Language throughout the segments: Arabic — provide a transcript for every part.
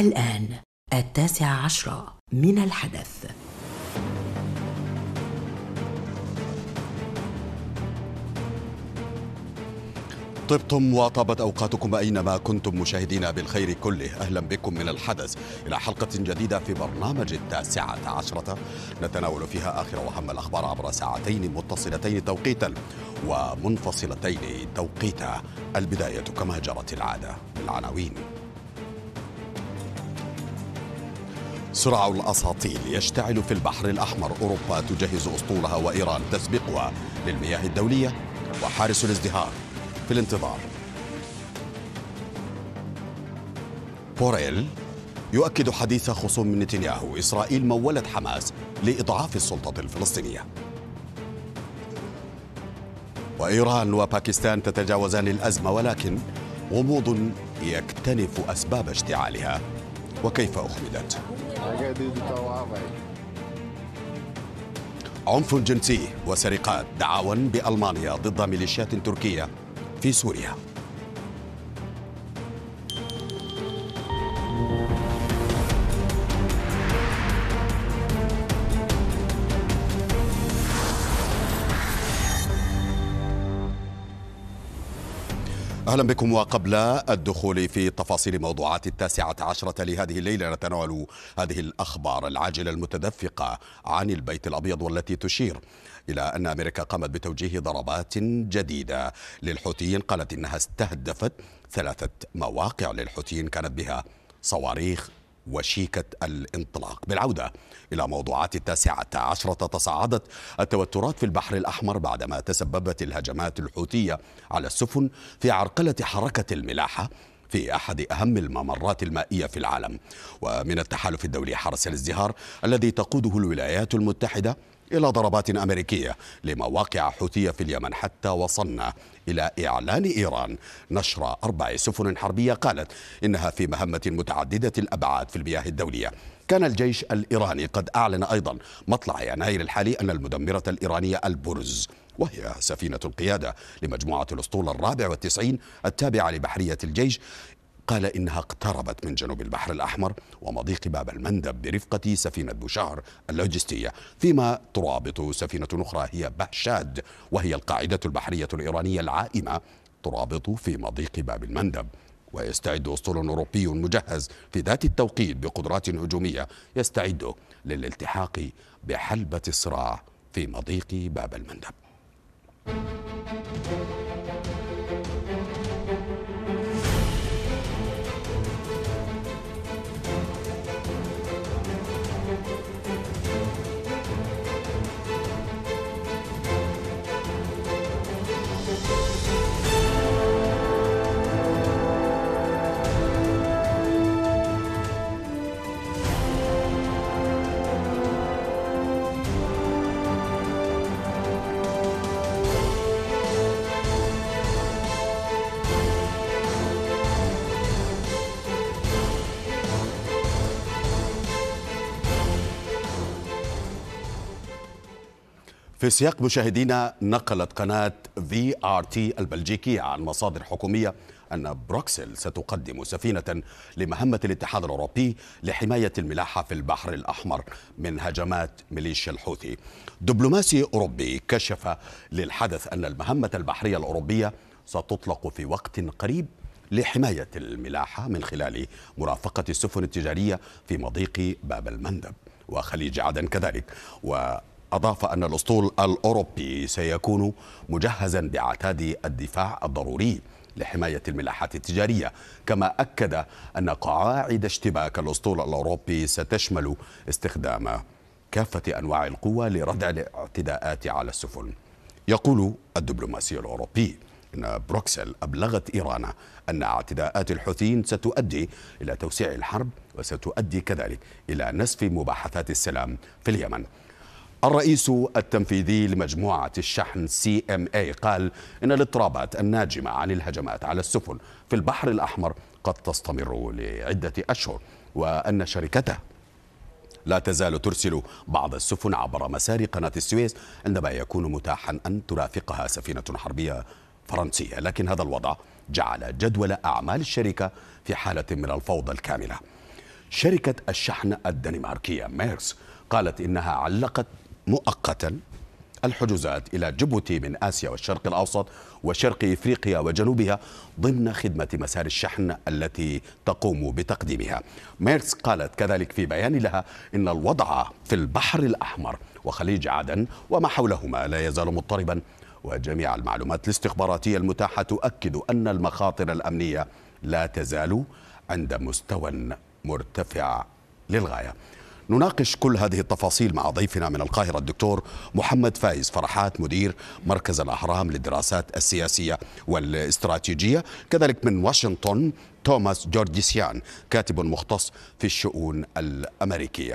الآن التاسعة عشرة من الحدث طبتم وطابت أوقاتكم أينما كنتم مشاهدينا بالخير كله أهلا بكم من الحدث إلى حلقة جديدة في برنامج التاسعة عشرة نتناول فيها آخر وأهم الأخبار عبر ساعتين متصلتين توقيتا ومنفصلتين توقيتا البداية كما جرت العادة بالعناوين صراع الأساطيل يشتعل في البحر الأحمر أوروبا تجهز أسطولها وإيران تسبقها للمياه الدولية وحارس الازدهار في الانتظار بوريل يؤكد حديث خصوم نتنياهو إسرائيل مولت حماس لإضعاف السلطة الفلسطينية وإيران وباكستان تتجاوزان الأزمة ولكن غموض يكتنف أسباب اشتعالها وكيف أخمدت الحاجات دي عنف جنسي وسرقات دعاوى بالمانيا ضد ميليشيات تركيه في سوريا أهلا بكم وقبل الدخول في تفاصيل موضوعات التاسعة عشرة لهذه الليلة نتناول هذه الأخبار العاجلة المتدفقة عن البيت الأبيض والتي تشير إلى أن أمريكا قامت بتوجيه ضربات جديدة للحوثيين قالت إنها استهدفت ثلاثة مواقع للحوثيين كانت بها صواريخ وشيكة الانطلاق بالعودة إلى موضوعات التاسعة عشرة تصاعدت التوترات في البحر الأحمر بعدما تسببت الهجمات الحوثية على السفن في عرقلة حركة الملاحة في أحد أهم الممرات المائية في العالم ومن التحالف الدولي حرس الازدهار الذي تقوده الولايات المتحدة إلى ضربات أمريكية لمواقع حوثية في اليمن حتى وصلنا إلى إعلان إيران نشر أربع سفن حربية قالت إنها في مهمة متعددة الأبعاد في المياه الدولية كان الجيش الإيراني قد أعلن أيضا مطلع يناير الحالي أن المدمرة الإيرانية البرز وهي سفينة القيادة لمجموعة الأسطول الرابع والتسعين التابعة لبحرية الجيش قال إنها اقتربت من جنوب البحر الأحمر ومضيق باب المندب برفقة سفينة بوشهر اللوجستية فيما ترابط سفينة أخرى هي بهشاد وهي القاعدة البحرية الإيرانية العائمة ترابط في مضيق باب المندب ويستعد اسطول اوروبي مجهز في ذات التوقيت بقدرات هجوميه يستعد للالتحاق بحلبه الصراع في مضيق باب المندب. في سياق مشاهدينا نقلت قناة في آر تي البلجيكية عن مصادر حكومية أن بروكسل ستقدم سفينة لمهمة الاتحاد الأوروبي لحماية الملاحة في البحر الأحمر من هجمات ميليشيا الحوثي دبلوماسي أوروبي كشف للحدث أن المهمة البحرية الأوروبية ستطلق في وقت قريب لحماية الملاحة من خلال مرافقة السفن التجارية في مضيق باب المندب وخليج عدن كذلك و أضاف أن الأسطول الأوروبي سيكون مجهزا بعتاد الدفاع الضروري لحماية الملاحات التجارية كما أكد أن قواعد اشتباك الأسطول الأوروبي ستشمل استخدام كافة أنواع القوة لردع الاعتداءات على السفن يقول الدبلوماسي الأوروبي إن بروكسل أبلغت إيران أن اعتداءات الحوثيين ستؤدي إلى توسيع الحرب وستؤدي كذلك إلى نسف مباحثات السلام في اليمن الرئيس التنفيذي لمجموعة الشحن سي ام اي قال إن الاضطرابات الناجمة عن الهجمات على السفن في البحر الأحمر قد تستمر لعدة أشهر وأن شركته لا تزال ترسل بعض السفن عبر مسار قناة السويس عندما يكون متاحا أن ترافقها سفينة حربية فرنسية لكن هذا الوضع جعل جدول أعمال الشركة في حالة من الفوضى الكاملة شركة الشحن الدنماركية ميرس قالت إنها علقت مؤقتا الحجوزات إلى جيبوتي من آسيا والشرق الأوسط وشرق إفريقيا وجنوبها ضمن خدمة مسار الشحن التي تقوم بتقديمها ميرس قالت كذلك في بيان لها إن الوضع في البحر الأحمر وخليج عدن وما حولهما لا يزال مضطربا وجميع المعلومات الاستخباراتية المتاحة تؤكد أن المخاطر الأمنية لا تزال عند مستوى مرتفع للغاية نناقش كل هذه التفاصيل مع ضيفنا من القاهرة الدكتور محمد فايز فرحات مدير مركز الأهرام للدراسات السياسية والاستراتيجية كذلك من واشنطن توماس جورجيسيان كاتب مختص في الشؤون الأمريكية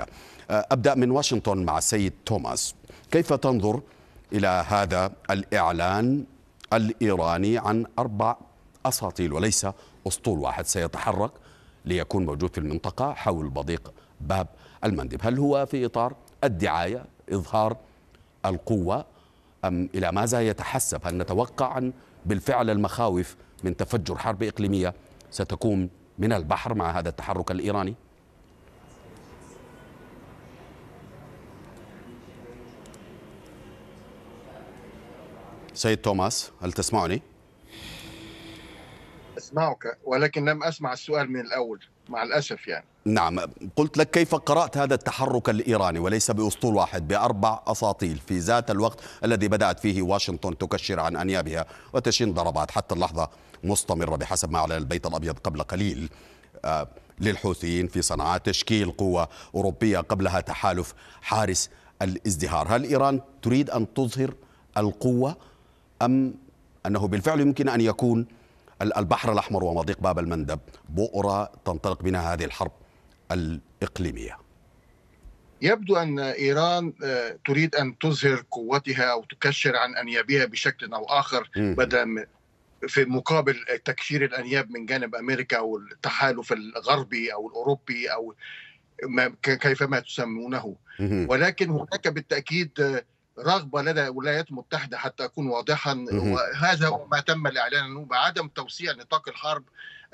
أه، أبدأ من واشنطن مع السيد توماس كيف تنظر إلى هذا الإعلان الإيراني عن أربع أساطيل وليس أسطول واحد سيتحرك ليكون موجود في المنطقة حول بضيق باب المندب هل هو في إطار الدعاية إظهار القوة أم إلى ماذا يتحسب هل نتوقع أن بالفعل المخاوف من تفجر حرب إقليمية ستكون من البحر مع هذا التحرك الإيراني سيد توماس هل تسمعني؟ أسمعك ولكن لم أسمع السؤال من الأول مع الأسف يعني نعم قلت لك كيف قرأت هذا التحرك الإيراني وليس بأسطول واحد بأربع أساطيل في ذات الوقت الذي بدأت فيه واشنطن تكشر عن أنيابها وتشن ضربات حتى اللحظة مستمرة بحسب ما أعلن البيت الأبيض قبل قليل آه، للحوثيين في صنعاء تشكيل قوة أوروبية قبلها تحالف حارس الازدهار هل إيران تريد أن تظهر القوة أم أنه بالفعل يمكن أن يكون البحر الأحمر ومضيق باب المندب بؤرة تنطلق بنا هذه الحرب الإقليمية يبدو أن إيران آه، تريد أن تظهر قوتها أو تكشر عن أنيابها بشكل أو آخر بدلا في مقابل تكشير الأنياب من جانب أمريكا أو التحالف الغربي أو الأوروبي أو كيفما تسمونه ولكن هناك بالتأكيد آه، رغبه لدى الولايات المتحده حتى اكون واضحا وهذا هو ما تم الاعلان عنه بعدم توسيع نطاق الحرب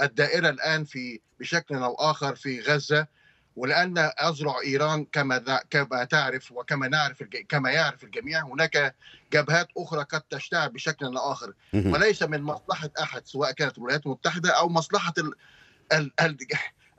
الدائره الان في بشكل او اخر في غزه ولان اذرع ايران كما كما تعرف وكما نعرف كما يعرف الجميع هناك جبهات اخرى قد تشتعل بشكل او اخر وليس من مصلحه احد سواء كانت الولايات المتحده او مصلحه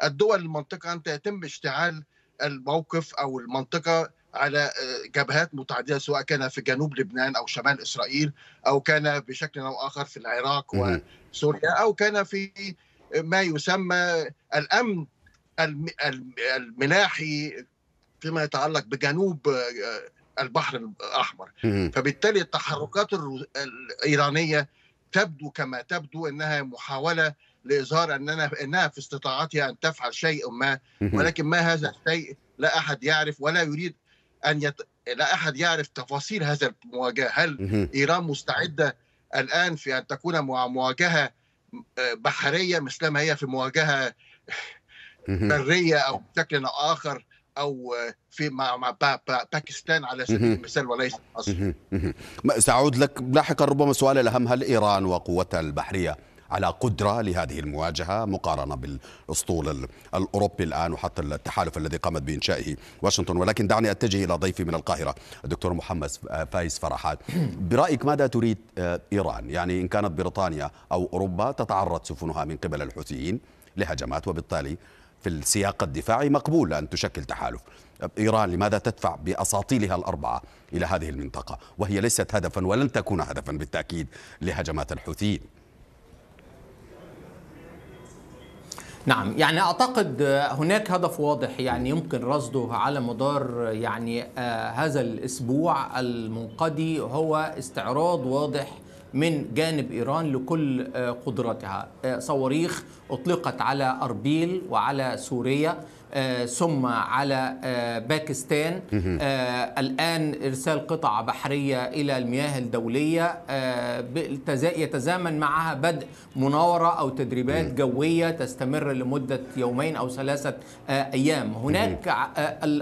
الدول المنطقه ان يتم اشتعال الموقف او المنطقه على آه، جبهات متعدده سواء كان في جنوب لبنان او شمال اسرائيل او كان بشكل او اخر في العراق وسوريا او كان في آه، ما يسمى الامن الملاحي فيما يتعلق بجنوب آه، البحر الاحمر فبالتالي التحركات الايرانيه تبدو كما تبدو انها محاوله لاظهار اننا انها في استطاعتها ان تفعل شيء ما ولكن ما هذا الشيء لا احد يعرف ولا يريد ان يت... لا احد يعرف تفاصيل هذا المواجهه، هل ايران مستعده الان في ان تكون مواجهه بحريه مثلما هي في مواجهه بريه او بشكل اخر او في مع, مع باكستان على سبيل المثال وليس مصر. ساعود لك لاحقا ربما سؤال الاهم هل ايران وقوتها البحريه على قدرة لهذه المواجهة مقارنة بالأسطول الأوروبي الآن وحتى التحالف الذي قامت بإنشائه واشنطن ولكن دعني أتجه إلى ضيفي من القاهرة الدكتور محمد فايز فرحات برأيك ماذا تريد آه، إيران يعني إن كانت بريطانيا أو أوروبا تتعرض سفنها من قبل الحوثيين لهجمات وبالتالي في السياق الدفاعي مقبول أن تشكل تحالف آه، إيران لماذا تدفع بأساطيلها الأربعة إلى هذه المنطقة وهي ليست هدفا ولن تكون هدفا بالتأكيد لهجمات الحوثيين نعم يعني اعتقد هناك هدف واضح يعني يمكن رصده على مدار يعني آه، هذا الاسبوع المنقضي هو استعراض واضح من جانب ايران لكل آه، قدراتها آه، صواريخ اطلقت على اربيل وعلى سوريا آه، ثم على آه، باكستان آه، الآن إرسال قطع بحرية إلى المياه الدولية يتزامن معها بدء مناورة أو تدريبات جوية تستمر لمدة يومين أو ثلاثة أيام هناك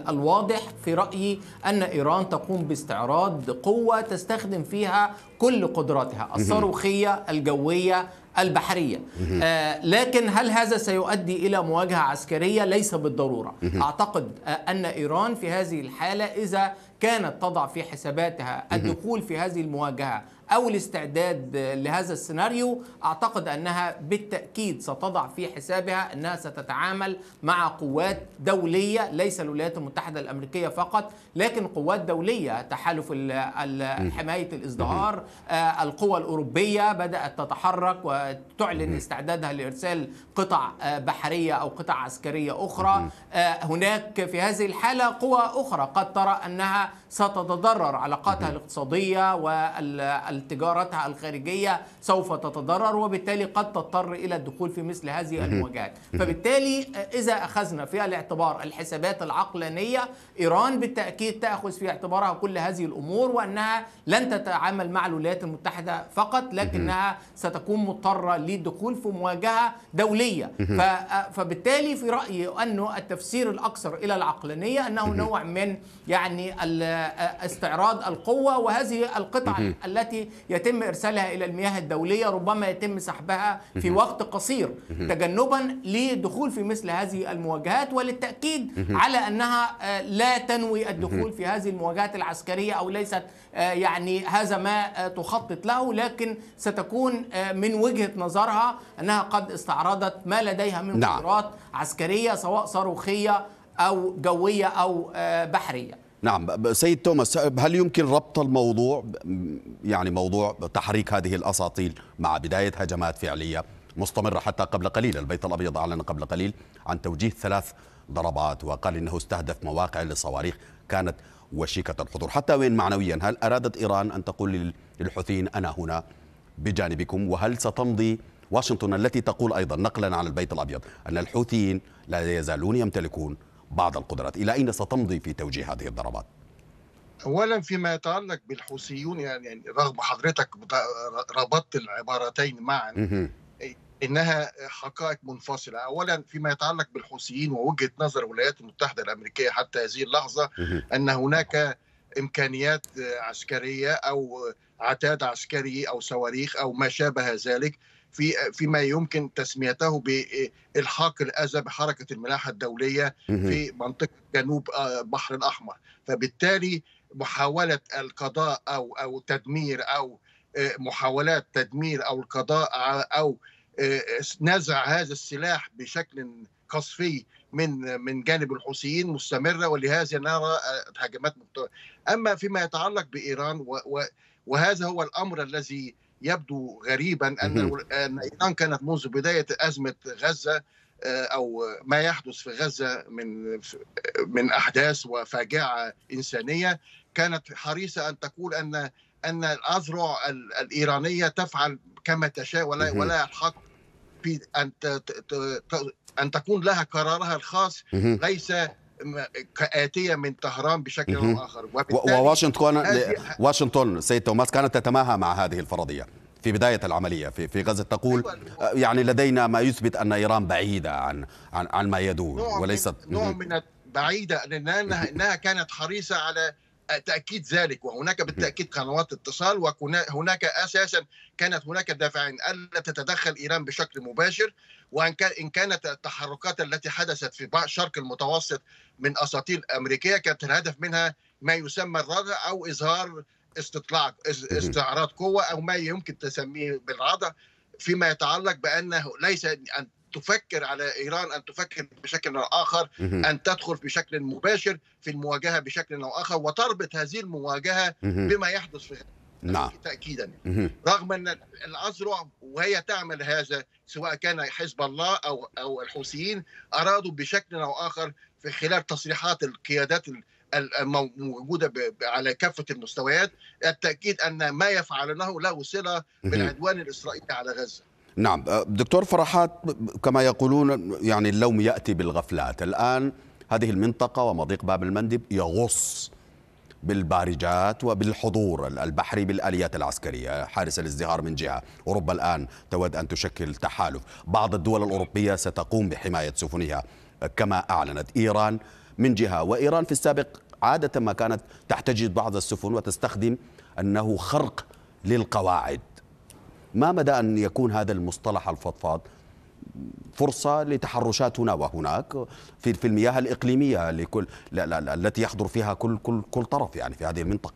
الواضح في رأيي أن إيران تقوم باستعراض قوة تستخدم فيها كل قدراتها الصاروخية الجوية البحرية آه لكن هل هذا سيؤدي إلى مواجهة عسكرية؟ ليس بالضرورة أعتقد آه، أن إيران في هذه الحالة إذا كانت تضع في حساباتها الدخول في هذه المواجهة او الاستعداد لهذا السيناريو اعتقد انها بالتاكيد ستضع في حسابها انها ستتعامل مع قوات دوليه ليس الولايات المتحده الامريكيه فقط لكن قوات دوليه تحالف حمايه الازدهار آه، القوى الاوروبيه بدات تتحرك وتعلن استعدادها لارسال قطع آه، بحريه او قطع عسكريه اخرى آه، هناك في هذه الحاله قوى اخرى قد ترى انها ستتضرر علاقاتها الاقتصادية والتجارتها الخارجية سوف تتضرر وبالتالي قد تضطر إلى الدخول في مثل هذه المواجهات فبالتالي إذا أخذنا في الاعتبار الحسابات العقلانية إيران بالتأكيد تأخذ في اعتبارها كل هذه الأمور وأنها لن تتعامل مع الولايات المتحدة فقط لكنها ستكون مضطرة للدخول في مواجهة دولية فبالتالي في رأيي أنه التفسير الأكثر إلى العقلانية أنه نوع من يعني استعراض القوة وهذه القطع التي يتم إرسالها إلى المياه الدولية ربما يتم سحبها في وقت قصير تجنبا لدخول في مثل هذه المواجهات وللتأكيد على أنها آه، لا تنوي الدخول في هذه المواجهات العسكرية أو ليست آه، يعني هذا ما آه، تخطط له لكن ستكون من وجهة نظرها أنها قد استعرضت ما لديها من قدرات نعم. عسكرية سواء صاروخية أو جوية أو بحرية نعم سيد توماس هل يمكن ربط الموضوع يعني موضوع تحريك هذه الأساطيل مع بداية هجمات فعلية مستمرة حتى قبل قليل البيت الأبيض أعلن قبل قليل عن توجيه ثلاث ضربات وقال إنه استهدف مواقع للصواريخ كانت وشيكة الحضور حتى وين معنويا هل أرادت إيران أن تقول للحوثيين أنا هنا بجانبكم وهل ستمضي واشنطن التي تقول أيضا نقلا على البيت الأبيض أن الحوثيين لا يزالون يمتلكون بعض القدرات إلى أين ستمضي في توجيه هذه الضربات؟ اولا فيما يتعلق بالحوثيون يعني رغم حضرتك ربطت العبارتين معا انها حقائق منفصله اولا فيما يتعلق بالحوثيين ووجهه نظر الولايات المتحده الامريكيه حتى هذه اللحظه ان هناك امكانيات عسكريه او عتاد عسكري او صواريخ او ما شابه ذلك في فيما يمكن تسميته بالحاق آه، الاذى بحركه الملاحه الدوليه في منطقه جنوب آه، البحر الاحمر فبالتالي محاوله القضاء او او تدمير او آه، محاولات تدمير او القضاء او نزع هذا السلاح بشكل قصفي من من جانب الحوثيين مستمره ولهذا نرى هجمات اما فيما يتعلق بايران وهذا هو الامر الذي يبدو غريبا ان ان ايران كانت منذ بدايه ازمه غزه آه، او ما يحدث في غزه من من احداث وفاجعه انسانيه كانت حريصه ان تقول ان ان الاذرع الايرانيه تفعل كما تشاء ولا ولا الحق في ان ان تكون لها قرارها الخاص ليس آتية من طهران بشكل أو آخر وواشنطن واشنطن سيد توماس كانت تتماهى مع هذه الفرضية في بداية العملية في في غزة تقول أيوة، آه، يعني لدينا ما يثبت أن إيران بعيدة عن عن, عن ما يدور وليست نوع من بعيدة لأنها كانت حريصة على تأكيد ذلك وهناك بالتأكيد قنوات اتصال وهناك أساسا كانت هناك دافعين ألا تتدخل إيران بشكل مباشر وإن إن كانت التحركات التي حدثت في شرق المتوسط من أساطيل أمريكية كانت الهدف منها ما يسمى الردع أو إظهار استطلاع استعراض قوة أو ما يمكن تسميه بالردع فيما يتعلق بأنه ليس تفكر على ايران ان تفكر بشكل او اخر ان تدخل بشكل مباشر في المواجهه بشكل او اخر وتربط هذه المواجهه بما يحدث في نعم تاكيدا رغم ان الاذرع وهي تعمل هذا سواء كان حزب الله او او الحوثيين ارادوا بشكل او اخر في خلال تصريحات القيادات الموجوده على كافه المستويات التاكيد ان ما يفعلونه له صله بالعدوان الاسرائيلي على غزه نعم أه، دكتور فرحات كما يقولون يعني اللوم يأتي بالغفلات الآن هذه المنطقة ومضيق باب المندب يغص بالبارجات وبالحضور البحري بالآليات العسكرية حارس الازدهار من جهة أوروبا الآن تود أن تشكل تحالف بعض الدول الأوروبية ستقوم بحماية سفنها كما أعلنت إيران من جهة وإيران في السابق عادة ما كانت تحتجز بعض السفن وتستخدم أنه خرق للقواعد ما مدى أن يكون هذا المصطلح الفضفاض فرصة لتحرشات هنا وهناك في في المياه الإقليمية لكل لا لا لا التي يحضر فيها كل كل كل طرف يعني في هذه المنطقة.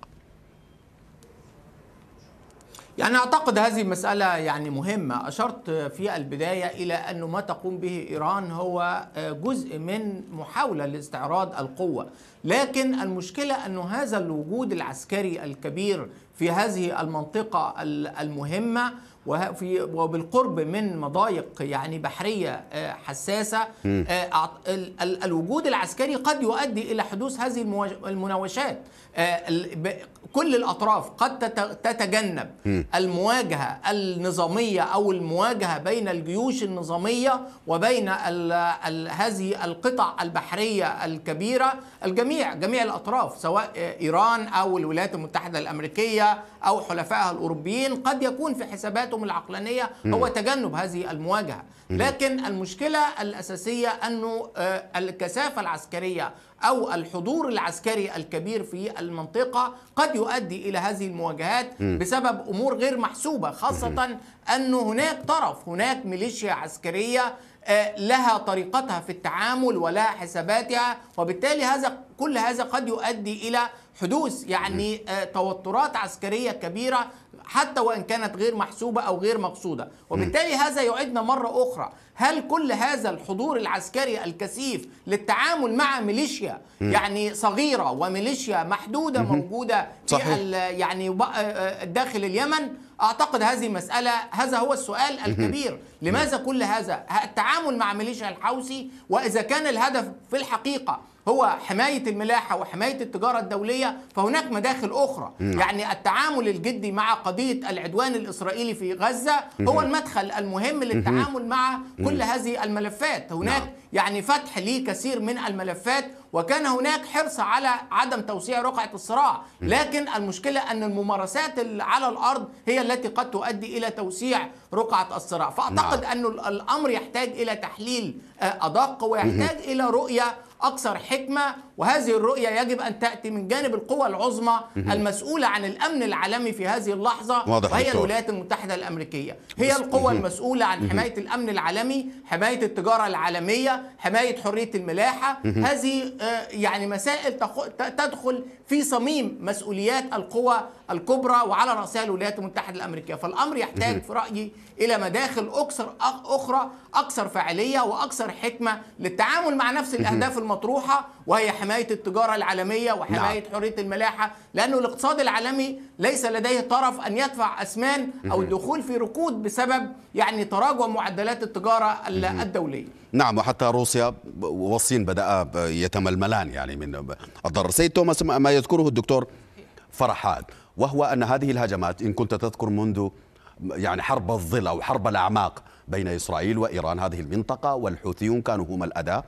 يعني أعتقد هذه مسألة يعني مهمة أشرت في البداية إلى أنه ما تقوم به إيران هو جزء من محاولة لاستعراض القوة لكن المشكلة أنه هذا الوجود العسكري الكبير في هذه المنطقة المهمة وفي وبالقرب من مضايق يعني بحريه آه، حساسه آه، الوجود العسكري قد يؤدي الى حدوث هذه المناوشات آه، كل الأطراف قد تتجنب المواجهة النظامية أو المواجهة بين الجيوش النظامية وبين الـ الـ هذه القطع البحرية الكبيرة الجميع جميع الأطراف سواء إيران أو الولايات المتحدة الأمريكية أو حلفائها الأوروبيين قد يكون في حساباتهم العقلانية هو تجنب هذه المواجهة لكن المشكلة الأساسية أنه آه، الكثافة العسكرية أو الحضور العسكري الكبير في المنطقة قد يؤدي إلى هذه المواجهات بسبب أمور غير محسوبة خاصة أن هناك طرف هناك ميليشيا عسكرية آه، لها طريقتها في التعامل ولها حساباتها وبالتالي هذا كل هذا قد يؤدي إلى حدوث يعني آه، توترات عسكريه كبيره حتى وان كانت غير محسوبه او غير مقصوده وبالتالي هذا يعيدنا مره اخرى هل كل هذا الحضور العسكري الكثيف للتعامل مع ميليشيا يعني صغيره وميليشيا محدوده موجوده صحيح. في يعني آه، آه، داخل اليمن اعتقد هذه مساله هذا هو السؤال الكبير لماذا كل هذا التعامل مع ميليشيا الحوثي واذا كان الهدف في الحقيقه هو حماية الملاحة وحماية التجارة الدولية فهناك مداخل أخرى م. نعم. يعني التعامل الجدي مع قضية العدوان الإسرائيلي في غزة هو المدخل المهم للتعامل مع كل هذه الملفات هناك نعم. يعني فتح لكثير من الملفات وكان هناك حرص على عدم توسيع رقعة الصراع لكن المشكلة أن الممارسات على الأرض هي التي قد تؤدي إلى توسيع رقعة الصراع فأعتقد نعم. أن الأمر يحتاج إلى تحليل آه، أدق ويحتاج إلى رؤية أكثر حكمة وهذه الرؤية يجب أن تأتي من جانب القوى العظمى المسؤولة عن الأمن العالمي في هذه اللحظة واضح وهي الولايات المتحدة الأمريكية هي القوى المسؤولة عن حماية الأمن العالمي حماية التجارة العالمية حماية حرية الملاحة هذه آه، يعني مسائل تدخل في صميم مسؤوليات القوى الكبرى وعلى رأسها الولايات المتحدة الأمريكية فالأمر يحتاج في رأيي إلى مداخل أكثر أخرى أكثر فعالية وأكثر حكمة للتعامل مع نفس الأهداف المطلوبة مطروحه وهي حمايه التجاره العالميه وحمايه نعم. حريه الملاحه لانه الاقتصاد العالمي ليس لديه طرف ان يدفع اثمان او الدخول في ركود بسبب يعني تراجع معدلات التجاره الدوليه نعم وحتى روسيا والصين بدا يتململان يعني من الضرر سيد توماس ما يذكره الدكتور فرحات وهو ان هذه الهجمات ان كنت تذكر منذ يعني حرب الظل او حرب الاعماق بين اسرائيل وايران هذه المنطقه والحوثيون كانوا هم الاداه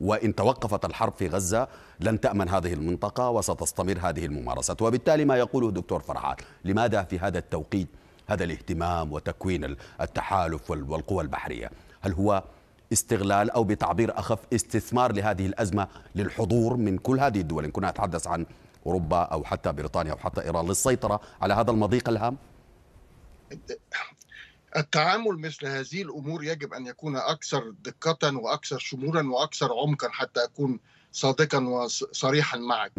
وإن توقفت الحرب في غزة لن تأمن هذه المنطقة وستستمر هذه الممارسات وبالتالي ما يقوله دكتور فرحات لماذا في هذا التوقيت هذا الاهتمام وتكوين التحالف والقوى البحرية هل هو استغلال أو بتعبير أخف استثمار لهذه الأزمة للحضور من كل هذه الدول إن كنا نتحدث عن أوروبا أو حتى بريطانيا أو حتى إيران للسيطرة على هذا المضيق الهام التعامل مثل هذه الامور يجب ان يكون اكثر دقه واكثر شمولا واكثر عمقا حتى اكون صادقا وصريحا معك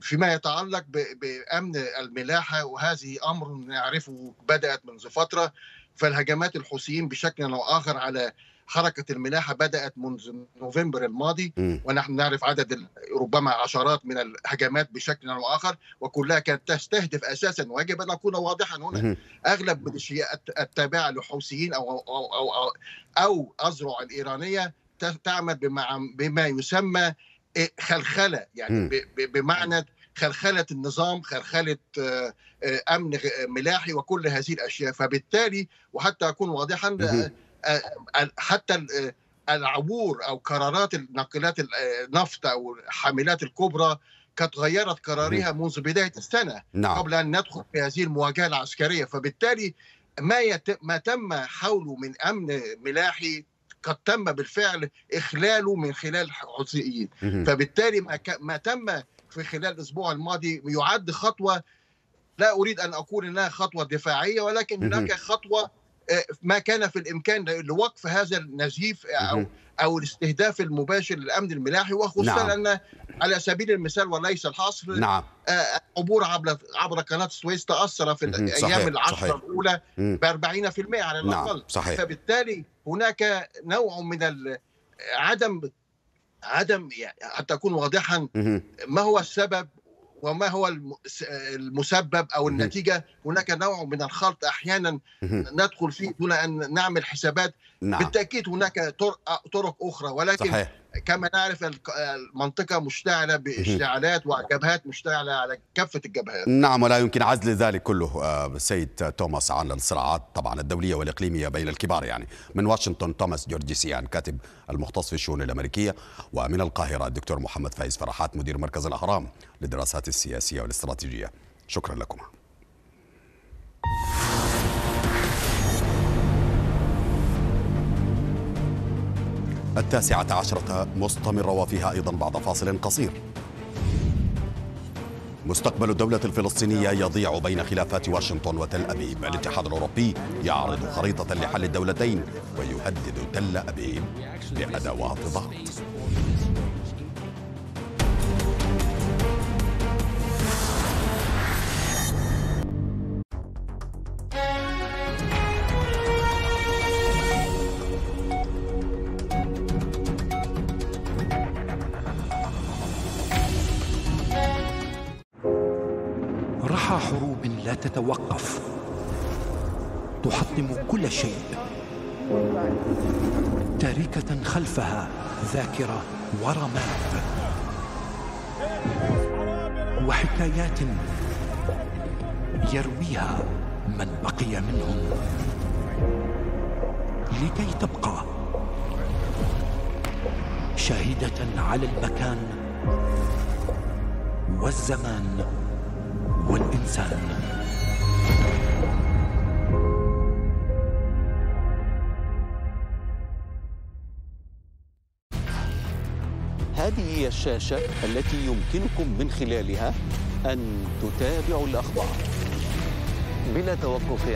فيما يتعلق بامن الملاحه وهذه امر نعرفه بدات منذ فتره فالهجمات الحوثيين بشكل او اخر على حركة الملاحة بدأت منذ نوفمبر الماضي م. ونحن نعرف عدد ربما عشرات من الهجمات بشكل أو آخر وكلها كانت تستهدف أساسا ويجب أن أكون واضحا هنا م. أغلب ميليشيات التابعة للحوثيين أو أو أو, أو, أو, أو أذرع الإيرانية تعمل بما يسمى إيه، خلخلة يعني بمعنى خلخلة النظام خلخلة آه، آه، أمن ملاحي وكل هذه الأشياء فبالتالي وحتى أكون واضحا آه، آه، حتى آه، العبور او قرارات ناقلات النفط او الحاملات الكبرى قد غيرت قرارها نعم. منذ بدايه السنه نعم. قبل ان ندخل في هذه المواجهه العسكريه فبالتالي ما يت... ما تم حوله من امن ملاحي قد تم بالفعل اخلاله من خلال الحوثيين فبالتالي ما, ك... ما تم في خلال الاسبوع الماضي يعد خطوه لا اريد ان اقول انها خطوه دفاعيه ولكن هناك خطوه آه، ما كان في الامكان لوقف هذا النزيف او او الاستهداف المباشر للامن الملاحي وخصوصا نعم. ان على سبيل المثال وليس الحصر نعم. عبور آه، عبر عبر قناه السويس تاثر في الايام العشره الاولى ب 40% على نعم، الاقل نعم. صحيح. فبالتالي هناك نوع من عدم عدم حتى يعني اكون واضحا ما هو السبب وما هو المسبب او النتيجه هناك نوع من الخلط احيانا ندخل فيه دون ان نعمل حسابات نعم. بالتاكيد هناك طرق اخرى ولكن صحيح. كما نعرف المنطقة مشتعلة باشتعالات وجبهات مشتعلة على كافة الجبهات نعم ولا يمكن عزل ذلك كله آه، سيد توماس عن الصراعات طبعا الدولية والإقليمية بين الكبار يعني من واشنطن توماس جورجيسيان كاتب المختص في الشؤون الأمريكية ومن القاهرة الدكتور محمد فايز فرحات مدير مركز الأهرام للدراسات السياسية والاستراتيجية شكرا لكم التاسعة عشرة مستمرة وفيها أيضا بعد فاصل قصير مستقبل الدولة الفلسطينية يضيع بين خلافات واشنطن وتل أبيب الاتحاد الأوروبي يعرض خريطة لحل الدولتين ويهدد تل أبيب بأدوات ضغط وذاكرة ورماد وحكايات يرويها من بقي منهم لكي تبقى شاهدة على المكان والزمان والإنسان هذه هي الشاشة التي يمكنكم من خلالها أن تتابعوا الأخبار بلا توقف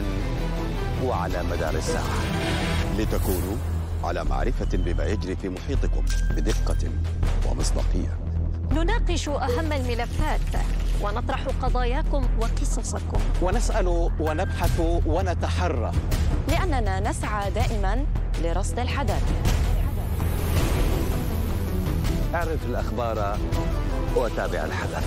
وعلى مدار الساعة لتكونوا على معرفة بما يجري في محيطكم بدقة ومصداقية نناقش أهم الملفات ونطرح قضاياكم وقصصكم ونسأل ونبحث ونتحرى لأننا نسعى دائما لرصد الحداثة أعرف الأخبار وتابع الحدث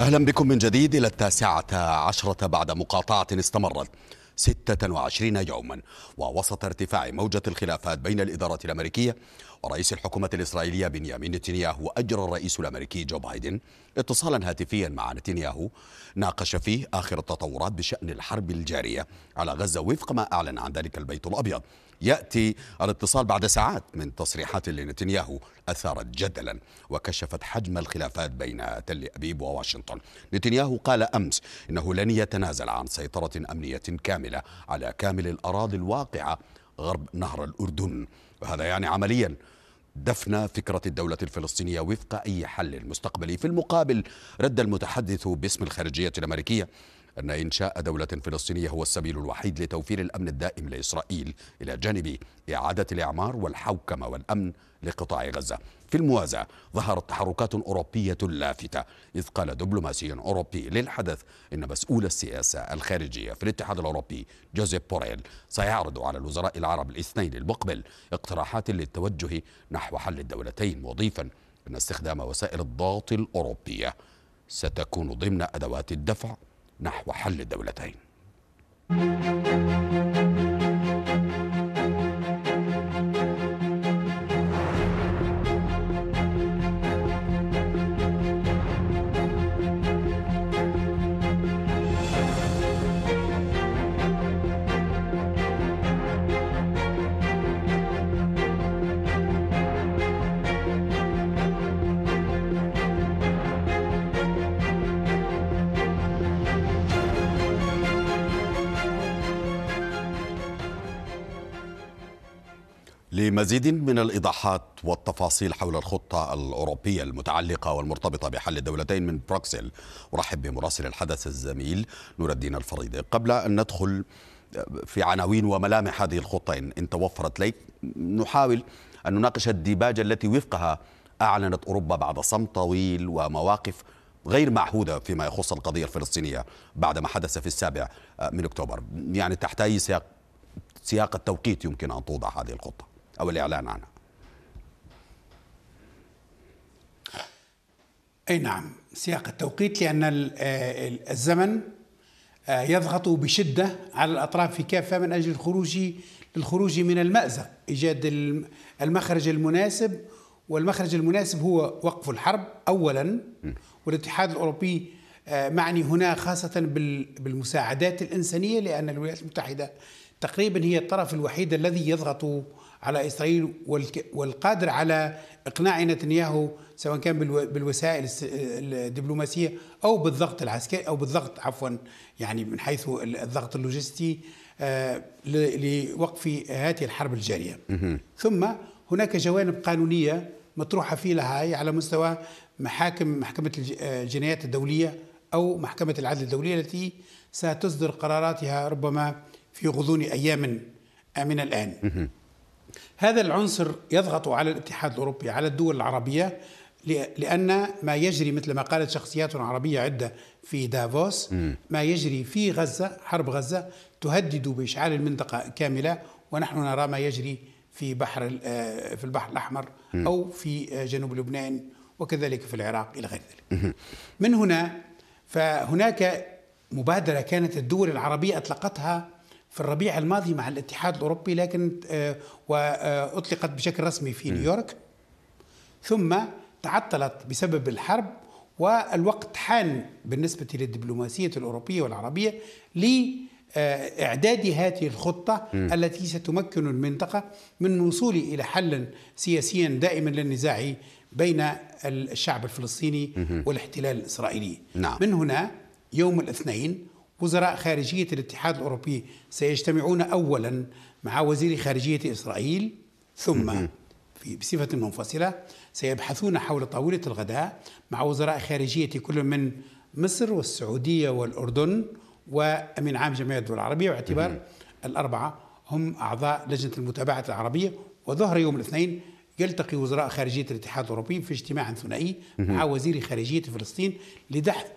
أهلا بكم من جديد إلى التاسعة عشرة بعد مقاطعة استمرت 26 يوما ووسط ارتفاع موجة الخلافات بين الإدارة الأمريكية ورئيس الحكومة الإسرائيلية بنيامين نتنياهو أجرى الرئيس الأمريكي جو بايدن اتصالا هاتفيا مع نتنياهو ناقش فيه آخر التطورات بشأن الحرب الجارية على غزة وفق ما أعلن عن ذلك البيت الأبيض يأتي الاتصال بعد ساعات من تصريحات لنتنياهو أثارت جدلا وكشفت حجم الخلافات بين تل أبيب وواشنطن نتنياهو قال أمس إنه لن يتنازل عن سيطرة أمنية كاملة على كامل الأراضي الواقعة غرب نهر الأردن هذا يعني عمليا دفن فكرة الدولة الفلسطينية وفق أي حل مستقبلي في المقابل رد المتحدث باسم الخارجية الأمريكية أن إنشاء دولة فلسطينية هو السبيل الوحيد لتوفير الأمن الدائم لإسرائيل إلى جانب إعادة الإعمار والحوكمة والأمن لقطاع غزة في الموازاة ظهرت تحركات أوروبية لافتة إذ قال دبلوماسي أوروبي للحدث إن مسؤول السياسة الخارجية في الاتحاد الأوروبي جوزيف بوريل سيعرض على الوزراء العرب الاثنين المقبل اقتراحات للتوجه نحو حل الدولتين مضيفا أن استخدام وسائل الضغط الأوروبية ستكون ضمن أدوات الدفع نحو حل الدولتين لمزيد من الإيضاحات والتفاصيل حول الخطة الأوروبية المتعلقة والمرتبطة بحل الدولتين من بروكسل أرحب بمراسل الحدث الزميل نور الدين الفريدي قبل أن ندخل في عناوين وملامح هذه الخطة إن توفرت لي نحاول أن نناقش الديباجة التي وفقها أعلنت أوروبا بعد صمت طويل ومواقف غير معهودة فيما يخص القضية الفلسطينية بعد ما حدث في السابع آه، من أكتوبر يعني تحت أي سياق سياق التوقيت يمكن أن توضع هذه الخطة أو الإعلان عنها أي نعم سياق التوقيت لأن الزمن آه، يضغط بشدة على الأطراف في كافة من أجل الخروج للخروج من المأزق إيجاد المخرج المناسب والمخرج المناسب هو وقف الحرب أولا والاتحاد الأوروبي آه، معني هنا خاصة بالمساعدات الإنسانية لأن الولايات المتحدة تقريبا هي الطرف الوحيد الذي يضغط على إسرائيل والقادر على إقناع نتنياهو سواء كان بالوسائل الدبلوماسية أو بالضغط العسكري أو بالضغط عفوا يعني من حيث الضغط اللوجستي آه، لوقف هذه الحرب الجارية ثم هناك جوانب قانونية مطروحة في لاهاي على مستوى محاكم محكمة آه، الجنايات الدولية أو محكمة العدل الدولية التي ستصدر قراراتها ربما في غضون أيام من الآن هذا العنصر يضغط على الاتحاد الاوروبي على الدول العربيه لأن ما يجري مثل ما قالت شخصيات عربية عدة في دافوس ما يجري في غزة حرب غزة تهدد بإشعال المنطقة كاملة ونحن نرى ما يجري في بحر آه، في البحر الأحمر أو في آه، جنوب لبنان وكذلك في العراق إلى غير ذلك من هنا فهناك مبادرة كانت الدول العربية أطلقتها في الربيع الماضي مع الاتحاد الاوروبي لكن آه، واطلقت بشكل رسمي في نيويورك ثم تعطلت بسبب الحرب والوقت حان بالنسبه للدبلوماسيه الاوروبيه والعربيه لاعداد آه، هذه الخطه م. التي ستمكن المنطقه من الوصول الى حل سياسي دائما للنزاع بين الشعب الفلسطيني والاحتلال الاسرائيلي نعم. من هنا يوم الاثنين وزراء خارجية الاتحاد الأوروبي سيجتمعون أولا مع وزير خارجية إسرائيل ثم في بصفة منفصلة سيبحثون حول طاولة الغداء مع وزراء خارجية كل من مصر والسعودية والأردن وأمين عام جمعية الدول العربية باعتبار الأربعة هم أعضاء لجنة المتابعة العربية وظهر يوم الاثنين يلتقي وزراء خارجية الاتحاد الأوروبي في اجتماع ثنائي مع وزير خارجية فلسطين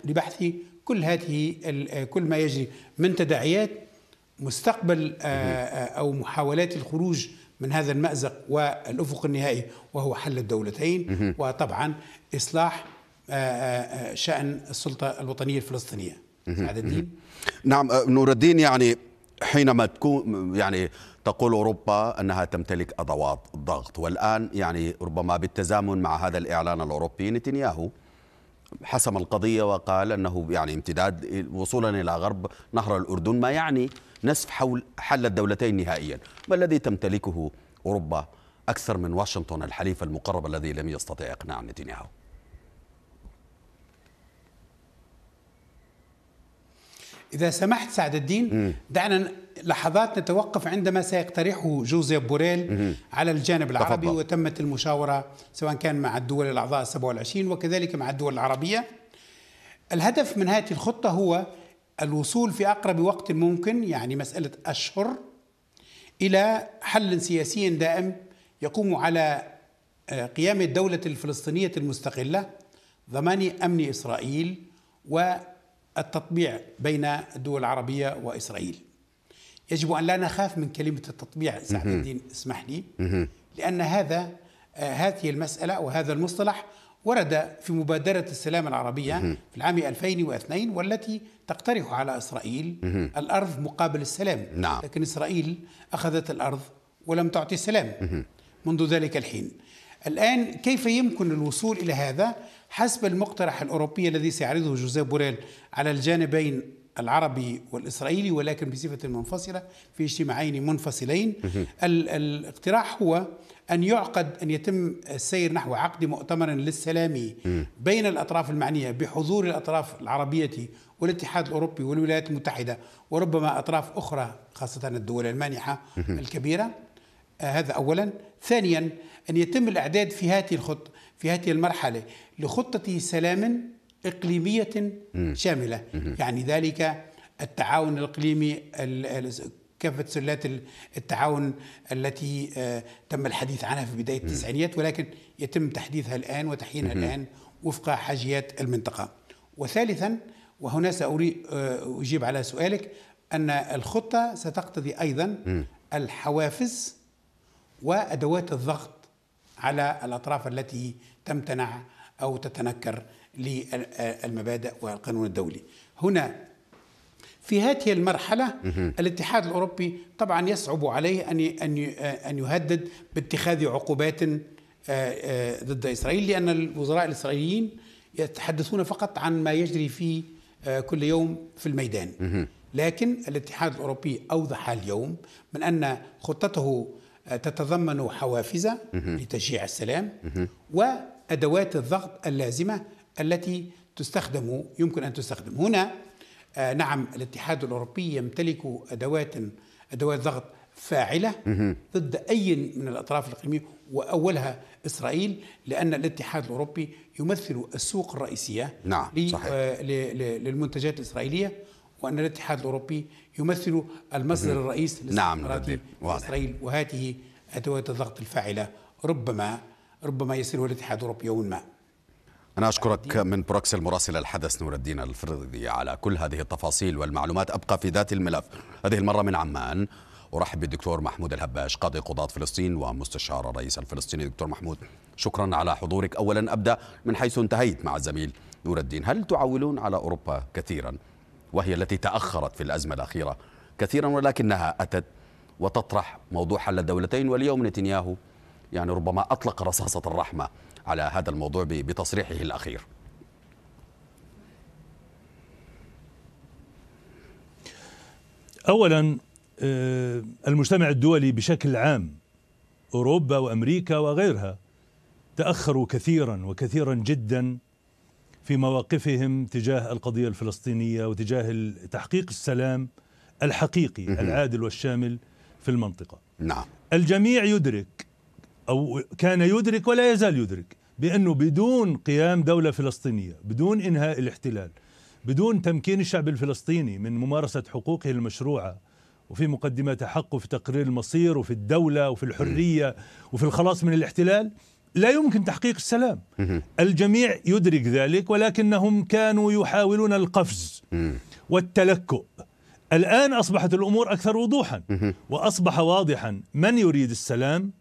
لبحث كل هذه آه، كل ما يجري من تداعيات مستقبل آه، آه، او محاولات الخروج من هذا المازق والافق النهائي وهو حل الدولتين وطبعا اصلاح شان السلطه الوطنيه الفلسطينيه سعد الدين نعم نور الدين يعني حينما تكون يعني تقول اوروبا انها تمتلك ادوات الضغط والان يعني ربما بالتزامن مع هذا الاعلان الاوروبي نتنياهو حسم القضية وقال أنه يعني امتداد وصولا إلى غرب نهر الأردن ما يعني نصف حول حل الدولتين نهائيا ما الذي تمتلكه أوروبا أكثر من واشنطن الحليف المقرب الذي لم يستطع إقناع نتنياهو إذا سمحت سعد الدين دعنا لحظات نتوقف عندما سيقترحه جوزيف بوريل على الجانب العربي تفضل. وتمت المشاورة سواء كان مع الدول الأعضاء 27 وكذلك مع الدول العربية الهدف من هذه الخطة هو الوصول في أقرب وقت ممكن يعني مسألة أشهر إلى حل سياسي دائم يقوم على آه، قيام الدولة الفلسطينية المستقلة ضمان أمن إسرائيل و التطبيع بين الدول العربية وإسرائيل يجب أن لا نخاف من كلمة التطبيع سعد الدين اسمح لي لأن هذا آه، هذه المسألة وهذا المصطلح ورد في مبادرة السلام العربية في العام 2002 والتي تقترح على إسرائيل الأرض مقابل السلام نعم. لكن إسرائيل أخذت الأرض ولم تعطي السلام منذ ذلك الحين الآن كيف يمكن الوصول إلى هذا حسب المقترح الأوروبي الذي سيعرضه جوزيف بوريل على الجانبين العربي والإسرائيلي ولكن بصفة منفصلة في اجتماعين منفصلين الاقتراح هو أن يعقد أن يتم السير نحو عقد مؤتمر للسلام بين الأطراف المعنية بحضور الأطراف العربية والاتحاد الأوروبي والولايات المتحدة وربما أطراف أخرى خاصة الدول المانحة الكبيرة آه، هذا أولا ثانيا أن يتم الإعداد في هذه الخط في هذه المرحلة لخطة سلام إقليمية شاملة يعني ذلك التعاون الإقليمي كافة سلات التعاون التي آه، تم الحديث عنها في بداية التسعينيات ولكن يتم تحديثها الآن وتحيينها الآن وفق حاجيات المنطقة وثالثا وهنا سأجيب آه، على سؤالك أن الخطة ستقتضي أيضا الحوافز وأدوات الضغط على الأطراف التي تمتنع أو تتنكر للمبادئ والقانون الدولي هنا في هذه المرحلة الاتحاد الأوروبي طبعا يصعب عليه أن أن يهدد باتخاذ عقوبات آه، آه، ضد إسرائيل لأن الوزراء الإسرائيليين يتحدثون فقط عن ما يجري في آه، كل يوم في الميدان لكن الاتحاد الأوروبي أوضح اليوم من أن خطته تتضمن حوافز لتشجيع السلام ادوات الضغط اللازمه التي تستخدم يمكن ان تستخدم هنا آه، نعم الاتحاد الاوروبي يمتلك ادوات ادوات ضغط فاعله ضد اي من الاطراف الاقليميه واولها اسرائيل لان الاتحاد الاوروبي يمثل السوق الرئيسيه نعم صحيح. آه، للمنتجات الاسرائيليه وان الاتحاد الاوروبي يمثل المصدر الرئيس نعم اسرائيل وهذه ادوات الضغط الفاعله ربما ربما هو الاتحاد الأوروبي يوما ما أنا أشكرك من بروكس المراسل الحدث نور الدين الفرضي على كل هذه التفاصيل والمعلومات أبقى في ذات الملف هذه المرة من عمان أرحب بالدكتور محمود الهباش قاضي قضاة فلسطين ومستشار الرئيس الفلسطيني دكتور محمود شكرا على حضورك أولا أبدأ من حيث انتهيت مع الزميل نور الدين هل تعولون على أوروبا كثيرا وهي التي تأخرت في الأزمة الأخيرة كثيرا ولكنها أتت وتطرح موضوع حل الدولتين واليوم نتنياهو يعني ربما أطلق رصاصة الرحمة على هذا الموضوع بتصريحه الأخير أولا آه، المجتمع الدولي بشكل عام أوروبا وأمريكا وغيرها تأخروا كثيرا وكثيرا جدا في مواقفهم تجاه القضية الفلسطينية وتجاه تحقيق السلام الحقيقي العادل والشامل في المنطقة نعم الجميع يدرك أو كان يدرك ولا يزال يدرك بأنه بدون قيام دولة فلسطينية بدون إنهاء الاحتلال بدون تمكين الشعب الفلسطيني من ممارسة حقوقه المشروعة وفي مقدمات حقه في تقرير المصير وفي الدولة وفي الحرية وفي الخلاص من الاحتلال لا يمكن تحقيق السلام الجميع يدرك ذلك ولكنهم كانوا يحاولون القفز والتلكؤ الآن أصبحت الأمور أكثر وضوحا وأصبح واضحا من يريد السلام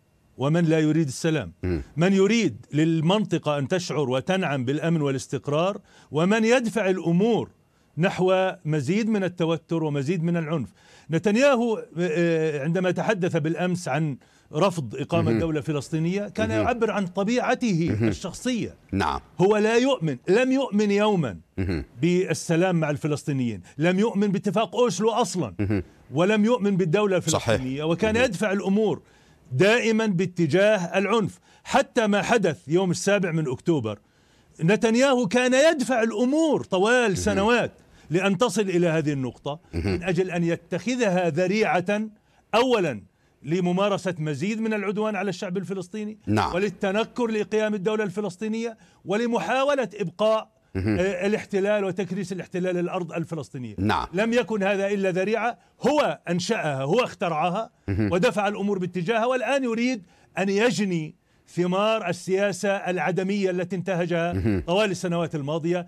ومن لا يريد السلام من يريد للمنطقة أن تشعر وتنعم بالأمن والاستقرار ومن يدفع الأمور نحو مزيد من التوتر ومزيد من العنف نتنياهو آه، آه، عندما تحدث بالأمس عن رفض إقامة دولة فلسطينية كان يعبر عن طبيعته الشخصية نعم هو لا يؤمن لم يؤمن يوما بالسلام مع الفلسطينيين لم يؤمن باتفاق أوسلو أصلا ولم يؤمن بالدولة الفلسطينية وكان يدفع الأمور دائما باتجاه العنف حتى ما حدث يوم السابع من أكتوبر نتنياهو كان يدفع الأمور طوال سنوات لأن تصل إلى هذه النقطة من أجل أن يتخذها ذريعة أولا لممارسة مزيد من العدوان على الشعب الفلسطيني نعم. وللتنكر لقيام الدولة الفلسطينية ولمحاولة إبقاء آه، الاحتلال وتكريس الاحتلال الأرض الفلسطينية نعم. لم يكن هذا إلا ذريعة هو أنشأها هو اخترعها ودفع الأمور باتجاهها والآن يريد أن يجني ثمار السياسة العدمية التي انتهجها طوال السنوات الماضية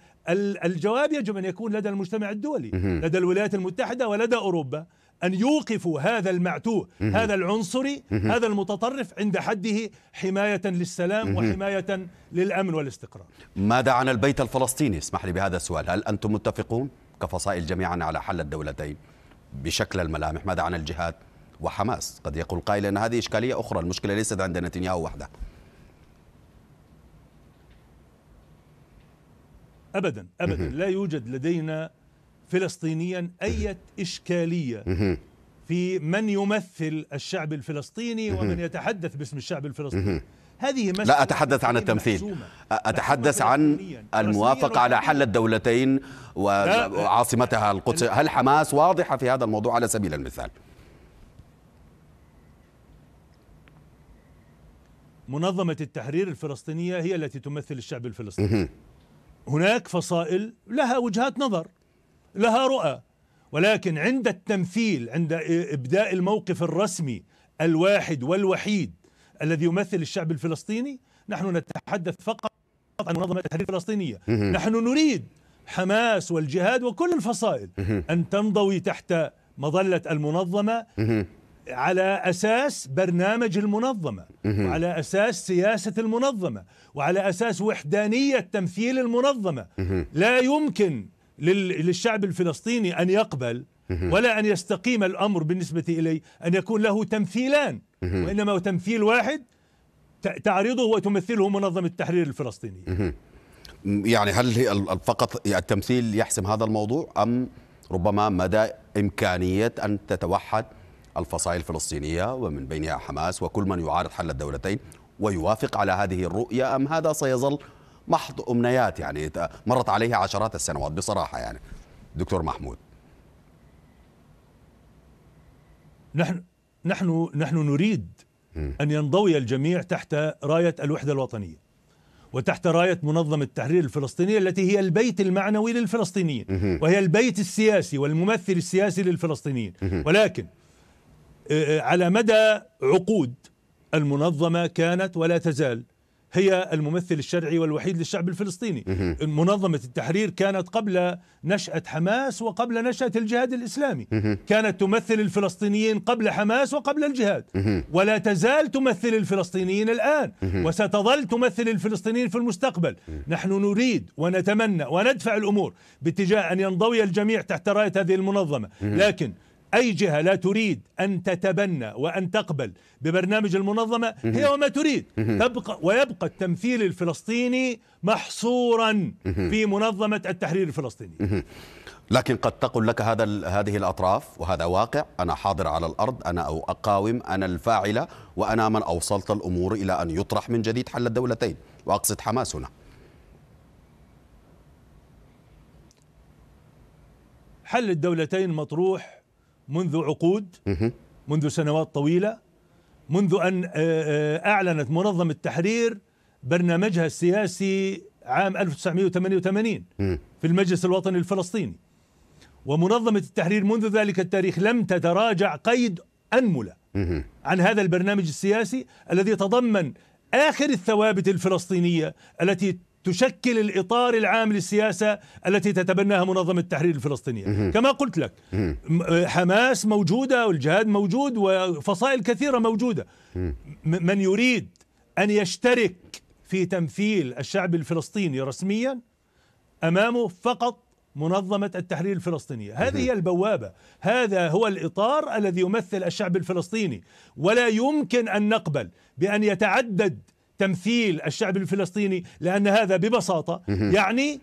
الجواب يجب أن يكون لدى المجتمع الدولي لدى الولايات المتحدة ولدى أوروبا أن يوقفوا هذا المعتوه هذا العنصري هذا المتطرف عند حده حماية للسلام وحماية للأمن والاستقرار ماذا عن البيت الفلسطيني اسمح لي بهذا السؤال هل أنتم متفقون كفصائل جميعا على حل الدولتين بشكل الملامح ماذا عن الجهاد وحماس قد يقول قائل أن هذه إشكالية أخرى المشكلة ليست عند نتنياهو وحده أبدا أبدا لا يوجد لدينا فلسطينيا أي إشكالية في من يمثل الشعب الفلسطيني ومن يتحدث باسم الشعب الفلسطيني هذه لا أتحدث عن التمثيل أتحدث عن الموافقة على حل الدولتين وعاصمتها القدس هل حماس واضحة في هذا الموضوع على سبيل المثال منظمة التحرير الفلسطينية هي التي تمثل الشعب الفلسطيني هناك فصائل لها وجهات نظر لها رؤى ولكن عند التمثيل عند ابداء الموقف الرسمي الواحد والوحيد الذي يمثل الشعب الفلسطيني نحن نتحدث فقط عن منظمه التحرير الفلسطينيه نحن نريد حماس والجهاد وكل الفصائل ان تنضوي تحت مظله المنظمه على اساس برنامج المنظمه وعلى اساس سياسه المنظمه وعلى اساس وحدانيه تمثيل المنظمه لا يمكن للشعب الفلسطيني أن يقبل ولا أن يستقيم الأمر بالنسبة إليه أن يكون له تمثيلان وإنما تمثيل واحد تعرضه وتمثله منظمة التحرير الفلسطينية يعني هل فقط التمثيل يحسم هذا الموضوع أم ربما مدى إمكانية أن تتوحد الفصائل الفلسطينية ومن بينها حماس وكل من يعارض حل الدولتين ويوافق على هذه الرؤية أم هذا سيظل محض أمنيات يعني مرت عليه عشرات السنوات بصراحة يعني دكتور محمود نحن نحن نحن نريد أن ينضوي الجميع تحت راية الوحدة الوطنية وتحت راية منظمة التحرير الفلسطينية التي هي البيت المعنوي للفلسطينيين وهي البيت السياسي والممثل السياسي للفلسطينيين ولكن آه، آه، على مدى عقود المنظمة كانت ولا تزال هي الممثل الشرعي والوحيد للشعب الفلسطيني منظمة التحرير كانت قبل نشأة حماس وقبل نشأة الجهاد الإسلامي كانت تمثل الفلسطينيين قبل حماس وقبل الجهاد ولا تزال تمثل الفلسطينيين الآن وستظل تمثل الفلسطينيين في المستقبل نحن نريد ونتمنى وندفع الأمور باتجاه أن ينضوي الجميع تحت راية هذه المنظمة لكن أي جهة لا تريد أن تتبنى وأن تقبل ببرنامج المنظمة هي وما تريد تبقى ويبقى التمثيل الفلسطيني محصورا في منظمة التحرير الفلسطيني لكن قد تقول لك هذا هذه الاطراف وهذا واقع انا حاضر على الارض انا او اقاوم انا الفاعله وانا من اوصلت الامور الى ان يطرح من جديد حل الدولتين واقصد حماس هنا حل الدولتين مطروح منذ عقود منذ سنوات طويله منذ ان آه، آه، اعلنت منظمه التحرير برنامجها السياسي عام 1988 في المجلس الوطني الفلسطيني ومنظمه التحرير منذ ذلك التاريخ لم تتراجع قيد انمله عن هذا البرنامج السياسي الذي تضمن اخر الثوابت الفلسطينيه التي تشكل الاطار العام للسياسه التي تتبناها منظمه التحرير الفلسطينيه، كما قلت لك حماس موجوده والجهاد موجود وفصائل كثيره موجوده. من يريد ان يشترك في تمثيل الشعب الفلسطيني رسميا امامه فقط منظمة التحرير الفلسطينية هذه هي البوابة هذا هو الإطار الذي يمثل الشعب الفلسطيني ولا يمكن أن نقبل بأن يتعدد تمثيل الشعب الفلسطيني لأن هذا ببساطة يعني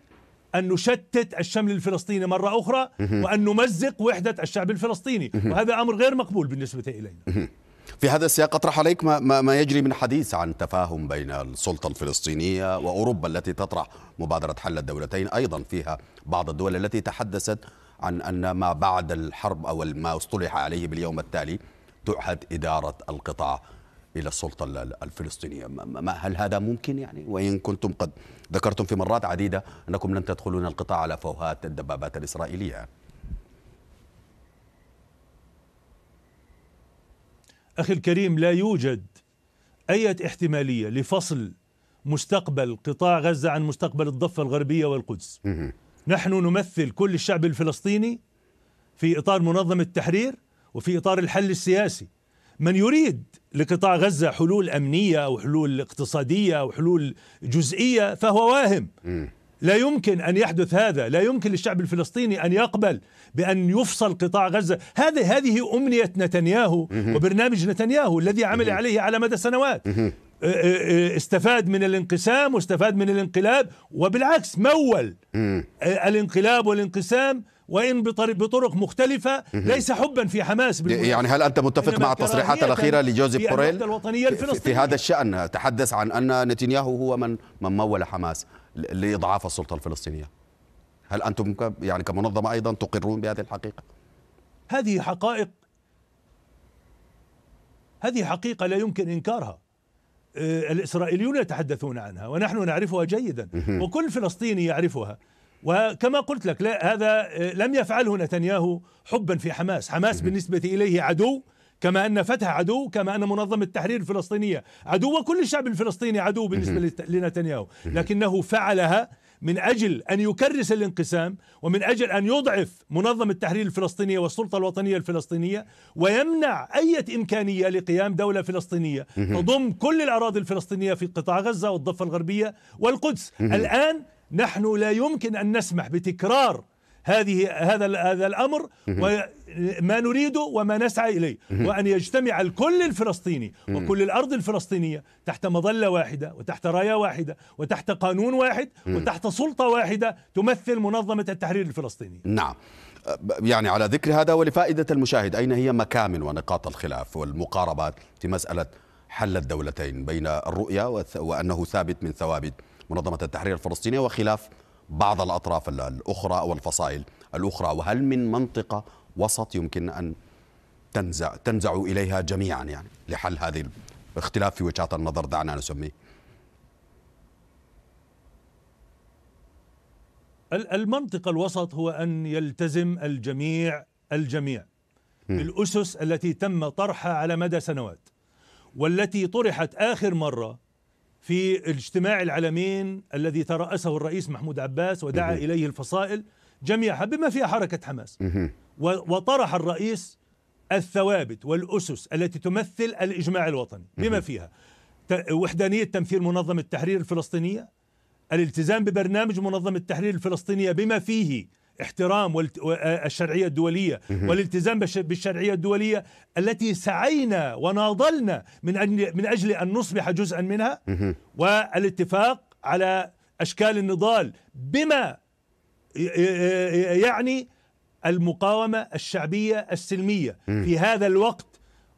أن نشتت الشمل الفلسطيني مرة أخرى وأن نمزق وحدة الشعب الفلسطيني وهذا أمر غير مقبول بالنسبة إلينا في هذا السياق اطرح عليك ما, ما, ما يجري من حديث عن تفاهم بين السلطه الفلسطينيه واوروبا التي تطرح مبادره حل الدولتين ايضا فيها بعض الدول التي تحدثت عن ان ما بعد الحرب او ما اصطلح عليه باليوم التالي تعهد اداره القطاع إلى السلطة الفلسطينية ما هل هذا ممكن يعني وإن كنتم قد ذكرتم في مرات عديدة أنكم لن تدخلون القطاع على فوهات الدبابات الإسرائيلية أخي الكريم لا يوجد أي احتمالية لفصل مستقبل قطاع غزة عن مستقبل الضفة الغربية والقدس نحن نمثل كل الشعب الفلسطيني في إطار منظمة التحرير وفي إطار الحل السياسي من يريد لقطاع غزة حلول أمنية أو حلول اقتصادية أو حلول جزئية فهو واهم لا يمكن أن يحدث هذا لا يمكن للشعب الفلسطيني أن يقبل بأن يفصل قطاع غزة هذه هذه أمنية نتنياهو وبرنامج نتنياهو الذي عمل عليه على مدى سنوات استفاد من الانقسام واستفاد من الانقلاب وبالعكس مول الانقلاب والانقسام وإن بطرق مختلفة ليس حبا في حماس يعني هل أنت متفق مع التصريحات الأخيرة لجوزيف بوريل الوطنية الفلسطينية في هذا الشأن تحدث عن أن نتنياهو هو من من مول حماس لإضعاف السلطة الفلسطينية هل أنتم يعني كمنظمة أيضا تقرون بهذه الحقيقة؟ هذه حقائق هذه حقيقة لا يمكن إنكارها آه، الإسرائيليون يتحدثون عنها ونحن نعرفها جيدا وكل فلسطيني يعرفها وكما قلت لك لا هذا لم يفعله نتنياهو حبا في حماس حماس بالنسبة إليه عدو كما أن فتح عدو كما أن منظمة التحرير الفلسطينية عدو وكل الشعب الفلسطيني عدو بالنسبة لنتنياهو لكنه فعلها من أجل أن يكرس الانقسام ومن أجل أن يضعف منظمة التحرير الفلسطينية والسلطة الوطنية الفلسطينية ويمنع أي إمكانية لقيام دولة فلسطينية تضم كل الأراضي الفلسطينية في قطاع غزة والضفة الغربية والقدس الآن نحن لا يمكن أن نسمح بتكرار هذه هذا هذا الامر وما نريده وما نسعى اليه وان يجتمع الكل الفلسطيني وكل الارض الفلسطينيه تحت مظله واحده وتحت رايه واحده وتحت قانون واحد وتحت سلطه واحده تمثل منظمه التحرير الفلسطينيه. نعم. يعني على ذكر هذا ولفائده المشاهد اين هي مكامن ونقاط الخلاف والمقاربات في مساله حل الدولتين بين الرؤيه وانه ثابت من ثوابت منظمة التحرير الفلسطينية وخلاف بعض الأطراف الأخرى أو الفصائل الأخرى وهل من منطقة وسط يمكن أن تنزع تنزع إليها جميعا يعني لحل هذه الاختلاف في وجهات النظر دعنا نسميه المنطقة الوسط هو أن يلتزم الجميع الجميع بالأسس التي تم طرحها على مدى سنوات والتي طرحت آخر مرة في الاجتماع العالمين الذي ترأسه الرئيس محمود عباس ودعا إليه الفصائل جميعها بما فيها حركة حماس وطرح الرئيس الثوابت والأسس التي تمثل الإجماع الوطني بما فيها وحدانية تمثيل منظمة التحرير الفلسطينية الالتزام ببرنامج منظمة التحرير الفلسطينية بما فيه احترام الشرعية الدولية والالتزام بالشرعية الدولية التي سعينا وناضلنا من أجل, من أجل أن نصبح جزءا منها والاتفاق على أشكال النضال بما يعني المقاومة الشعبية السلمية في هذا الوقت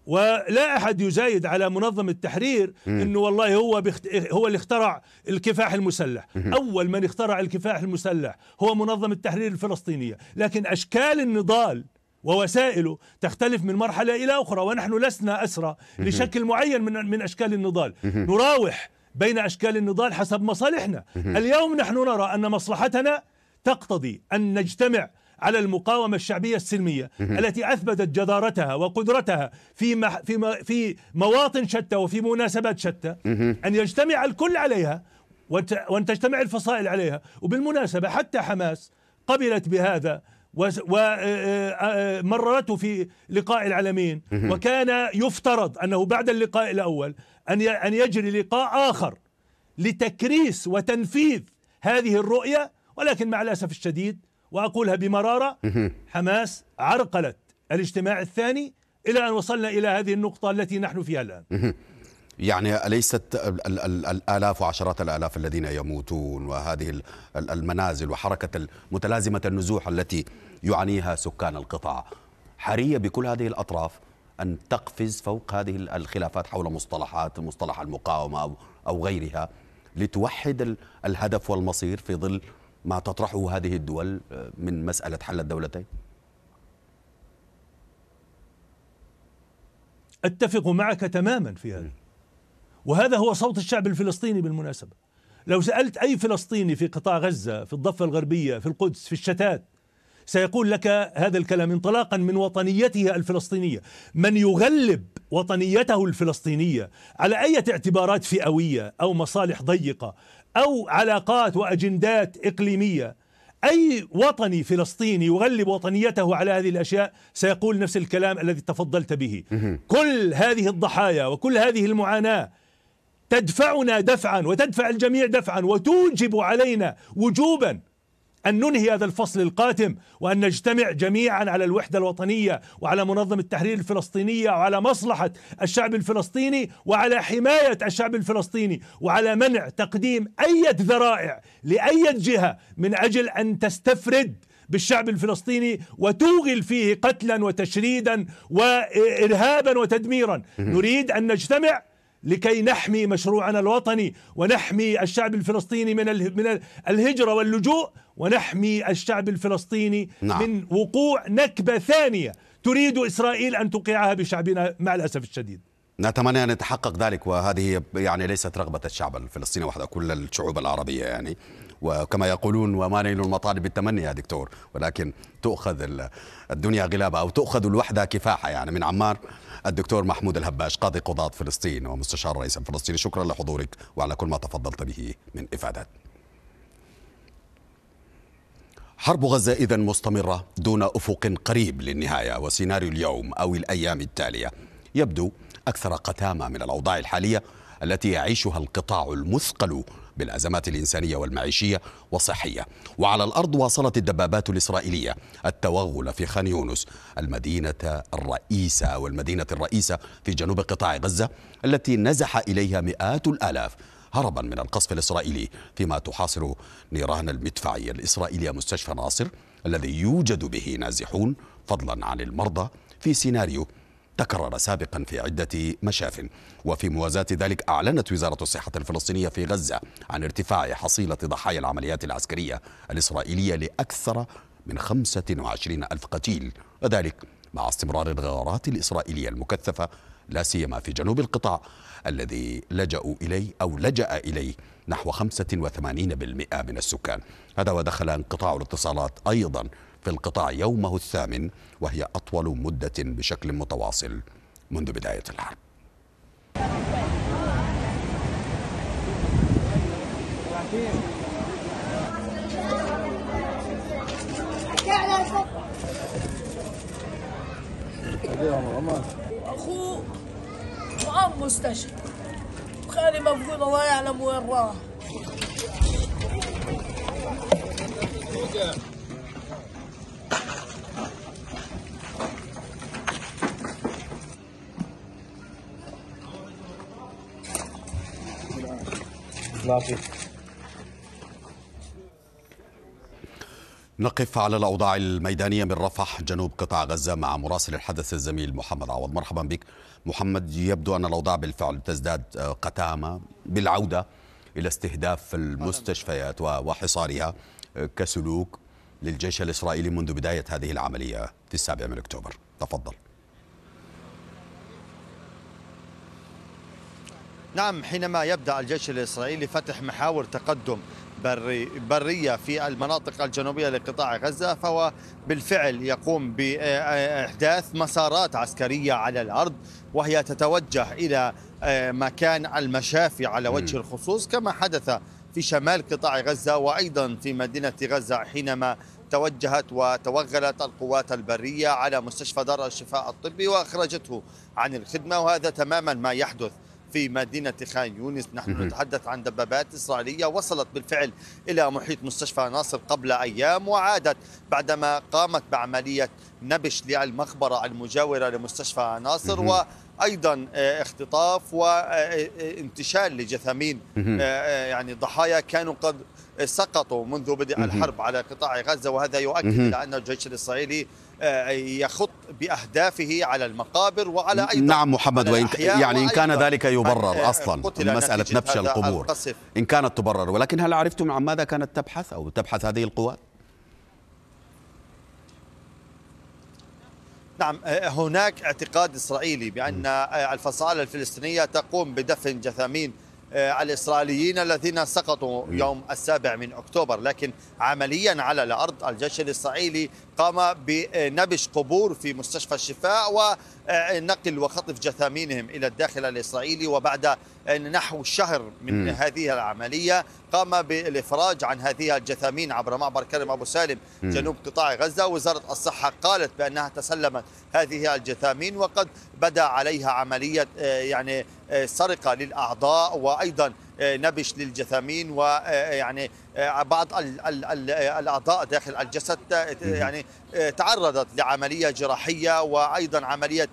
ولا احد يزايد على منظمه التحرير انه والله هو بيخت... هو اللي اخترع الكفاح المسلح، اول من اخترع الكفاح المسلح هو منظمه التحرير الفلسطينيه، لكن اشكال النضال ووسائله تختلف من مرحله الى اخرى ونحن لسنا اسرى لشكل معين من من اشكال النضال، نراوح بين اشكال النضال حسب مصالحنا، اليوم نحن نرى ان مصلحتنا تقتضي ان نجتمع على المقاومة الشعبية السلمية التي أثبتت جدارتها وقدرتها في مح في م في مواطن شتى وفي مناسبات شتى أن يجتمع الكل عليها وأن تجتمع الفصائل عليها وبالمناسبة حتى حماس قبلت بهذا ومررته آه، آه، آه، في لقاء العالمين وكان يفترض أنه بعد اللقاء الأول أن أن يجري لقاء آخر لتكريس وتنفيذ هذه الرؤية ولكن مع الأسف الشديد وأقولها بمرارة حماس عرقلت الاجتماع الثاني إلى أن وصلنا إلى هذه النقطة التي نحن فيها الآن يعني أليست الآلاف وعشرات الآلاف الذين يموتون وهذه المنازل وحركة متلازمة النزوح التي يعانيها سكان القطاع حرية بكل هذه الأطراف أن تقفز فوق هذه الخلافات حول مصطلحات مصطلح المقاومة أو غيرها لتوحد الهدف والمصير في ظل ما تطرحه هذه الدول آه، من مسألة حل الدولتين؟ أتفق معك تماما في هذا وهذا هو صوت الشعب الفلسطيني بالمناسبة لو سألت أي فلسطيني في قطاع غزة في الضفة الغربية في القدس في الشتات سيقول لك هذا الكلام انطلاقا من وطنيته الفلسطينية من يغلب وطنيته الفلسطينية على أي اعتبارات فئوية أو مصالح ضيقة أو علاقات وأجندات إقليمية أي وطني فلسطيني يغلب وطنيته على هذه الأشياء سيقول نفس الكلام الذي تفضلت به كل هذه الضحايا وكل هذه المعاناة تدفعنا دفعا وتدفع الجميع دفعا وتوجب علينا وجوبا أن ننهي هذا الفصل القاتم وأن نجتمع جميعا على الوحدة الوطنية وعلى منظمة التحرير الفلسطينية وعلى مصلحة الشعب الفلسطيني وعلى حماية الشعب الفلسطيني وعلى منع تقديم أي ذرائع لأي جهة من أجل أن تستفرد بالشعب الفلسطيني وتوغل فيه قتلا وتشريدا وإرهابا وتدميرا نريد أن نجتمع لكي نحمي مشروعنا الوطني ونحمي الشعب الفلسطيني من من الهجره واللجوء ونحمي الشعب الفلسطيني نعم. من وقوع نكبة ثانية تريد إسرائيل أن توقعها بشعبنا مع الأسف الشديد نتمنى أن يتحقق ذلك وهذه يعني ليست رغبة الشعب الفلسطيني وحده كل الشعوب العربية يعني وكما يقولون وما نيل المطالب بالتمني يا دكتور ولكن تؤخذ الدنيا غلابة أو تؤخذ الوحدة كفاحة يعني من عمار الدكتور محمود الهباش قاضي قضاة فلسطين ومستشار الرئيس الفلسطيني شكرا لحضورك وعلى كل ما تفضلت به من إفادات حرب غزة إذا مستمرة دون أفق قريب للنهاية وسيناريو اليوم أو الأيام التالية يبدو أكثر قتامة من الأوضاع الحالية التي يعيشها القطاع المثقل بالأزمات الإنسانية والمعيشية والصحية وعلى الأرض واصلت الدبابات الإسرائيلية التوغل في خان يونس المدينة الرئيسة والمدينة الرئيسة في جنوب قطاع غزة التي نزح إليها مئات الآلاف هربا من القصف الإسرائيلي فيما تحاصر نيران المدفعية الإسرائيلية مستشفى ناصر الذي يوجد به نازحون فضلا عن المرضى في سيناريو تكرر سابقا في عدة مشاف وفي موازاة ذلك أعلنت وزارة الصحة الفلسطينية في غزة عن ارتفاع حصيلة ضحايا العمليات العسكرية الإسرائيلية لأكثر من 25 ألف قتيل وذلك مع استمرار الغارات الإسرائيلية المكثفة لا سيما في جنوب القطاع الذي لجأوا إليه أو لجأ إليه نحو 85% من السكان هذا ودخل انقطاع الاتصالات أيضا في القطاع يومه الثامن وهي أطول مدة بشكل متواصل منذ بداية الحرب اخو وأم مستشفى خالي مفقود الله يعلم وين راح نقف على الأوضاع الميدانية من رفح جنوب قطاع غزة مع مراسل الحدث الزميل محمد عوض مرحبا بك محمد يبدو أن الأوضاع بالفعل تزداد آه، قتامة بالعودة إلى استهداف المستشفيات وحصارها آه، كسلوك للجيش الإسرائيلي منذ بداية هذه العملية في السابع من أكتوبر تفضل نعم حينما يبدأ الجيش الإسرائيلي فتح محاور تقدم بري برية في المناطق الجنوبية لقطاع غزة فهو بالفعل يقوم بإحداث مسارات عسكرية على الأرض وهي تتوجه إلى آه، مكان المشافي على وجه الخصوص كما حدث في شمال قطاع غزة وأيضا في مدينة غزة حينما توجهت وتوغلت القوات البرية على مستشفى دار الشفاء الطبي وأخرجته عن الخدمة وهذا تماما ما يحدث في مدينة خان يونس نحن نتحدث عن دبابات إسرائيلية وصلت بالفعل إلى محيط مستشفى ناصر قبل أيام وعادت بعدما قامت بعملية نبش للمخبرة المجاورة لمستشفى ناصر آه، و ايضا آه، اختطاف آه، وانتشال لجثامين يعني ضحايا كانوا قد سقطوا منذ بدء الحرب على قطاع غزه وهذا يؤكد الى ان الجيش الاسرائيلي آه، يخط باهدافه على المقابر وعلى ايضا نعم محمد وإن يعني ان كان ذلك يبرر اصلا مساله نبش القبور ان كانت تبرر ولكن هل عرفتم عن ماذا كانت تبحث او تبحث هذه القوات؟ نعم آه، هناك اعتقاد اسرائيلي بان آه، الفصائل الفلسطينيه تقوم بدفن جثامين آه، الإسرائيليين الذين سقطوا يوم السابع من أكتوبر لكن عمليا على الأرض الجيش الإسرائيلي قام بنبش قبور في مستشفى الشفاء ونقل وخطف جثامينهم إلى الداخل الإسرائيلي وبعد نحو شهر من م. هذه العملية قام بالإفراج عن هذه الجثامين عبر معبر كرم أبو سالم م. جنوب قطاع غزة وزارة الصحة قالت بأنها تسلمت هذه الجثامين وقد بدا عليها عملية آه، يعني آه، سرقة للأعضاء وأيضا آه، نبش للجثامين ويعني بعض الاعضاء داخل الجسد يعني تعرضت لعمليه جراحيه وايضا عمليه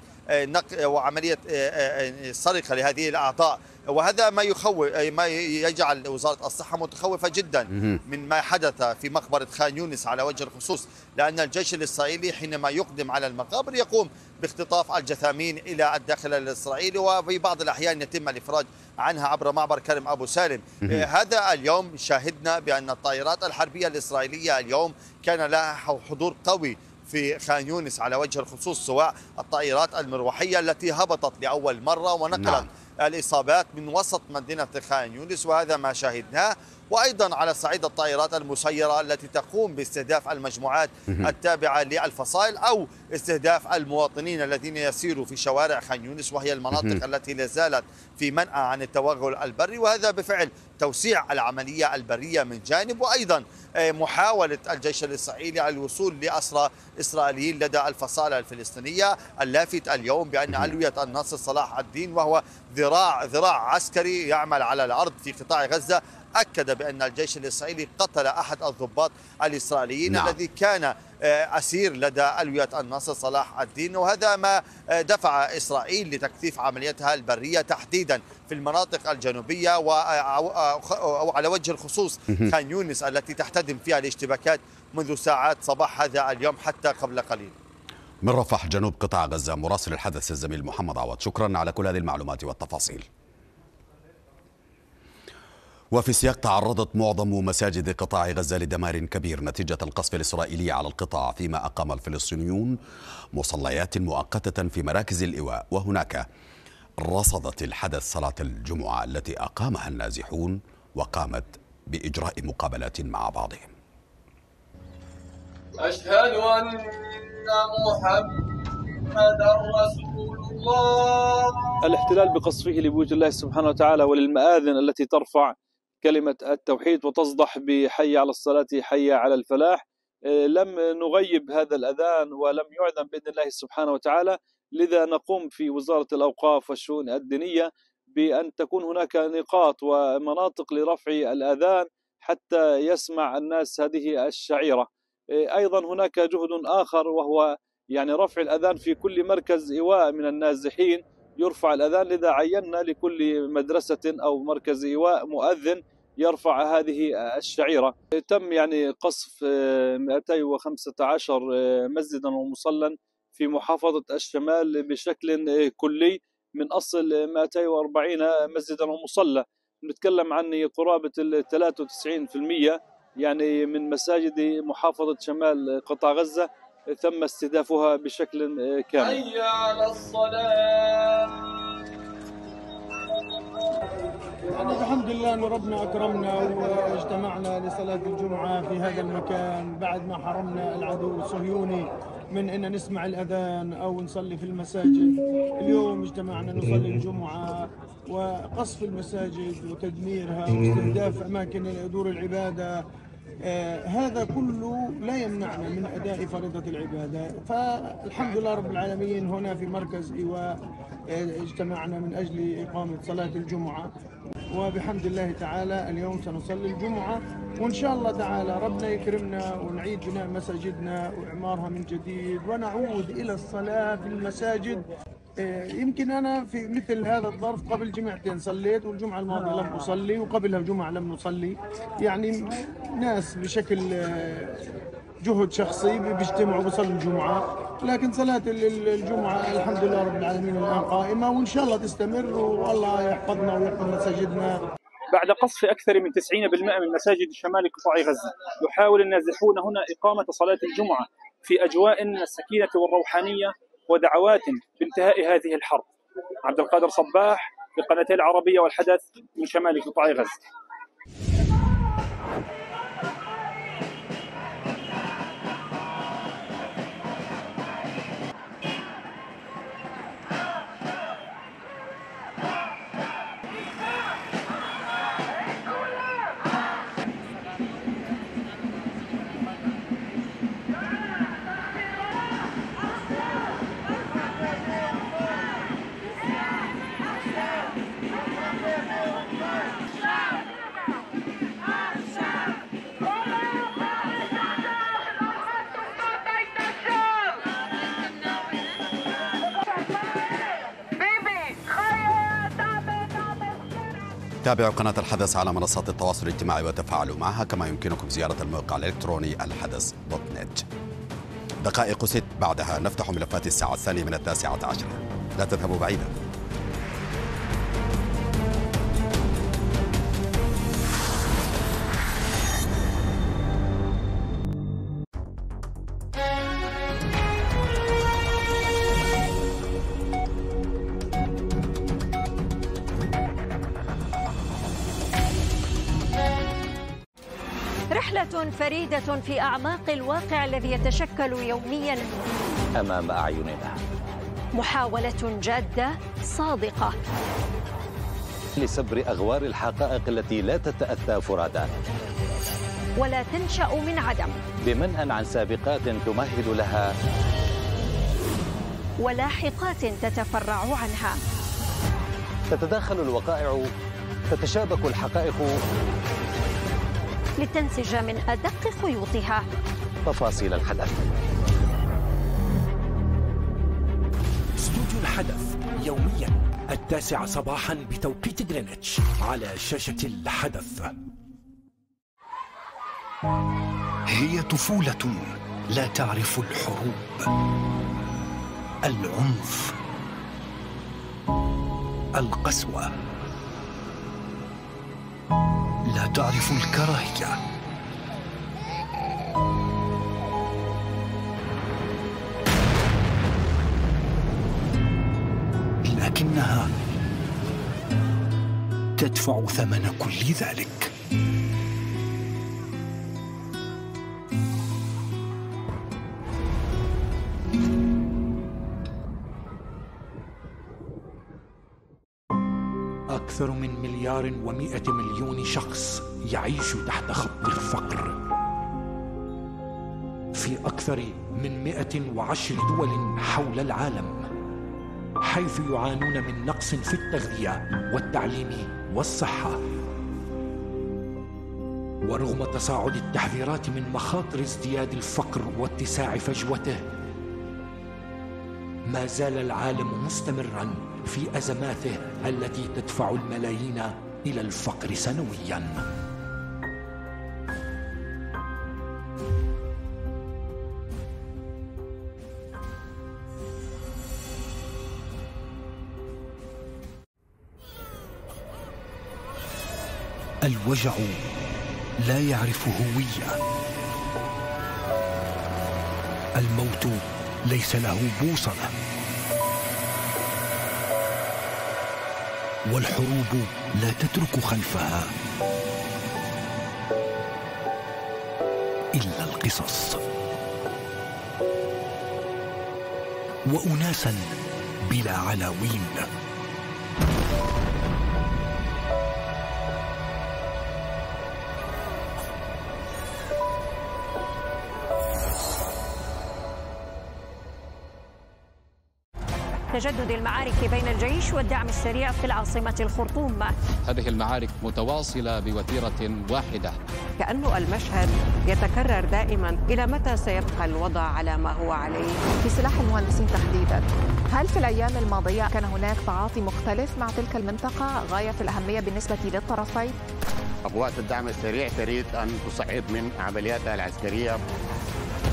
وعمليه آه، آه، آه، سرقه لهذه الاعضاء وهذا ما يخوف ما يجعل وزاره الصحه متخوفه جدا من ما حدث في مقبره خان يونس على وجه الخصوص لان الجيش الاسرائيلي حينما يقدم على المقابر يقوم باختطاف الجثامين الى الداخل الاسرائيلي وفي بعض الاحيان يتم الافراج عنها عبر معبر كرم ابو سالم هذا اليوم شاهدنا بان الطائرات الحربيه الاسرائيليه اليوم كان لها حضور قوي في خان يونس على وجه الخصوص سواء الطائرات المروحية التي هبطت لأول مرة ونقلت نعم. الإصابات من وسط مدينة خان يونس وهذا ما شاهدناه وايضا على صعيد الطائرات المسيره التي تقوم باستهداف المجموعات التابعه للفصائل او استهداف المواطنين الذين يسيروا في شوارع خان يونس وهي المناطق التي لا زالت في منأى عن التوغل البري وهذا بفعل توسيع العمليه البريه من جانب وايضا آه، محاوله الجيش الاسرائيلي الوصول لاسرى اسرائيليين لدى الفصائل الفلسطينيه اللافت اليوم بان علويه الناصر صلاح الدين وهو ذراع ذراع عسكري يعمل على الارض في قطاع غزه أكد بأن الجيش الإسرائيلي قتل أحد الضباط الإسرائيليين نعم. الذي كان آه، أسير لدى ألوية النصر صلاح الدين وهذا ما آه، دفع إسرائيل لتكثيف عملياتها البرية تحديدا في المناطق الجنوبية وعلى آه، وجه الخصوص خان يونس التي تحتدم فيها الاشتباكات منذ ساعات صباح هذا اليوم حتى قبل قليل من رفح جنوب قطاع غزة مراسل الحدث الزميل محمد عوض شكرا على كل هذه المعلومات والتفاصيل وفي سياق تعرضت معظم مساجد قطاع غزة لدمار كبير نتيجة القصف الإسرائيلي على القطاع فيما أقام الفلسطينيون مصليات مؤقتة في مراكز الإيواء وهناك رصدت الحدث صلاة الجمعة التي أقامها النازحون وقامت بإجراء مقابلات مع بعضهم أشهد أن محمدا رسول الله الاحتلال بقصفه لبيوت الله سبحانه وتعالى وللمآذن التي ترفع كلمة التوحيد وتصدح بحي على الصلاة حي على الفلاح آه، لم نغيب هذا الأذان ولم يعدم بإذن الله سبحانه وتعالى لذا نقوم في وزارة الأوقاف والشؤون الدينية بأن تكون هناك نقاط ومناطق لرفع الأذان حتى يسمع الناس هذه الشعيرة آه، أيضا هناك جهد آخر وهو يعني رفع الأذان في كل مركز إيواء من النازحين يرفع الأذان لذا عينا لكل مدرسة أو مركز إيواء مؤذن يرفع هذه الشعيرة تم يعني قصف 215 آه، آه، مسجدا ومصلا في محافظة الشمال بشكل آه، كلي من أصل 240 مسجدا ومصلى نتكلم عن قرابة ال 93% يعني من مساجد محافظة شمال قطاع غزة تم استهدافها بشكل آه، كامل حي على الصلاه أنا الحمد لله أن ربنا أكرمنا واجتمعنا لصلاة الجمعة في هذا المكان بعد ما حرمنا العدو الصهيوني من أن نسمع الأذان أو نصلي في المساجد اليوم اجتمعنا نصلي الجمعة وقصف المساجد وتدميرها واستهداف أماكن دور العبادة آه، هذا كله لا يمنعنا من أداء فريضة العبادة فالحمد لله رب العالمين هنا في مركز إيواء آه، اجتمعنا من أجل إقامة صلاة الجمعة وبحمد الله تعالى اليوم سنصلي الجمعة وإن شاء الله تعالى ربنا يكرمنا ونعيد بناء مساجدنا وإعمارها من جديد ونعود إلى الصلاة في المساجد إيه، يمكن انا في مثل هذا الظرف قبل جمعتين صليت والجمعه الماضيه لم آه. اصلي وقبلها جمعه لم نصلي يعني ناس بشكل آه، جهد شخصي بيجتمعوا بيصلوا الجمعه لكن صلاه الجمعه الحمد لله رب العالمين الان قائمه وان شاء الله تستمر والله يحفظنا ويحفظ مساجدنا بعد قصف أكثر من 90% من مساجد شمال قطاع غزة يحاول النازحون هنا إقامة صلاة الجمعة في أجواء السكينة والروحانية ودعوات بانتهاء هذه الحرب عبد القادر صباح بقناتي العربية والحدث من شمال قطاع غزة تابعوا قناة الحدث على منصات التواصل الاجتماعي وتفاعلوا معها كما يمكنكم زيارة الموقع الإلكتروني الحدث دوت نت دقائق ست بعدها نفتح ملفات الساعة الثانية من التاسعة عشرة لا تذهبوا بعيداً فريدة في أعماق الواقع الذي يتشكل يوميا أمام أعيننا محاولة جادة صادقة لسبر أغوار الحقائق التي لا تتأتى فرادى ولا تنشأ من عدم بمنأ عن سابقات تمهد لها ولاحقات تتفرع عنها تتداخل الوقائع تتشابك الحقائق لتنسج من أدق خيوطها تفاصيل الحدث استوديو الحدث يوميا التاسعة صباحا بتوقيت غرينتش على شاشة الحدث هي طفولة لا تعرف الحروب العنف القسوة لا تعرف الكراهية لكنها تدفع ثمن كل ذلك أكثر من مليار ومئة مليون شخص يعيش تحت خط الفقر في أكثر من 110 دول حول العالم حيث يعانون من نقص في التغذية والتعليم والصحة ورغم تصاعد التحذيرات من مخاطر ازدياد الفقر واتساع فجوته ما زال العالم مستمرا في ازماته التي تدفع الملايين الى الفقر سنويا الوجع لا يعرف هويه الموت ليس له بوصله والحروب لا تترك خلفها إلا القصص وأناسا بلا عناوين تجدد المعارك بين الجيش والدعم السريع في العاصمة الخرطوم هذه المعارك متواصلة بوتيرة واحدة كأن المشهد يتكرر دائما إلى متى سيبقى الوضع على ما هو عليه في سلاح المهندسين تحديدا هل في الأيام الماضية كان هناك تعاطي مختلف مع تلك المنطقة غاية في الأهمية بالنسبة للطرفين؟ قوات الدعم السريع تريد أن تصعد من عملياتها العسكرية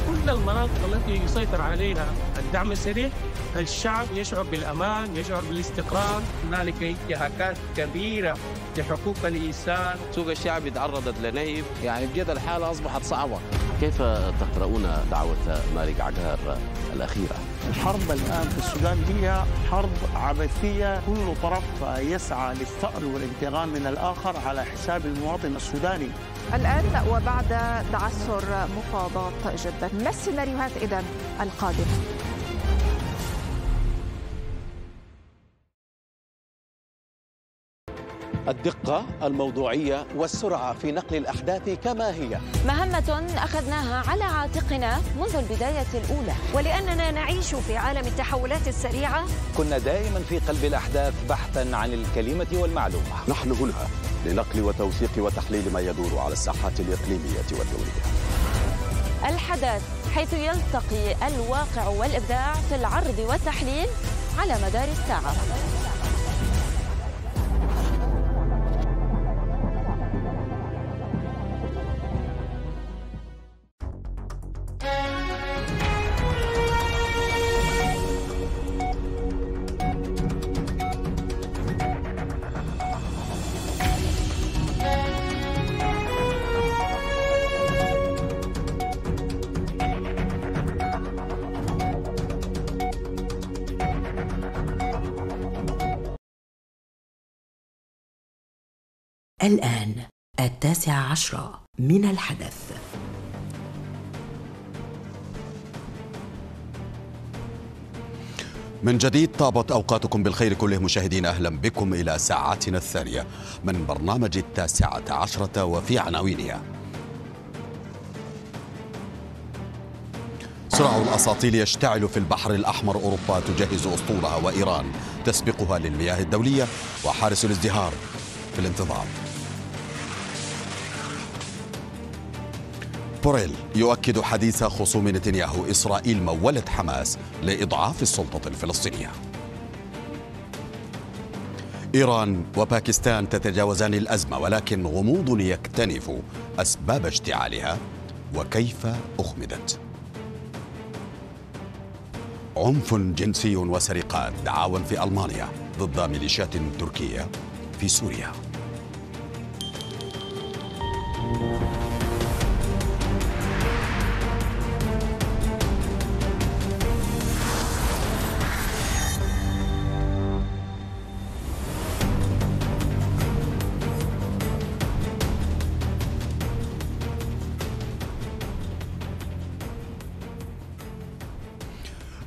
كل المناطق التي يسيطر عليها الدعم السريع الشعب يشعر بالامان يشعر بالاستقرار هنالك انتهاكات كبيره لحقوق الانسان سوق الشعب تعرضت لنهب يعني بجد الحاله اصبحت صعبه كيف تقرؤون دعوه مالك عقار الاخيره الحرب الان في السودان هي حرب عبثيه كل طرف يسعى للثار والانتقام من الاخر على حساب المواطن السوداني الآن وبعد تعثر مفاوضات جدا ما السيناريوهات إذا القادمة؟ الدقة الموضوعية والسرعة في نقل الأحداث كما هي مهمة أخذناها على عاتقنا منذ البداية الأولى ولأننا نعيش في عالم التحولات السريعة كنا دائما في قلب الأحداث بحثا عن الكلمة والمعلومة نحن هنا لنقل وتوثيق وتحليل ما يدور على الساحات الإقليمية والدولية الحدث حيث يلتقي الواقع والإبداع في العرض والتحليل على مدار الساعة الآن التاسعة عشرة من الحدث من جديد طابت أوقاتكم بالخير كله مشاهدين أهلا بكم إلى ساعتنا الثانية من برنامج التاسعة عشرة وفي عناوينها صراع الأساطيل يشتعل في البحر الأحمر أوروبا تجهز أسطولها وإيران تسبقها للمياه الدولية وحارس الازدهار في الانتظار بوريل يؤكد حديث خصوم نتنياهو إسرائيل مولة حماس لإضعاف السلطة الفلسطينية إيران وباكستان تتجاوزان الأزمة ولكن غموض يكتنف أسباب اشتعالها وكيف أخمدت عنف جنسي وسرقات دعاوى في ألمانيا ضد ميليشيات تركية في سوريا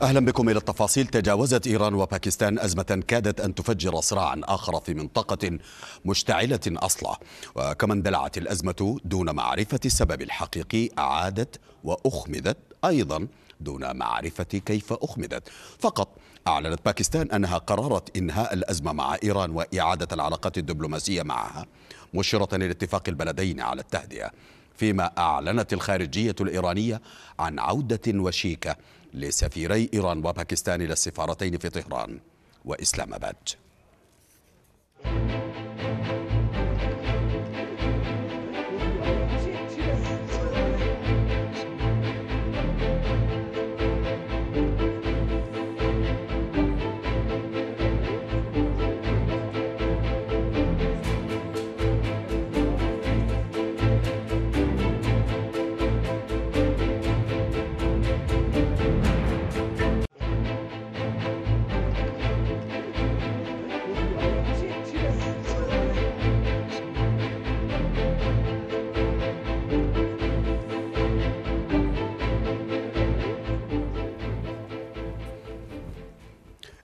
أهلا بكم إلى التفاصيل تجاوزت إيران وباكستان أزمة كادت أن تفجر صراعا آخر في منطقة مشتعلة أصلا وكما اندلعت الأزمة دون معرفة السبب الحقيقي أعادت وأخمدت أيضا دون معرفة كيف أخمدت فقط أعلنت باكستان أنها قررت إنهاء الأزمة مع إيران وإعادة العلاقات الدبلوماسية معها مشيرة اتفاق البلدين على التهدئة فيما أعلنت الخارجية الإيرانية عن عودة وشيكة لسفيري إيران وباكستان إلى السفارتين في طهران وإسلام أباد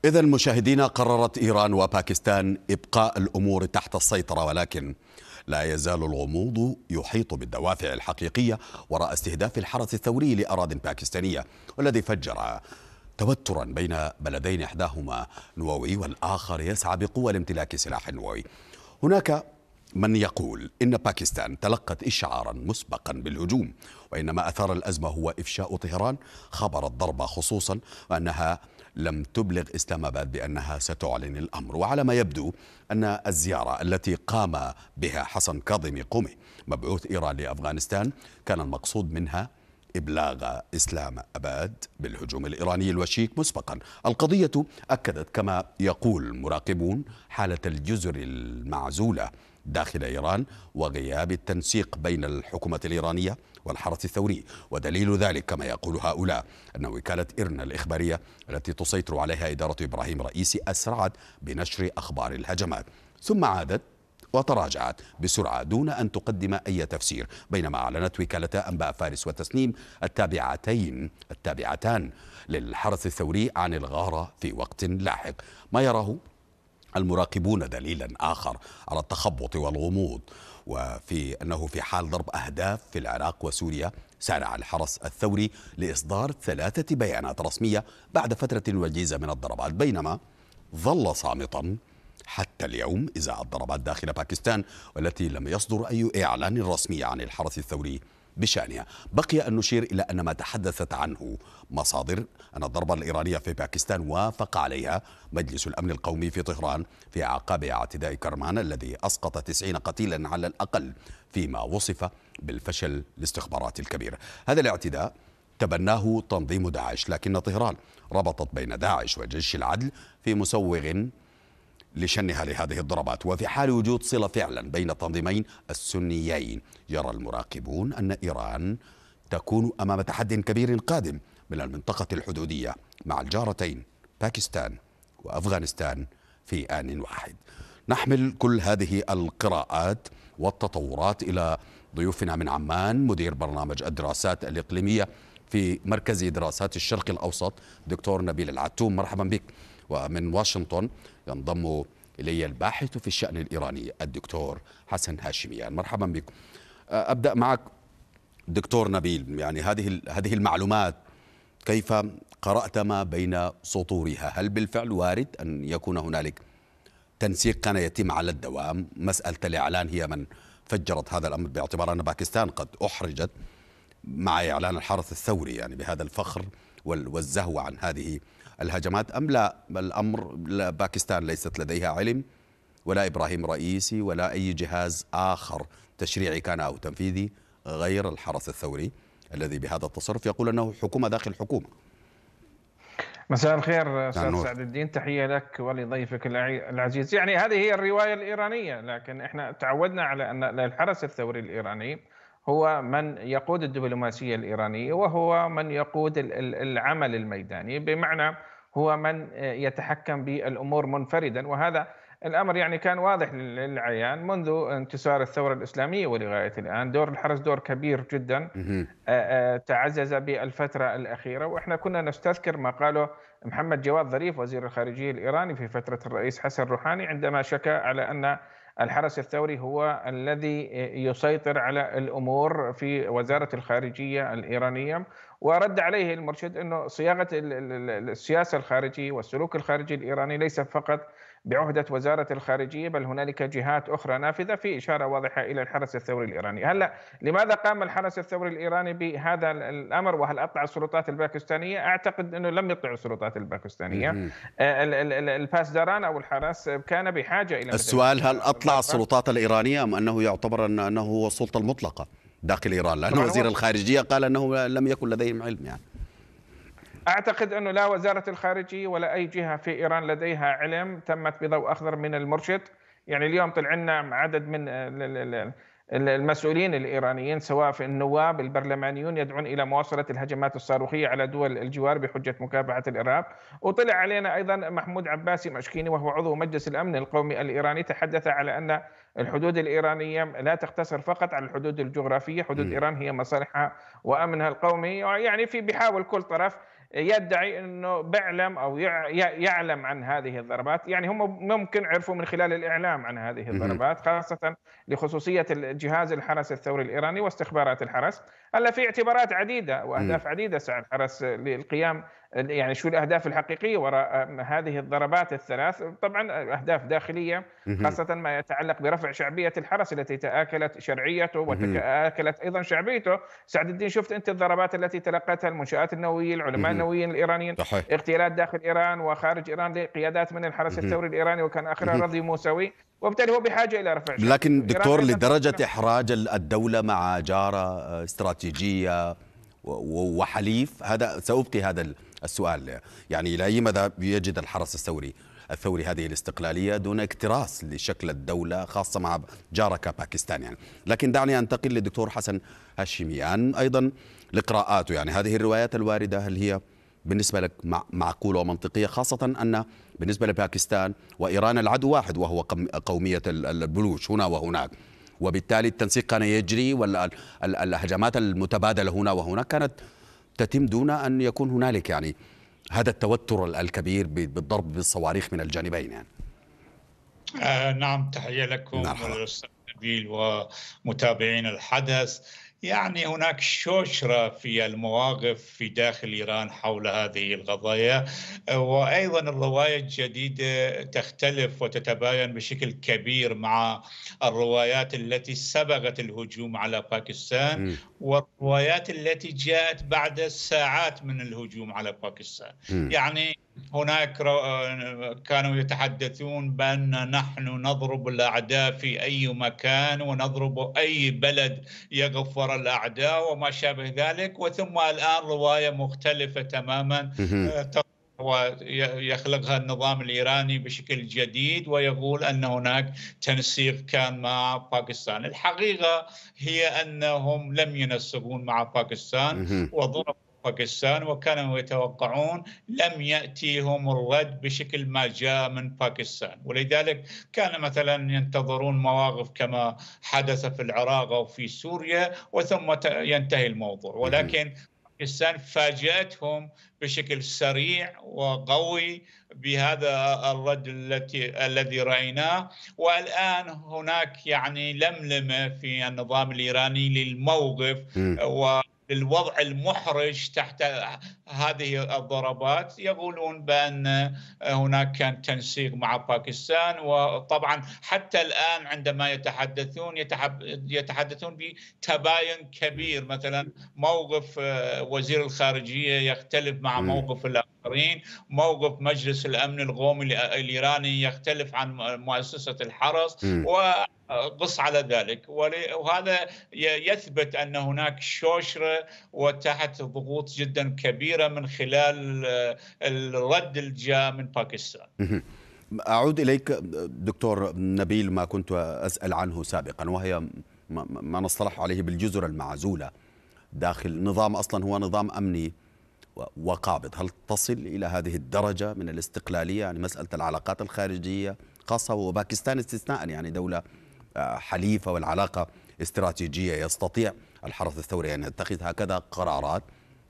إذا المشاهدين قررت إيران وباكستان إبقاء الأمور تحت السيطرة ولكن لا يزال الغموض يحيط بالدوافع الحقيقية وراء استهداف الحرس الثوري لأراضٍ باكستانية والذي فجر توترا بين بلدين إحداهما نووي والآخر يسعى بقوة لامتلاك سلاح نووي هناك من يقول إن باكستان تلقت إشعارا مسبقا بالهجوم وإنما أثار الأزمة هو إفشاء طهران خبر الضربة خصوصا وأنها لم تبلغ إسلام آباد بأنها ستعلن الأمر وعلى ما يبدو أن الزيارة التي قام بها حسن كاظمي قومي مبعوث إيران لأفغانستان كان المقصود منها إبلاغ إسلام أباد بالهجوم الإيراني الوشيك مسبقا القضية أكدت كما يقول مراقبون حالة الجزر المعزولة داخل إيران وغياب التنسيق بين الحكومة الإيرانية والحرس الثوري ودليل ذلك كما يقول هؤلاء أن وكالة إرنا الإخبارية التي تسيطر عليها إدارة إبراهيم رئيسي أسرعت بنشر أخبار الهجمات ثم عادت وتراجعت بسرعة دون أن تقدم أي تفسير بينما أعلنت وكالتا أنباء فارس وتسنيم التابعتين التابعتان للحرس الثوري عن الغارة في وقت لاحق ما يراه المراقبون دليلا آخر على التخبط والغموض وفي أنه في حال ضرب أهداف في العراق وسوريا سارع الحرس الثوري لإصدار ثلاثة بيانات رسمية بعد فترة وجيزة من الضربات بينما ظل صامتا حتى اليوم إزاء الضربات داخل باكستان والتي لم يصدر أي إعلان رسمي عن الحرس الثوري بشأنها بقي أن نشير إلى أن ما تحدثت عنه مصادر أن الضربة الإيرانية في باكستان وافق عليها مجلس الأمن القومي في طهران في عقاب اعتداء كرمان الذي أسقط 90 قتيلا على الأقل فيما وصف بالفشل الاستخباراتي الكبير هذا الاعتداء تبناه تنظيم داعش لكن طهران ربطت بين داعش وجيش العدل في مسوغ لشنها لهذه الضربات وفي حال وجود صلة فعلا بين التنظيمين السنيين يرى المراقبون أن إيران تكون أمام تحد كبير قادم من المنطقة الحدودية مع الجارتين باكستان وأفغانستان في آن واحد نحمل كل هذه القراءات والتطورات إلى ضيوفنا من عمان مدير برنامج الدراسات الإقليمية في مركز دراسات الشرق الأوسط دكتور نبيل العتوم مرحبا بك ومن واشنطن ينضم الي الباحث في الشان الايراني الدكتور حسن هاشميان مرحبا بكم ابدا معك دكتور نبيل يعني هذه هذه المعلومات كيف قرات ما بين سطورها هل بالفعل وارد ان يكون هنالك تنسيق كان يتم على الدوام مساله الاعلان هي من فجرت هذا الامر باعتبار ان باكستان قد احرجت مع اعلان الحرس الثوري يعني بهذا الفخر والزهو عن هذه الهجمات أم لا الأمر باكستان ليست لديها علم ولا إبراهيم رئيسي ولا أي جهاز آخر تشريعي كان أو تنفيذي غير الحرس الثوري الذي بهذا التصرف يقول أنه حكومة داخل حكومة مساء الخير استاذ نعم، سعد الدين تحيه لك ولضيفك العزيز يعني هذه هي الروايه الايرانيه لكن احنا تعودنا على ان الحرس الثوري الايراني هو من يقود الدبلوماسية الإيرانية وهو من يقود العمل الميداني بمعنى هو من آه، يتحكم بالأمور منفردا وهذا الأمر يعني كان واضح للعيان منذ انتصار الثورة الإسلامية ولغاية الآن دور الحرس دور كبير جدا آه، آه، تعزز بالفترة الأخيرة وإحنا كنا نستذكر ما قاله محمد جواد ظريف وزير الخارجية الإيراني في فترة الرئيس حسن روحاني عندما شكى على أن الحرس الثوري هو الذي يسيطر على الامور في وزاره الخارجيه الايرانيه ورد عليه المرشد انه صياغه السياسه الخارجيه والسلوك الخارجي الايراني ليس فقط بعهدة وزارة الخارجية بل هنالك جهات أخرى نافذة في إشارة واضحة إلى الحرس الثوري الإيراني هلا لماذا قام الحرس الثوري الإيراني بهذا الأمر وهل أطلع السلطات الباكستانية أعتقد أنه لم يطلعوا السلطات الباكستانية آه، الباسداران أو الحرس كان بحاجة إلى السؤال هل أطلع السلطات الإيرانية أم أنه يعتبر أنه هو السلطة المطلقة داخل إيران لأن وزير الخارجية قال أنه لم يكن لديهم علم يعني أعتقد أنه لا وزارة الخارجية ولا أي جهة في إيران لديها علم تمت بضوء أخضر من المرشد يعني اليوم طلع لنا عدد من المسؤولين الإيرانيين سواء في النواب البرلمانيون يدعون إلى مواصلة الهجمات الصاروخية على دول الجوار بحجة مكافحة الإرهاب وطلع علينا أيضا محمود عباسي مشكيني وهو عضو مجلس الأمن القومي الإيراني تحدث على أن الحدود الإيرانية لا تقتصر فقط على الحدود الجغرافية حدود م. إيران هي مصالحها وأمنها القومي يعني في بيحاول كل طرف يدعي انه بيعلم او يعلم عن هذه الضربات، يعني هم ممكن عرفوا من خلال الاعلام عن هذه الضربات خاصه لخصوصيه جهاز الحرس الثوري الايراني واستخبارات الحرس، هلا في اعتبارات عديده واهداف عديده سعى الحرس للقيام يعني شو الاهداف الحقيقيه وراء هذه الضربات الثلاث طبعا آه، اهداف داخليه خاصه ما يتعلق برفع شعبيه الحرس التي تاكلت شرعيته وتاكلت آه، ايضا شعبيته سعد الدين شفت انت الضربات التي تلقتها المنشات النوويه العلماء النوويين الايرانيين صحيح. اغتيالات داخل ايران وخارج ايران لقيادات من الحرس الثوري الايراني وكان اخرها رضي موسوي وبالتالي هو بحاجه الى رفع شعبية. لكن دكتور لدرجه احراج الدوله مع جاره آه، استراتيجيه وحليف هذا سأبقي هذا السؤال يعني إلى أي مدى يجد الحرس الثوري الثوري هذه الاستقلالية دون اكتراث لشكل الدولة خاصة مع جارك باكستان يعني لكن دعني أنتقل للدكتور حسن هاشميان أيضا لقراءاته يعني هذه الروايات الواردة هل هي بالنسبة لك معقولة ومنطقية خاصة أن بالنسبة لباكستان وإيران العدو واحد وهو قومية البلوش هنا وهناك وبالتالي التنسيق كان يجري والهجمات المتبادلة هنا وهناك كانت تتم دون أن يكون هنالك يعني هذا التوتر الكبير بالضرب بالصواريخ من الجانبين يعني. آه نعم تحية لكم نعم. نبيل ومتابعين الحدث يعني هناك شوشرة في المواقف في داخل إيران حول هذه القضايا وأيضا الرواية الجديدة تختلف وتتباين بشكل كبير مع الروايات التي سبقت الهجوم على باكستان والروايات التي جاءت بعد ساعات من الهجوم على باكستان يعني هناك كانوا يتحدثون بأن نحن نضرب الأعداء في أي مكان ونضرب أي بلد يقف وراء الاعداء وما شابه ذلك وثم الان روايه مختلفه تماما آه، ويخلقها النظام الايراني بشكل جديد ويقول ان هناك تنسيق كان مع باكستان، الحقيقه هي انهم لم ينسقون مع باكستان وضربوا باكستان وكانوا يتوقعون لم ياتيهم الرد بشكل ما جاء من باكستان ولذلك كان مثلا ينتظرون مواقف كما حدث في العراق او في سوريا وثم ينتهي الموضوع ولكن باكستان فاجاتهم بشكل سريع وقوي بهذا الرد التي الذي رايناه والان هناك يعني لملمه في النظام الايراني للموقف و للوضع المحرج تحت هذه الضربات يقولون بان هناك كان تنسيق مع باكستان وطبعا حتى الان عندما يتحدثون يتحدثون بتباين كبير مثلا موقف آه، وزير الخارجيه يختلف مع موقف الاخرين، موقف مجلس الامن القومي الايراني يختلف عن مؤسسه الحرس و قص على ذلك وهذا يثبت ان هناك شوشره وتحت ضغوط جدا كبيره كبيرة من خلال آه، الرد الجاء من باكستان. اعود اليك دكتور نبيل ما كنت اسال عنه سابقا وهي ما نصطلح عليه بالجزر المعزوله داخل نظام اصلا هو نظام امني وقابض، هل تصل الى هذه الدرجه من الاستقلاليه يعني مساله العلاقات الخارجيه خاصه وباكستان استثناء يعني دوله آه، حليفه والعلاقه استراتيجيه يستطيع الحرس الثوري ان يعني يتخذ هكذا قرارات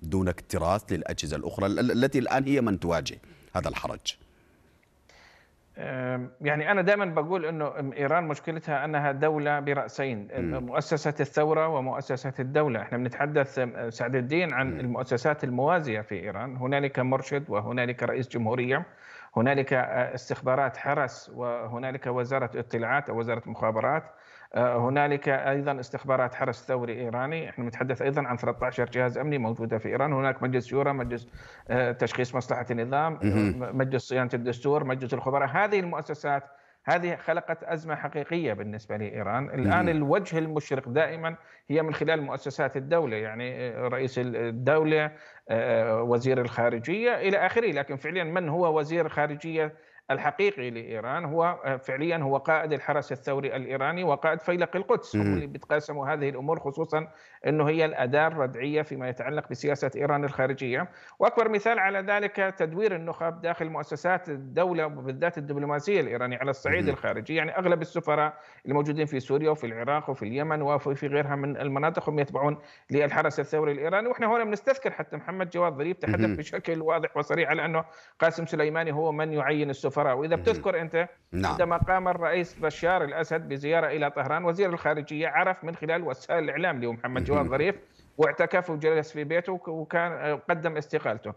دون اكتراث للأجهزة الأخرى التي الآن هي من تواجه هذا الحرج يعني أنا دائما بقول أنه إيران مشكلتها أنها دولة برأسين مؤسسة الثورة ومؤسسة الدولة إحنا بنتحدث سعد الدين عن المؤسسات الموازية في إيران هنالك مرشد وهنالك رئيس جمهورية هنالك استخبارات حرس وهنالك وزارة اطلاعات أو وزارة مخابرات هنالك ايضا استخبارات حرس ثوري ايراني، احنا نتحدث ايضا عن 13 جهاز امني موجوده في ايران، هناك مجلس شورى، مجلس آه، تشخيص مصلحه النظام، مجلس صيانه الدستور، مجلس الخبراء، هذه المؤسسات هذه خلقت ازمه حقيقيه بالنسبه لايران، الان الوجه المشرق دائما هي من خلال مؤسسات الدوله يعني آه، رئيس الدوله آه، وزير الخارجيه الى اخره، لكن فعليا من هو وزير خارجيه الحقيقي لإيران هو آه، فعليا هو قائد الحرس الثوري الإيراني وقائد فيلق القدس هم اللي بيتقاسموا هذه الأمور خصوصا انه هي الاداه الردعيه فيما يتعلق بسياسه ايران الخارجيه، واكبر مثال على ذلك تدوير النخب داخل مؤسسات الدوله وبالذات الدبلوماسيه الايرانيه على الصعيد الخارجي، يعني اغلب السفراء الموجودين في سوريا وفي العراق وفي اليمن وفي غيرها من المناطق هم يتبعون للحرس الثوري الايراني، واحنا هنا بنستذكر حتى محمد جواد ظريف تحدث بشكل واضح وصريح على انه قاسم سليماني هو من يعين السفراء، واذا بتذكر انت نعم. عندما قام الرئيس بشار الاسد بزياره الى طهران وزير الخارجيه عرف من خلال وسائل الاعلام اللي هو محمد جواد جواد ظريف واعتكف وجلس في بيته وكان قدم استقالته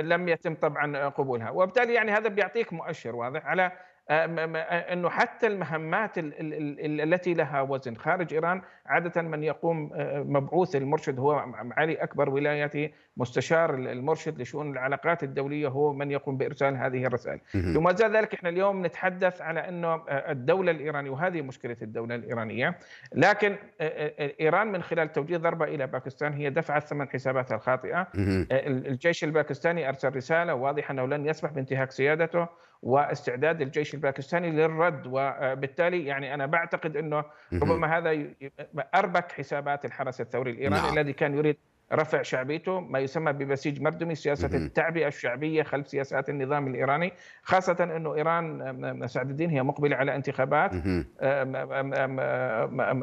لم يتم طبعا قبولها وبالتالي يعني هذا بيعطيك مؤشر واضح على آه، آه، انه حتى المهمات التي لها وزن خارج ايران عاده من يقوم آه، مبعوث المرشد هو علي اكبر ولايتي مستشار المرشد لشؤون العلاقات الدوليه هو من يقوم بارسال هذه الرسائل وما زال ذلك احنا اليوم نتحدث على انه الدوله الايرانيه وهذه مشكله الدوله الايرانيه لكن ايران من خلال توجيه ضربه الى باكستان هي دفعت ثمن حساباتها الخاطئه الجيش الباكستاني ارسل رساله واضحه انه لن يسمح بانتهاك سيادته واستعداد الجيش الباكستاني للرد وبالتالي يعني انا بعتقد انه ربما هذا اربك حسابات الحرس الثوري الايراني نعم. الذي كان يريد رفع شعبيته ما يسمى ببسيج مردمي سياسة التعبئة الشعبية خلف سياسات النظام الإيراني خاصة أنه إيران سعد الدين هي مقبلة على انتخابات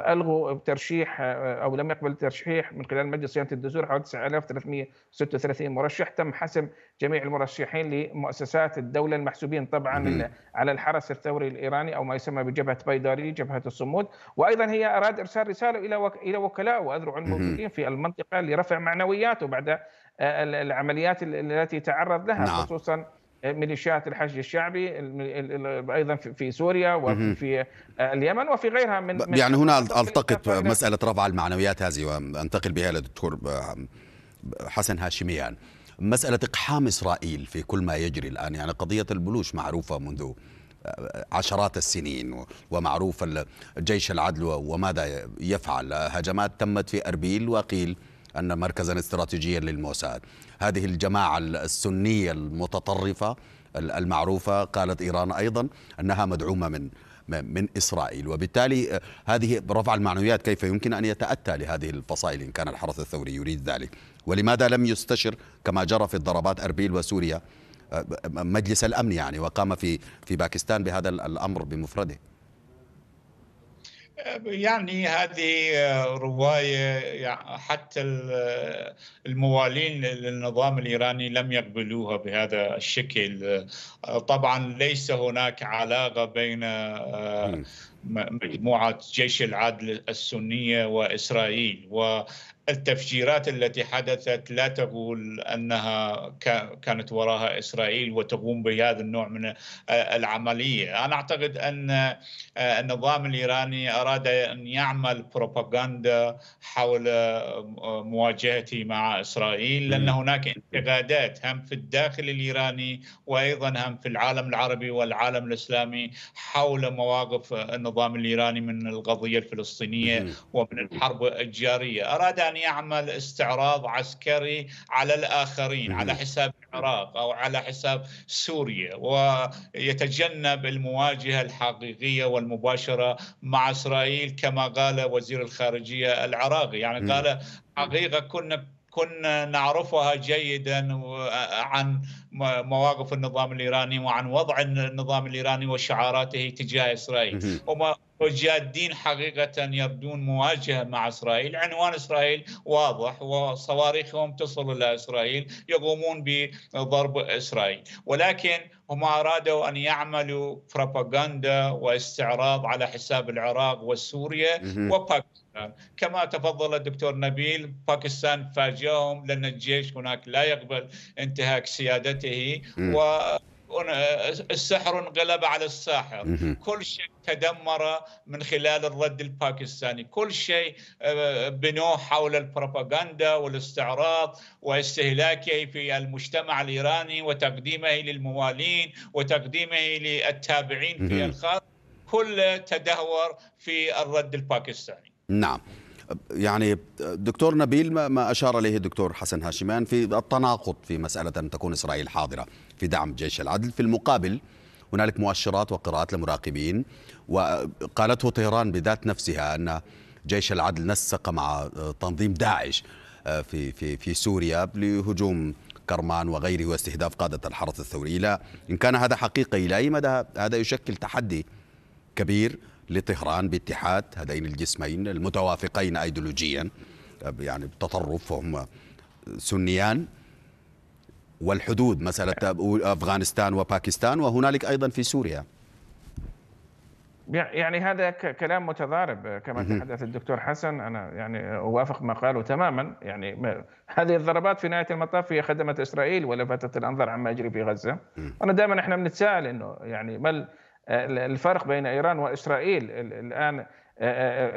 ألغوا ترشيح أو لم يقبل ترشيح من خلال مجلس صيانة الدستور حوالي 9336 مرشح تم حسم جميع المرشحين لمؤسسات الدولة المحسوبين طبعا على الحرس الثوري الإيراني أو ما يسمى بجبهة بيداري جبهة الصمود وأيضا هي أراد إرسال رسالة إلى إلى وكلاء وأذرع الموجودين في المنطقة لرفع معنوياته بعد آه، العمليات التي تعرض لها نعم. خصوصا ميليشيات الحشد الشعبي ايضا في سوريا وفي آه، اليمن وفي غيرها من يعني هنا التقط مساله رفع المعنويات هذه وانتقل بها للدكتور حسن هاشميان مسألة إقحام إسرائيل في كل ما يجري الآن يعني قضية البلوش معروفة منذ آه، عشرات السنين ومعروف جيش العدل وماذا يفعل هجمات تمت في أربيل وقيل أن مركزا استراتيجيا للموساد هذه الجماعة السنية المتطرفة المعروفة قالت إيران أيضا أنها مدعومة من من إسرائيل وبالتالي آه، هذه رفع المعنويات كيف يمكن أن يتأتى لهذه الفصائل إن كان الحرس الثوري يريد ذلك ولماذا لم يستشر كما جرى في الضربات أربيل وسوريا آه، مجلس الأمن يعني وقام في في باكستان بهذا الأمر بمفرده يعني هذه آه، رواية حتى آه، الموالين للنظام الإيراني لم يقبلوها بهذا الشكل طبعا ليس هناك علاقة بين طيب. مجموعة جيش العدل السنية وإسرائيل والتفجيرات التي حدثت لا تقول أنها كانت وراها إسرائيل وتقوم بهذا النوع من آه، العملية أنا أعتقد أن آه، النظام الإيراني أراد أن يعمل بروباغندا حول آه، مواجهته مع إسرائيل لأن هناك انتقادات هم في الداخل الإيراني وأيضا هم في العالم العربي والعالم الإسلامي حول مواقف النظام النظام الايراني من القضيه الفلسطينيه ومن الحرب الجاريه، اراد ان يعمل استعراض عسكري على الاخرين على حساب العراق او على حساب سوريا ويتجنب المواجهه الحقيقيه والمباشره مع اسرائيل كما قال وزير الخارجيه العراقي، يعني قال حقيقه كنا كنا نعرفها جيدا عن مواقف النظام الايراني وعن وضع النظام الايراني وشعاراته تجاه اسرائيل وما وجادين حقيقة يبدون مواجهة مع إسرائيل عنوان إسرائيل واضح وصواريخهم تصل إلى إسرائيل يقومون بضرب إسرائيل ولكن هم أرادوا أن يعملوا بروباغندا واستعراض على حساب العراق وسوريا وباكستان كما تفضل الدكتور نبيل باكستان فاجئهم لأن الجيش هناك لا يقبل انتهاك سيادته و السحر انقلب على الساحر كل شيء تدمر من خلال الرد الباكستاني كل شيء آه، بنوه حول البروباغندا والاستعراض واستهلاكه في المجتمع الإيراني وتقديمه للموالين وتقديمه للتابعين في الخارج كل تدهور في الرد الباكستاني نعم يعني دكتور نبيل ما أشار إليه الدكتور حسن هاشمان في التناقض في مسألة أن تكون إسرائيل حاضرة في دعم جيش العدل في المقابل هنالك مؤشرات وقراءات لمراقبين وقالته طهران بذات نفسها أن جيش العدل نسق مع تنظيم داعش في في في سوريا لهجوم كرمان وغيره واستهداف قادة الحرس الثوري لا إن كان هذا حقيقي إلى أي مدى هذا يشكل تحدي كبير لطهران باتحاد هذين الجسمين المتوافقين ايديولوجيا آه، يعني بتطرف هم سنيان والحدود مسألة أفغانستان وباكستان وهنالك أيضا في سوريا يعني هذا كلام متضارب آه، كما تحدث الدكتور حسن انا يعني آه، اوافق ما قاله تماما يعني هذه الضربات في نهايه المطاف هي خدمت اسرائيل ولفتت الانظار عما يجري في غزه انا دائما احنا بنتساءل انه يعني ما الفرق بين ايران واسرائيل الان آه،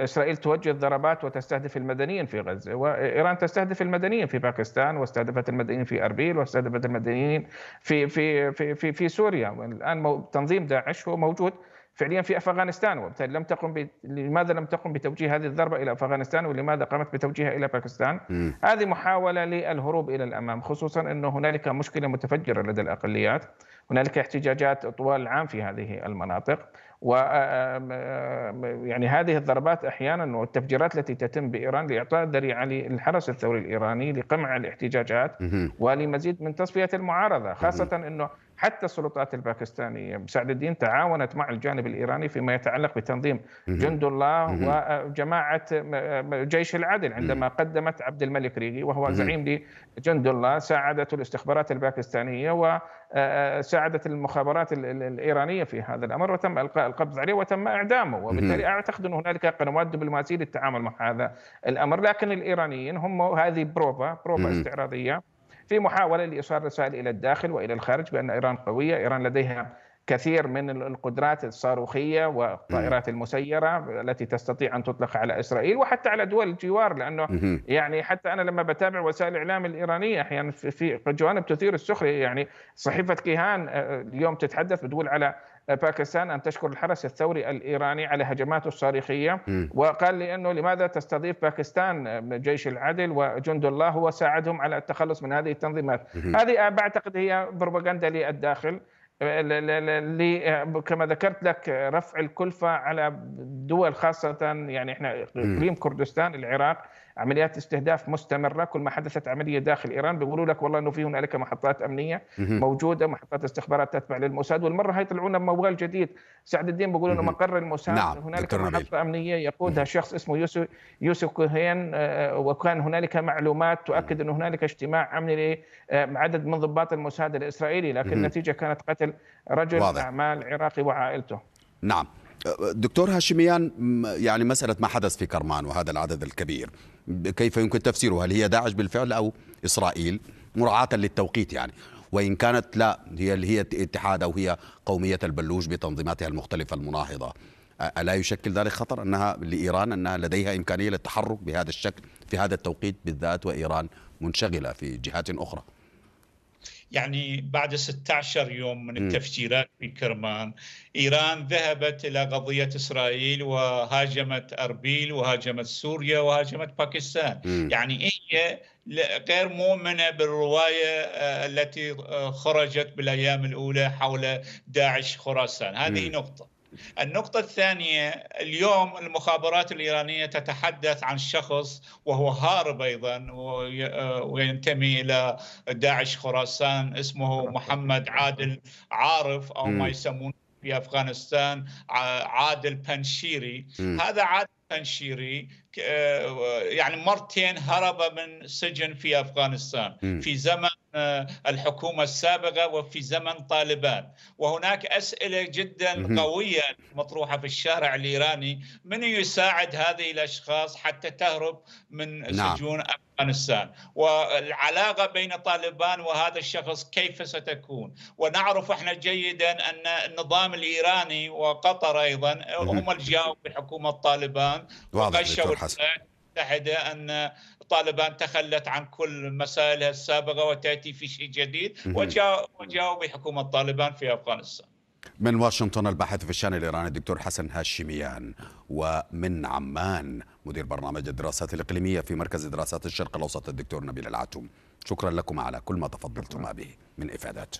آه، اسرائيل توجه ضربات وتستهدف المدنيين في غزه وايران تستهدف المدنيين في باكستان واستهدفت المدنيين في اربيل واستهدفت المدنيين في في في في, في سوريا والان تنظيم داعش هو موجود فعليا في افغانستان وبالتالي لم تقم ب... لماذا لم تقم بتوجيه هذه الضربه الى افغانستان ولماذا قامت بتوجيهها الى باكستان؟ م. هذه محاوله للهروب الى الامام خصوصا انه هنالك مشكله متفجره لدى الاقليات هنالك احتجاجات طوال العام في هذه المناطق و آه، آه، آه، يعني هذه الضربات احيانا والتفجيرات التي تتم بايران لاعطاء ذريعه للحرس الثوري الايراني لقمع الاحتجاجات ولمزيد من تصفيه المعارضه خاصه انه حتى السلطات الباكستانية مساعد الدين تعاونت مع الجانب الإيراني فيما يتعلق بتنظيم جند الله وجماعة جيش العدل عندما قدمت عبد الملك ريغي وهو زعيم لجند الله ساعدته الاستخبارات الباكستانية وساعدت آه، آه، المخابرات الإيرانية في هذا الأمر وتم إلقاء القبض عليه وتم إعدامه وبالتالي أعتقد أن هنالك قنوات دبلوماسية للتعامل مع هذا الأمر لكن الإيرانيين هم هذه بروفا بروفا استعراضية في محاولة لإيصال رسائل إلى الداخل وإلى الخارج بأن إيران قوية إيران لديها كثير من القدرات الصاروخية والطائرات المسيرة التي تستطيع أن تطلق على إسرائيل وحتى على دول الجوار لأنه يعني حتى أنا لما بتابع وسائل الإعلام الإيرانية أحيانا في جوانب تثير السخرية يعني صحيفة كيهان آه، اليوم تتحدث بتقول على باكستان أن تشكر الحرس الثوري الإيراني على هجماته الصاريخيه وقال لي أنه لماذا تستضيف باكستان جيش العدل وجند الله هو ساعدهم على التخلص من هذه التنظيمات هذه أعتقد هي بروباغندا للداخل كما ذكرت لك رفع الكلفة على دول خاصة يعني احنا اقليم كردستان العراق عمليات استهداف مستمره كل ما حدثت عمليه داخل ايران بيقولوا لك والله انه في هنالك محطات امنيه موجوده محطات استخبارات تتبع للموساد والمره هاي يطلعونا بموال جديد سعد الدين بيقولوا انه مقر الموساد نعم. هنالك محطه امنيه يقودها شخص اسمه يوسف يوسف كوهين آه، وكان هنالك معلومات تؤكد انه هنالك اجتماع امني لعدد آه، من ضباط الموساد الاسرائيلي لكن النتيجه كانت قتل رجل واضح. اعمال عراقي وعائلته نعم دكتور هاشميان يعني مسألة ما حدث في كرمان وهذا العدد الكبير كيف يمكن تفسيره هل هي داعش بالفعل أو إسرائيل مراعاة للتوقيت يعني وإن كانت لا هي هي اتحاد أو هي قومية البلوج بتنظيماتها المختلفة المناهضة ألا يشكل ذلك خطر أنها لإيران أنها لديها إمكانية للتحرك بهذا الشكل في هذا التوقيت بالذات وإيران منشغلة في جهات أخرى يعني بعد 16 يوم من التفجيرات في كرمان إيران ذهبت إلى قضية إسرائيل وهاجمت أربيل وهاجمت سوريا وهاجمت باكستان يعني هي غير مؤمنة بالرواية آه، التي آه، خرجت بالأيام الأولى حول داعش خراسان هذه نقطة النقطة الثانية اليوم المخابرات الإيرانية تتحدث عن شخص وهو هارب أيضا وينتمي إلى داعش خراسان اسمه محمد عادل عارف أو ما يسمونه في أفغانستان عادل بنشيري هذا عادل بنشيري يعني مرتين هرب من سجن في أفغانستان في زمن آه، الحكومة السابقة وفي زمن طالبان وهناك أسئلة جدا قوية مطروحة في الشارع الإيراني من يساعد هذه الأشخاص حتى تهرب من نعم. سجون افغانستان والعلاقه بين طالبان وهذا الشخص كيف ستكون ونعرف احنا جيدا ان النظام الايراني وقطر ايضا هم الجاوب بحكومه طالبان وقشوا المتحده ان طالبان تخلت عن كل مسائلها السابقة وتأتي في شيء جديد وجاءوا بحكومة طالبان في أفغانستان من واشنطن الباحث في الشان الإيراني الدكتور حسن هاشميان ومن عمان مدير برنامج الدراسات الإقليمية في مركز دراسات الشرق الأوسط الدكتور نبيل العتوم شكرا لكم على كل ما تفضلتما به من إفادات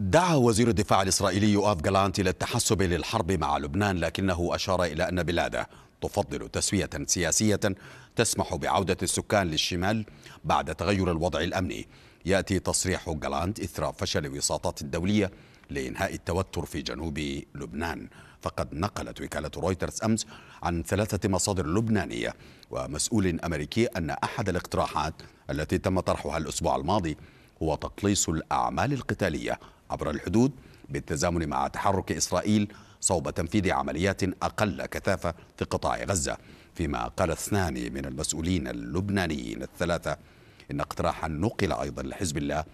دعا وزير الدفاع الإسرائيلي أف جالانت إلى التحسب للحرب مع لبنان لكنه أشار إلى أن بلاده تفضل تسوية سياسية تسمح بعودة السكان للشمال بعد تغير الوضع الأمني يأتي تصريح جالانت إثر فشل الوساطات الدولية لإنهاء التوتر في جنوب لبنان فقد نقلت وكالة رويترز أمس عن ثلاثة مصادر لبنانية ومسؤول أمريكي أن أحد الاقتراحات التي تم طرحها الأسبوع الماضي هو تقليص الأعمال القتالية عبر الحدود بالتزامن مع تحرك إسرائيل صوب تنفيذ عمليات أقل كثافة في قطاع غزة فيما قال اثنان من المسؤولين اللبنانيين الثلاثة إن اقتراحا نقل أيضا لحزب الله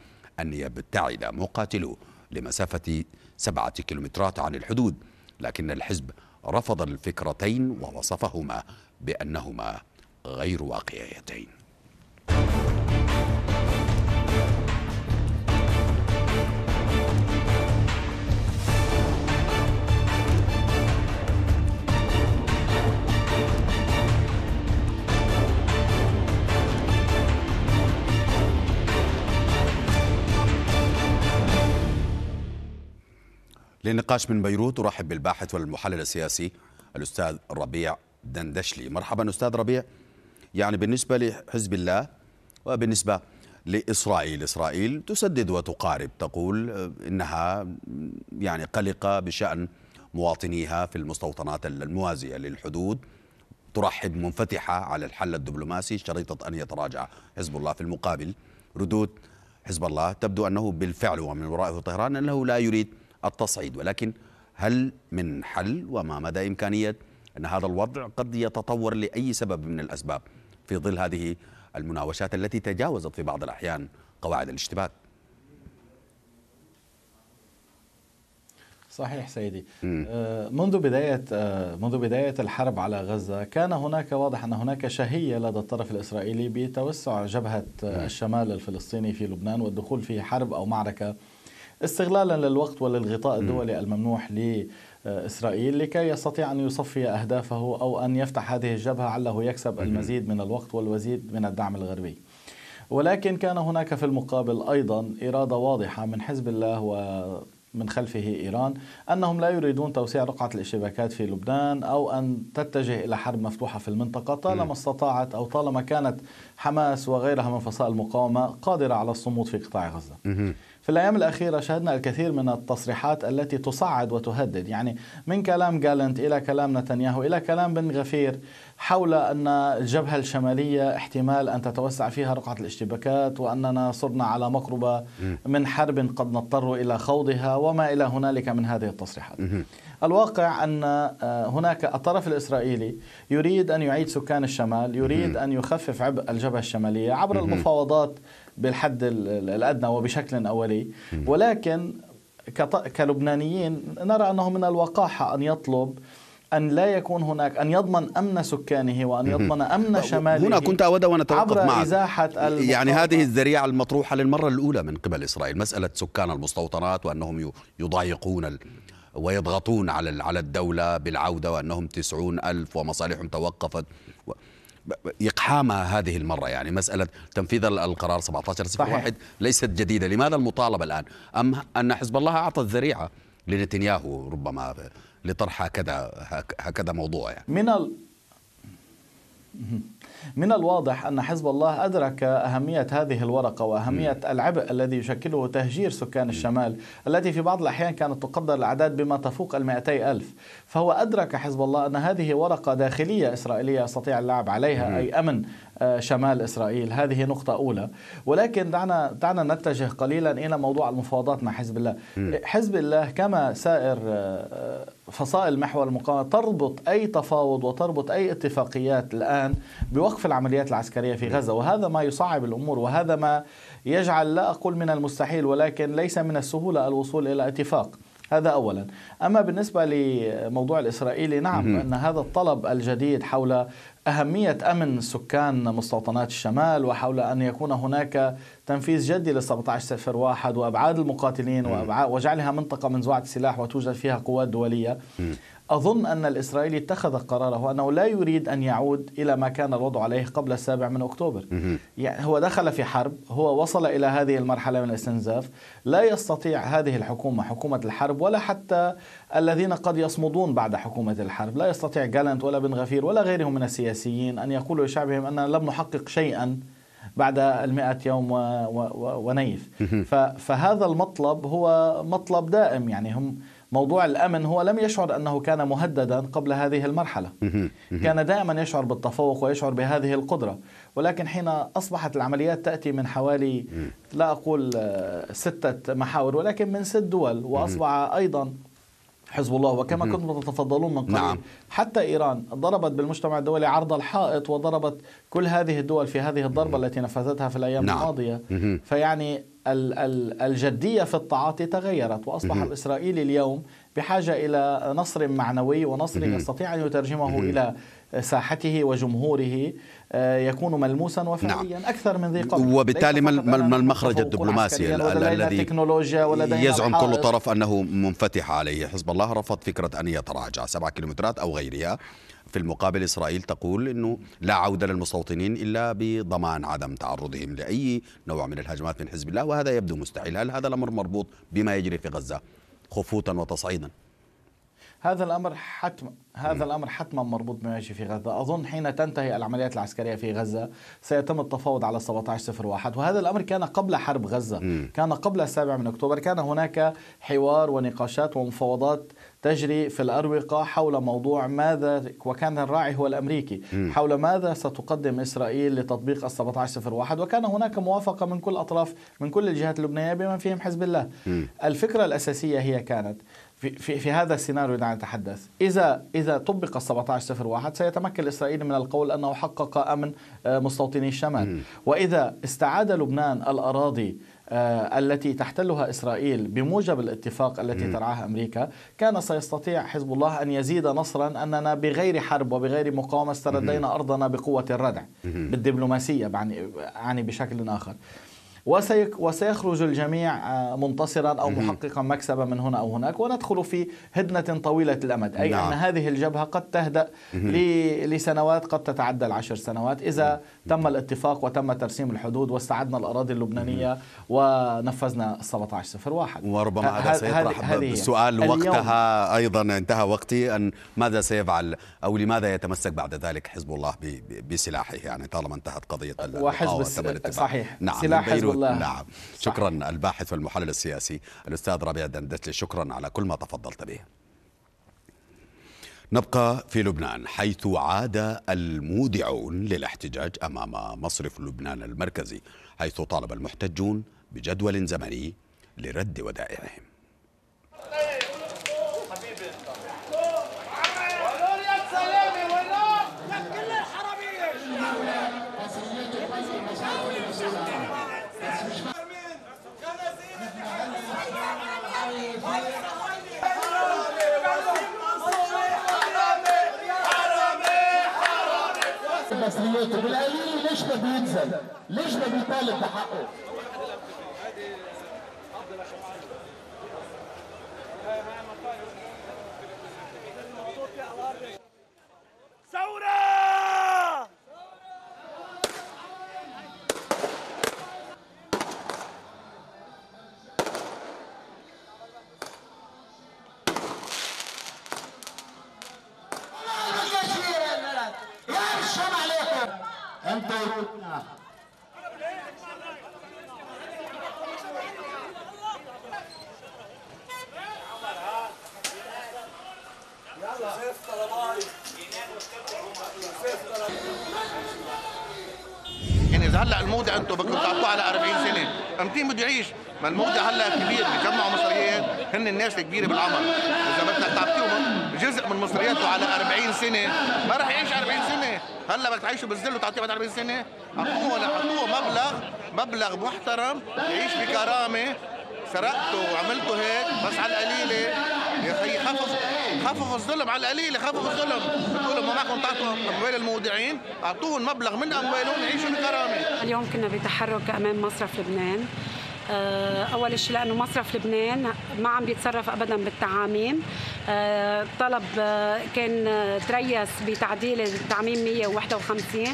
أن يبتعد مقاتلوه لمسافة سبعة كيلومترات عن الحدود لكن الحزب رفض الفكرتين ووصفهما بأنهما غير واقعيتين للنقاش من بيروت أرحب بالباحث والمحلل السياسي الأستاذ ربيع دندشلي مرحبا أستاذ ربيع يعني بالنسبة لحزب الله وبالنسبة لإسرائيل إسرائيل تسدد وتقارب تقول إنها يعني قلقة بشأن مواطنيها في المستوطنات الموازية للحدود ترحب منفتحة على الحل الدبلوماسي شريطة أن يتراجع حزب الله في المقابل ردود حزب الله تبدو أنه بالفعل ومن ورائه طهران أنه لا يريد التصعيد ولكن هل من حل وما مدى إمكانية أن هذا الوضع قد يتطور لأي سبب من الأسباب في ظل هذه المناوشات التي تجاوزت في بعض الأحيان قواعد الاشتباك صحيح سيدي آه، منذ بداية آه، منذ بداية الحرب على غزة كان هناك واضح أن هناك شهية لدى الطرف الإسرائيلي بتوسع جبهة آه، الشمال الفلسطيني في لبنان والدخول في حرب أو معركة استغلالا للوقت وللغطاء الدولي الممنوح لإسرائيل لكي يستطيع أن يصفي أهدافه أو أن يفتح هذه الجبهة علّه يكسب المزيد من الوقت والمزيد من الدعم الغربي ولكن كان هناك في المقابل أيضا إرادة واضحة من حزب الله و من خلفه إيران أنهم لا يريدون توسيع رقعة الاشتباكات في لبنان أو أن تتجه إلى حرب مفتوحة في المنطقة طالما استطاعت أو طالما كانت حماس وغيرها من فصائل المقاومة قادرة على الصمود في قطاع غزة في الأيام الأخيرة شهدنا الكثير من التصريحات التي تصعد وتهدد يعني من كلام جالنت إلى كلام نتنياهو إلى كلام بن غفير حول أن الجبهة الشمالية احتمال أن تتوسع فيها رقعة الاشتباكات وأننا صرنا على مقربة من حرب قد نضطر إلى خوضها وما إلى هنالك من هذه التصريحات الواقع أن آه، هناك الطرف الإسرائيلي يريد أن يعيد سكان الشمال يريد أن يخفف عبء الجبهة الشمالية عبر المفاوضات بالحد الادنى وبشكل اولي ولكن كلبنانيين نرى انه من الوقاحه ان يطلب أن لا يكون هناك أن يضمن أمن سكانه وأن يضمن أمن شماله هنا كنت أود أن أتوقف عبر معك إزاحة يعني هذه الذريعة المطروحة للمرة الأولى من قبل إسرائيل مسألة سكان المستوطنات وأنهم يضايقون ال... ويضغطون على على الدولة بالعودة وأنهم تسعون ألف ومصالحهم توقفت إقحامها هذه المرة يعني مسألة تنفيذ القرار 1701 ليست جديدة لماذا المطالبة الآن أم أن حزب الله أعطى الذريعة لنتنياهو ربما لطرح هكذا هكذا موضوع يعني. من ال... من الواضح أن حزب الله أدرك أهمية هذه الورقة وأهمية العبء الذي يشكله تهجير سكان الشمال التي في بعض الأحيان كانت تقدر الأعداد بما تفوق المائتي ألف فهو أدرك حزب الله أن هذه ورقة داخلية إسرائيلية يستطيع اللعب عليها أي أمن آه، شمال إسرائيل هذه نقطة أولى ولكن دعنا, دعنا نتجه قليلا إلى موضوع المفاوضات مع حزب الله حزب الله كما سائر آه، فصائل محور المقاومة تربط أي تفاوض وتربط أي اتفاقيات الآن بوقف العمليات العسكرية في غزة وهذا ما يصعب الأمور وهذا ما يجعل لا أقول من المستحيل ولكن ليس من السهولة الوصول إلى اتفاق هذا اولا اما بالنسبه لموضوع الاسرائيلي نعم ان هذا الطلب الجديد حول اهميه امن سكان مستوطنات الشمال وحول ان يكون هناك تنفيذ جدي لل واحد وابعاد المقاتلين وأبعاد وجعلها منطقه منزوعه السلاح وتوجد فيها قوات دوليه أظن أن الإسرائيلي اتخذ قراره أنه لا يريد أن يعود إلى ما كان الوضع عليه قبل السابع من أكتوبر يعني هو دخل في حرب هو وصل إلى هذه المرحلة من الاستنزاف لا يستطيع هذه الحكومة حكومة الحرب ولا حتى الذين قد يصمدون بعد حكومة الحرب لا يستطيع جالنت ولا بن غفير ولا غيرهم من السياسيين أن يقولوا لشعبهم أننا لم نحقق شيئا بعد المئة يوم ونيف فهذا المطلب هو مطلب دائم يعني هم موضوع الأمن هو لم يشعر أنه كان مهددا قبل هذه المرحلة كان دائما يشعر بالتفوق ويشعر بهذه القدرة ولكن حين أصبحت العمليات تأتي من حوالي لا أقول آه، ستة محاور ولكن من ست دول وأصبح أيضا حزب الله وكما كنتم تتفضلون من قبل نعم. حتى إيران ضربت بالمجتمع الدولي عرض الحائط وضربت كل هذه الدول في هذه الضربة التي نفذتها في الأيام نعم. الماضية فيعني الجدية في التعاطي تغيرت وأصبح الإسرائيلي اليوم بحاجة إلى نصر معنوي ونصر يستطيع أن يترجمه إلى ساحته وجمهوره آه، يكون ملموسا وفعليا نعم. اكثر من ذي قبل وبالتالي ما المخرج الدبلوماسي الذي يزعم كل طرف انه منفتح عليه حزب الله رفض فكره ان يتراجع سبعة كيلومترات او غيرها في المقابل إسرائيل تقول أنه لا عودة للمستوطنين إلا بضمان عدم تعرضهم لأي نوع من الهجمات من حزب الله وهذا يبدو مستحيل هل هذا الأمر مربوط بما يجري في غزة خفوتا وتصعيدا هذا الامر حتما هذا الامر حتما مربوط بما يجري في غزه، اظن حين تنتهي العمليات العسكريه في غزه سيتم التفاوض على 1701 وهذا الامر كان قبل حرب غزه، م. كان قبل السابع من اكتوبر، كان هناك حوار ونقاشات ومفاوضات تجري في الأروقة حول موضوع ماذا وكان الراعي هو الأمريكي حول ماذا ستقدم إسرائيل لتطبيق ال 1701 وكان هناك موافقة من كل أطراف من كل الجهات اللبنانية بما فيهم حزب الله الفكرة الأساسية هي كانت في في هذا السيناريو دعنا نتحدث اذا اذا طبق 1701 سيتمكن الاسرائيلي من القول انه حقق امن آه، مستوطني الشمال واذا استعاد لبنان الاراضي آه، التي تحتلها اسرائيل بموجب الاتفاق التي ترعاها امريكا كان سيستطيع حزب الله ان يزيد نصرا اننا بغير حرب وبغير مقاومه استردينا ارضنا بقوه الردع بالدبلوماسيه يعني بشكل اخر وسيخرج الجميع آه، منتصرا أو محققا مكسبا من هنا أو هناك وندخل في هدنة طويلة الأمد أي نعم. أن هذه الجبهة قد تهدأ لسنوات قد تتعدى العشر سنوات إذا تم الاتفاق وتم ترسيم الحدود واستعدنا الأراضي اللبنانية ونفذنا 1701 وربما هذا سيطرح السؤال وقتها أيضا انتهى وقتي أن ماذا سيفعل أو لماذا يتمسك بعد ذلك حزب الله بسلاحه يعني طالما انتهت قضية وحزب صحيح نعم سلاح حزب الله نعم شكرا الباحث والمحلل السياسي الأستاذ ربيع دندتلي شكرا على كل ما تفضلت به نبقى في لبنان حيث عاد المودعون للاحتجاج امام مصرف لبنان المركزي حيث طالب المحتجون بجدول زمني لرد ودائعهم ليش ما بينزل؟ ليش ما بيطالب بحقه؟ ثورة يعني اذا هلا الموضه انتم بدكم تعطوها على 40 سنه، امتين بده يعيش؟ ما الموضه هلا كبير بجمعوا مصريات هن الناس الكبيره بالعمر، اذا بدك تعطيهم جزء من مصرياته على 40 سنه ما راح يعيش 40 سنه ايه؟ هلا بدك تعيشوا بالذل وتعطيه بعد 40 سنه؟ اعطوه اعطوه مبلغ مبلغ محترم يعيش بكرامه سرقته وعملته هيك بس على القليله يا اخي خفف خففوا الظلم على القليله خففوا الظلم بتقولوا ما معكم تعطوا اموال المودعين اعطوهم مبلغ من اموالهم يعيشوا بكرامه اليوم كنا بتحرك امام مصرف لبنان آه، اول شيء لانه مصرف لبنان ما عم بيتصرف ابدا بالتعاميم آه، طلب آه، كان تريس بتعديل التعميم 151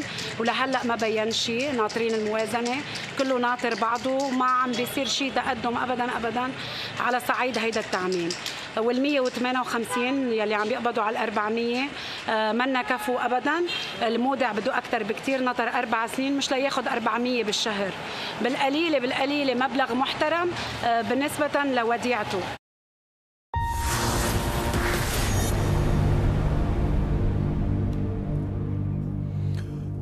ولهلا ما بين شيء ناطرين الموازنه كله ناطر بعضه ما عم بيصير شيء تقدم ابدا ابدا على صعيد هيدا التعميم وال 158 يلي عم يقبضوا على ال 400 منا كفو ابدا المودع بده اكثر بكثير نطر اربع سنين مش لياخذ 400 بالشهر بالقليله بالقليله مبلغ مبلغ محترم آه، بالنسبة لوديعته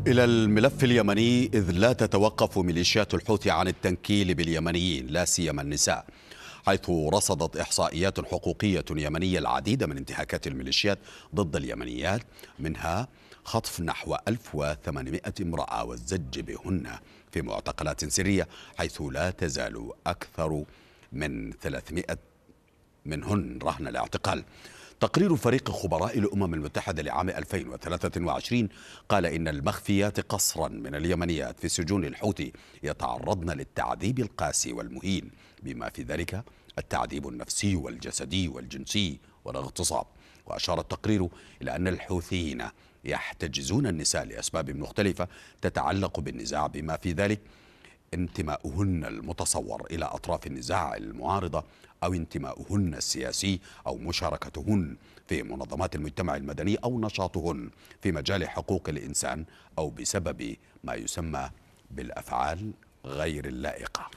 إلى الملف اليمني إذ لا تتوقف ميليشيات الحوثي عن التنكيل باليمنيين لا سيما النساء حيث رصدت إحصائيات حقوقية يمنية العديد من انتهاكات الميليشيات ضد اليمنيات منها خطف نحو 1800 امرأة والزج بهن في معتقلات سرية حيث لا تزال أكثر من 300 منهن رهن الاعتقال تقرير فريق خبراء الأمم المتحدة لعام 2023 قال إن المخفيات قصرا من اليمنيات في سجون الحوثي يتعرضن للتعذيب القاسي والمهين بما في ذلك التعذيب النفسي والجسدي والجنسي والاغتصاب وأشار التقرير إلى أن الحوثيين يحتجزون النساء لأسباب مختلفة تتعلق بالنزاع بما في ذلك انتماؤهن المتصور إلى أطراف النزاع المعارضة أو انتماؤهن السياسي أو مشاركتهن في منظمات المجتمع المدني أو نشاطهن في مجال حقوق الإنسان أو بسبب ما يسمى بالأفعال غير اللائقة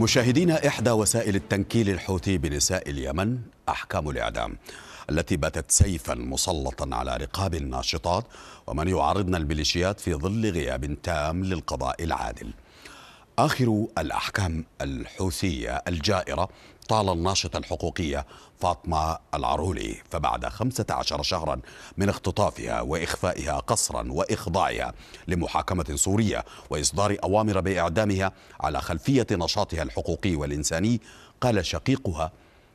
مشاهدينا إحدى وسائل التنكيل الحوثي بنساء اليمن أحكام الإعدام التي باتت سيفا مسلطا على رقاب الناشطات ومن يعارضن الميليشيات في ظل غياب تام للقضاء العادل آخر الأحكام الحوثية الجائرة الأبطال الناشطة الحقوقية فاطمة العرولي فبعد 15 شهرا من اختطافها وإخفائها قصرا وإخضاعها لمحاكمة سورية وإصدار أوامر بإعدامها على خلفية نشاطها الحقوقي والإنساني قال شقيقها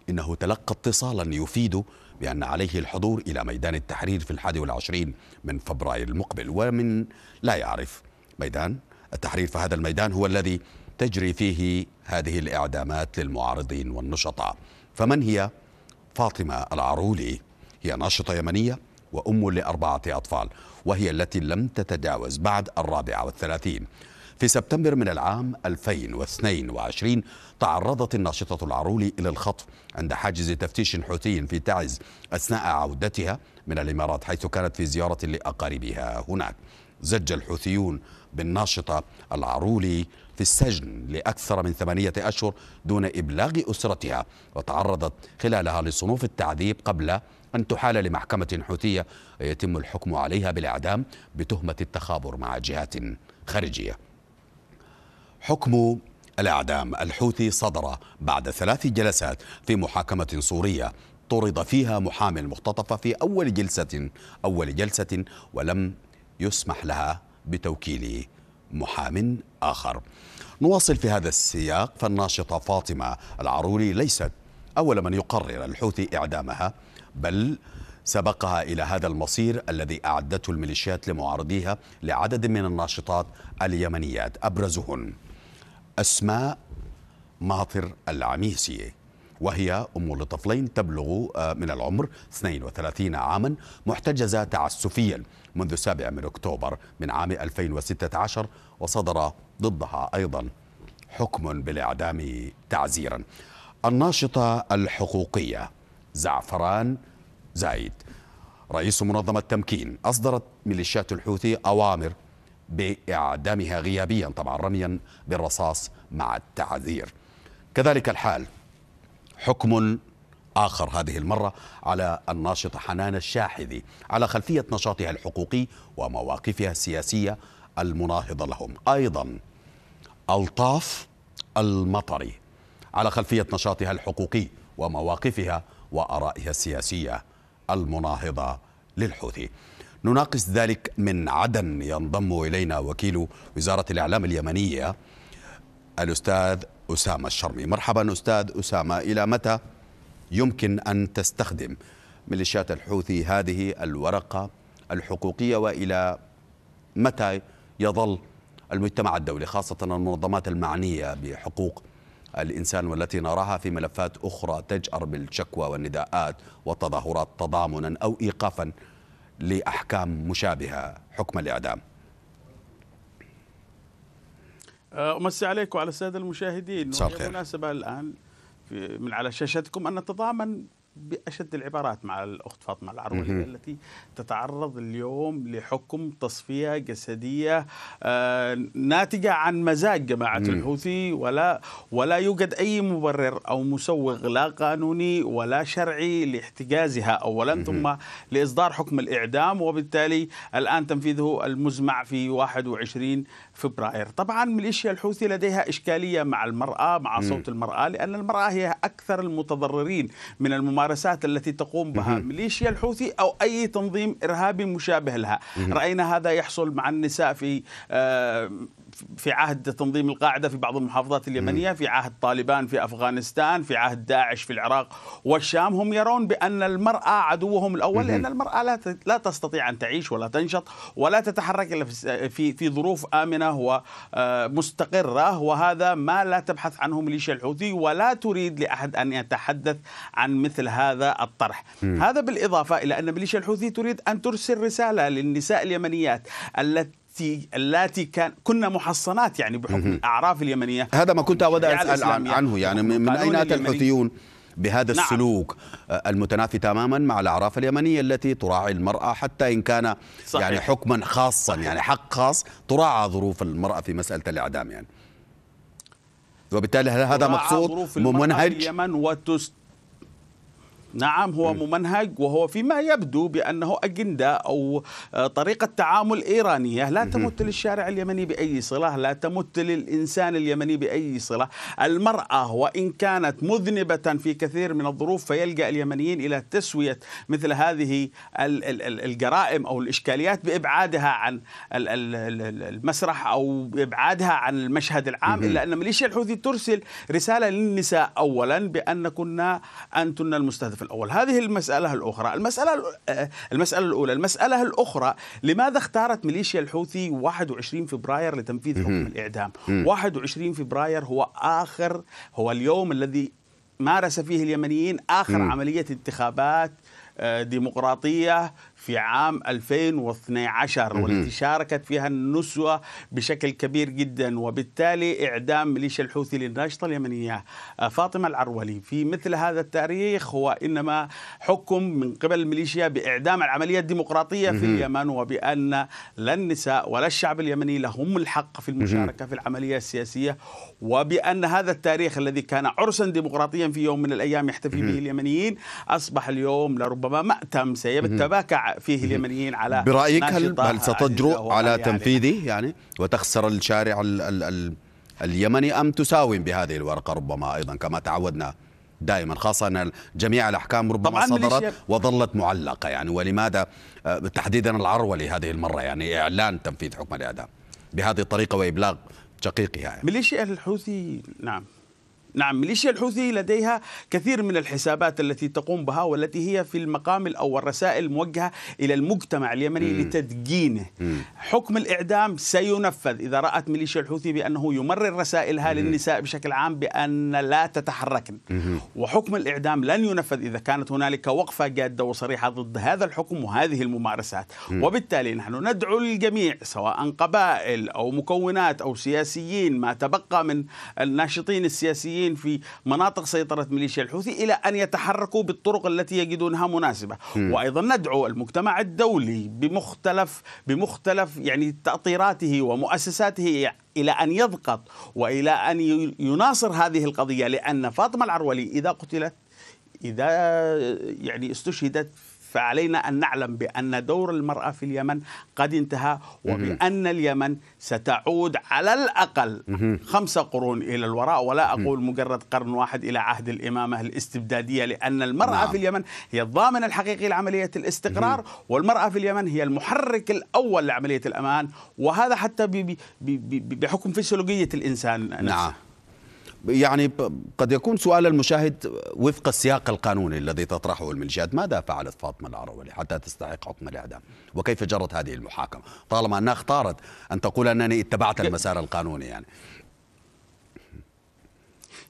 إنه تلقى اتصالا يفيد بأن عليه الحضور إلى ميدان التحرير في الحادي والعشرين من فبراير المقبل ومن لا يعرف ميدان التحرير فهذا الميدان هو الذي تجري فيه هذه الإعدامات للمعارضين والنشطاء فمن هي؟ فاطمة العرولي هي ناشطة يمنية وأم لأربعة أطفال وهي التي لم تتجاوز بعد الرابعة والثلاثين في سبتمبر من العام 2022 تعرضت الناشطة العرولي إلى الخطف عند حاجز تفتيش حوثي في تعز أثناء عودتها من الإمارات حيث كانت في زيارة لأقاربها هناك زج الحوثيون بالناشطة العرولي في السجن لأكثر من ثمانية أشهر دون إبلاغ أسرتها وتعرضت خلالها لصنوف التعذيب قبل أن تحال لمحكمة حوثية يتم الحكم عليها بالإعدام بتهمة التخابر مع جهات خارجية حكم الإعدام الحوثي صدر بعد ثلاث جلسات في محاكمة سورية طرد فيها محامي المختطفة في أول جلسة أول جلسة ولم يسمح لها بتوكيل محام آخر نواصل في هذا السياق فالناشطة فاطمة العروري ليست أول من يقرر الحوثي إعدامها بل سبقها إلى هذا المصير الذي أعدته الميليشيات لمعارضيها لعدد من الناشطات اليمنيات أبرزهن أسماء ماطر العميسي وهي أم لطفلين تبلغ آه، من العمر 32 عاما محتجزة تعسفيا منذ 7 من أكتوبر من عام 2016 وصدر ضدها أيضا حكم بالإعدام تعزيرا الناشطة الحقوقية زعفران زايد رئيس منظمة تمكين أصدرت ميليشيات الحوثي أوامر بإعدامها غيابيا طبعا رميا بالرصاص مع التعذير كذلك الحال حكم آخر هذه المرة على الناشطة حنان الشاحذي على خلفية نشاطها الحقوقي ومواقفها السياسية المناهضة لهم أيضا ألطاف المطري على خلفية نشاطها الحقوقي ومواقفها وآرائها السياسية المناهضة للحوثي نناقش ذلك من عدن ينضم إلينا وكيل وزارة الإعلام اليمنية الأستاذ أسامة الشرمي مرحبا أستاذ أسامة إلى متى يمكن أن تستخدم ميليشيات الحوثي هذه الورقة الحقوقية وإلى متى يظل المجتمع الدولي خاصة المنظمات المعنية بحقوق الإنسان والتي نراها في ملفات أخرى تجأر بالشكوى والنداءات والتظاهرات تضامنا أو إيقافا لأحكام مشابهة حكم الإعدام أه، أمسي عليكم وعلى السادة المشاهدين بالمناسبة الآن من على شاشتكم أن نتضامن باشد العبارات مع الاخت فاطمه العرويه التي تتعرض اليوم لحكم تصفيه جسديه آه، ناتجه عن مزاج جماعه الحوثي ولا ولا يوجد اي مبرر او مسوغ لا قانوني ولا شرعي لاحتجازها اولا ثم لاصدار حكم الاعدام وبالتالي الان تنفيذه المزمع في 21 فبراير طبعا ميليشيا الحوثي لديها اشكاليه مع المراه مع صوت المراه لان المراه هي اكثر المتضررين من الممارسه الممارسات التي تقوم بها ميليشيا الحوثي أو أي تنظيم إرهابي مشابه لها رأينا هذا يحصل مع النساء في آه، في عهد تنظيم القاعده في بعض المحافظات اليمنيه في عهد طالبان في افغانستان في عهد داعش في العراق والشام هم يرون بان المراه عدوهم الاول لان المراه لا لا تستطيع ان تعيش ولا تنشط ولا تتحرك الا في في ظروف امنه ومستقره آه، وهذا ما لا تبحث عنه ميليشيا الحوثي ولا تريد لاحد ان يتحدث عن مثل هذا الطرح هذا بالاضافه الى ان ميليشيا الحوثي تريد ان ترسل رساله للنساء اليمنيات التي التي التي كان كنا محصنات يعني بحكم الاعراف اليمنيه هذا ما كنت اود اسال عن عنه يعني من اين اتى الحوثيون بهذا نعم. السلوك آه، المتنافي تماما مع الاعراف اليمنيه التي تراعي المراه حتى ان كان صحيح. يعني حكما خاصا صحيح. يعني حق خاص تراعى ظروف المراه في مساله الاعدام يعني وبالتالي هل هذا مقصود ممنهج اليمن وتست نعم هو م. ممنهج وهو فيما يبدو بأنه أجندة أو آه، طريقة تعامل إيرانية لا تمت للشارع اليمني بأي صلة لا تمت للإنسان اليمني بأي صلة المرأة وإن كانت مذنبة في كثير من الظروف فيلجأ اليمنيين إلى تسوية مثل هذه الجرائم أو الإشكاليات بإبعادها عن المسرح أو ابعادها عن المشهد العام إلا أن ميليشيا الحوثي ترسل رسالة للنساء أولا بأن كنا أنتن المستهدفة الأول هذه المسألة الأخرى المسألة آه، المسألة الأولى المسألة الأخرى لماذا اختارت ميليشيا الحوثي 21 فبراير لتنفيذ حكم الإعدام 21 فبراير هو آخر هو اليوم الذي مارس فيه اليمنيين آخر عملية انتخابات آه، ديمقراطية في عام 2012 والتي شاركت فيها النسوة بشكل كبير جدا وبالتالي إعدام ميليشيا الحوثي للناشطة اليمنية آه، فاطمة العرولي في مثل هذا التاريخ هو إنما حكم من قبل الميليشيا بإعدام العملية الديمقراطية في اليمن وبأن لا النساء ولا الشعب اليمني لهم الحق في المشاركة في العملية السياسية وبأن هذا التاريخ الذي كان عرسا ديمقراطيا في يوم من الأيام يحتفي به اليمنيين أصبح اليوم لربما مأتم سيتباكى فيه اليمنيين على برأيك هل, هل ستجرؤ يعني، على, يعني تنفيذه يعني وتخسر الشارع ال ال ال اليمني أم تساوم بهذه الورقة ربما أيضا كما تعودنا دائما خاصة أن جميع الأحكام ربما صدرت وظلت معلقة يعني ولماذا آه، تحديدا العرولي هذه المرة يعني إعلان تنفيذ حكم الإعدام بهذه الطريقة وإبلاغ شقيقها يعني. ميليشيا الحوثي نعم نعم ميليشيا الحوثي لديها كثير من الحسابات التي تقوم بها والتي هي في المقام أو الرسائل الموجهة إلى المجتمع اليمني مم. لتدجينه مم. حكم الإعدام سينفذ إذا رأت ميليشيا الحوثي بأنه يمرر رسائلها مم. للنساء بشكل عام بأن لا تتحركن وحكم الإعدام لن ينفذ إذا كانت هنالك وقفة جادة وصريحة ضد هذا الحكم وهذه الممارسات مم. وبالتالي نحن ندعو الجميع سواء قبائل أو مكونات أو سياسيين ما تبقى من الناشطين السياسيين المسلمين في مناطق سيطرة ميليشيا الحوثي إلى أن يتحركوا بالطرق التي يجدونها مناسبة م. وأيضا ندعو المجتمع الدولي بمختلف بمختلف يعني تأطيراته ومؤسساته إلى أن يضغط وإلى أن يناصر هذه القضية لأن فاطمة العرولي إذا قتلت إذا يعني استشهدت فعلينا أن نعلم بأن دور المرأة في اليمن قد انتهى وبأن اليمن ستعود على الأقل خمسة قرون إلى الوراء ولا أقول مجرد قرن واحد إلى عهد الإمامة الاستبدادية لأن المرأة نعم. في اليمن هي الضامن الحقيقي لعملية الاستقرار والمرأة في اليمن هي المحرك الأول لعملية الأمان وهذا حتى بحكم فيسيولوجية الإنسان نفسه نعم. يعني قد يكون سؤال المشاهد وفق السياق القانوني الذي تطرحه الميليشيات ماذا فعلت فاطمة العرولي حتى تستحق حكم الإعدام وكيف جرت هذه المحاكمة طالما أنها اختارت أن تقول أنني اتبعت المسار القانوني يعني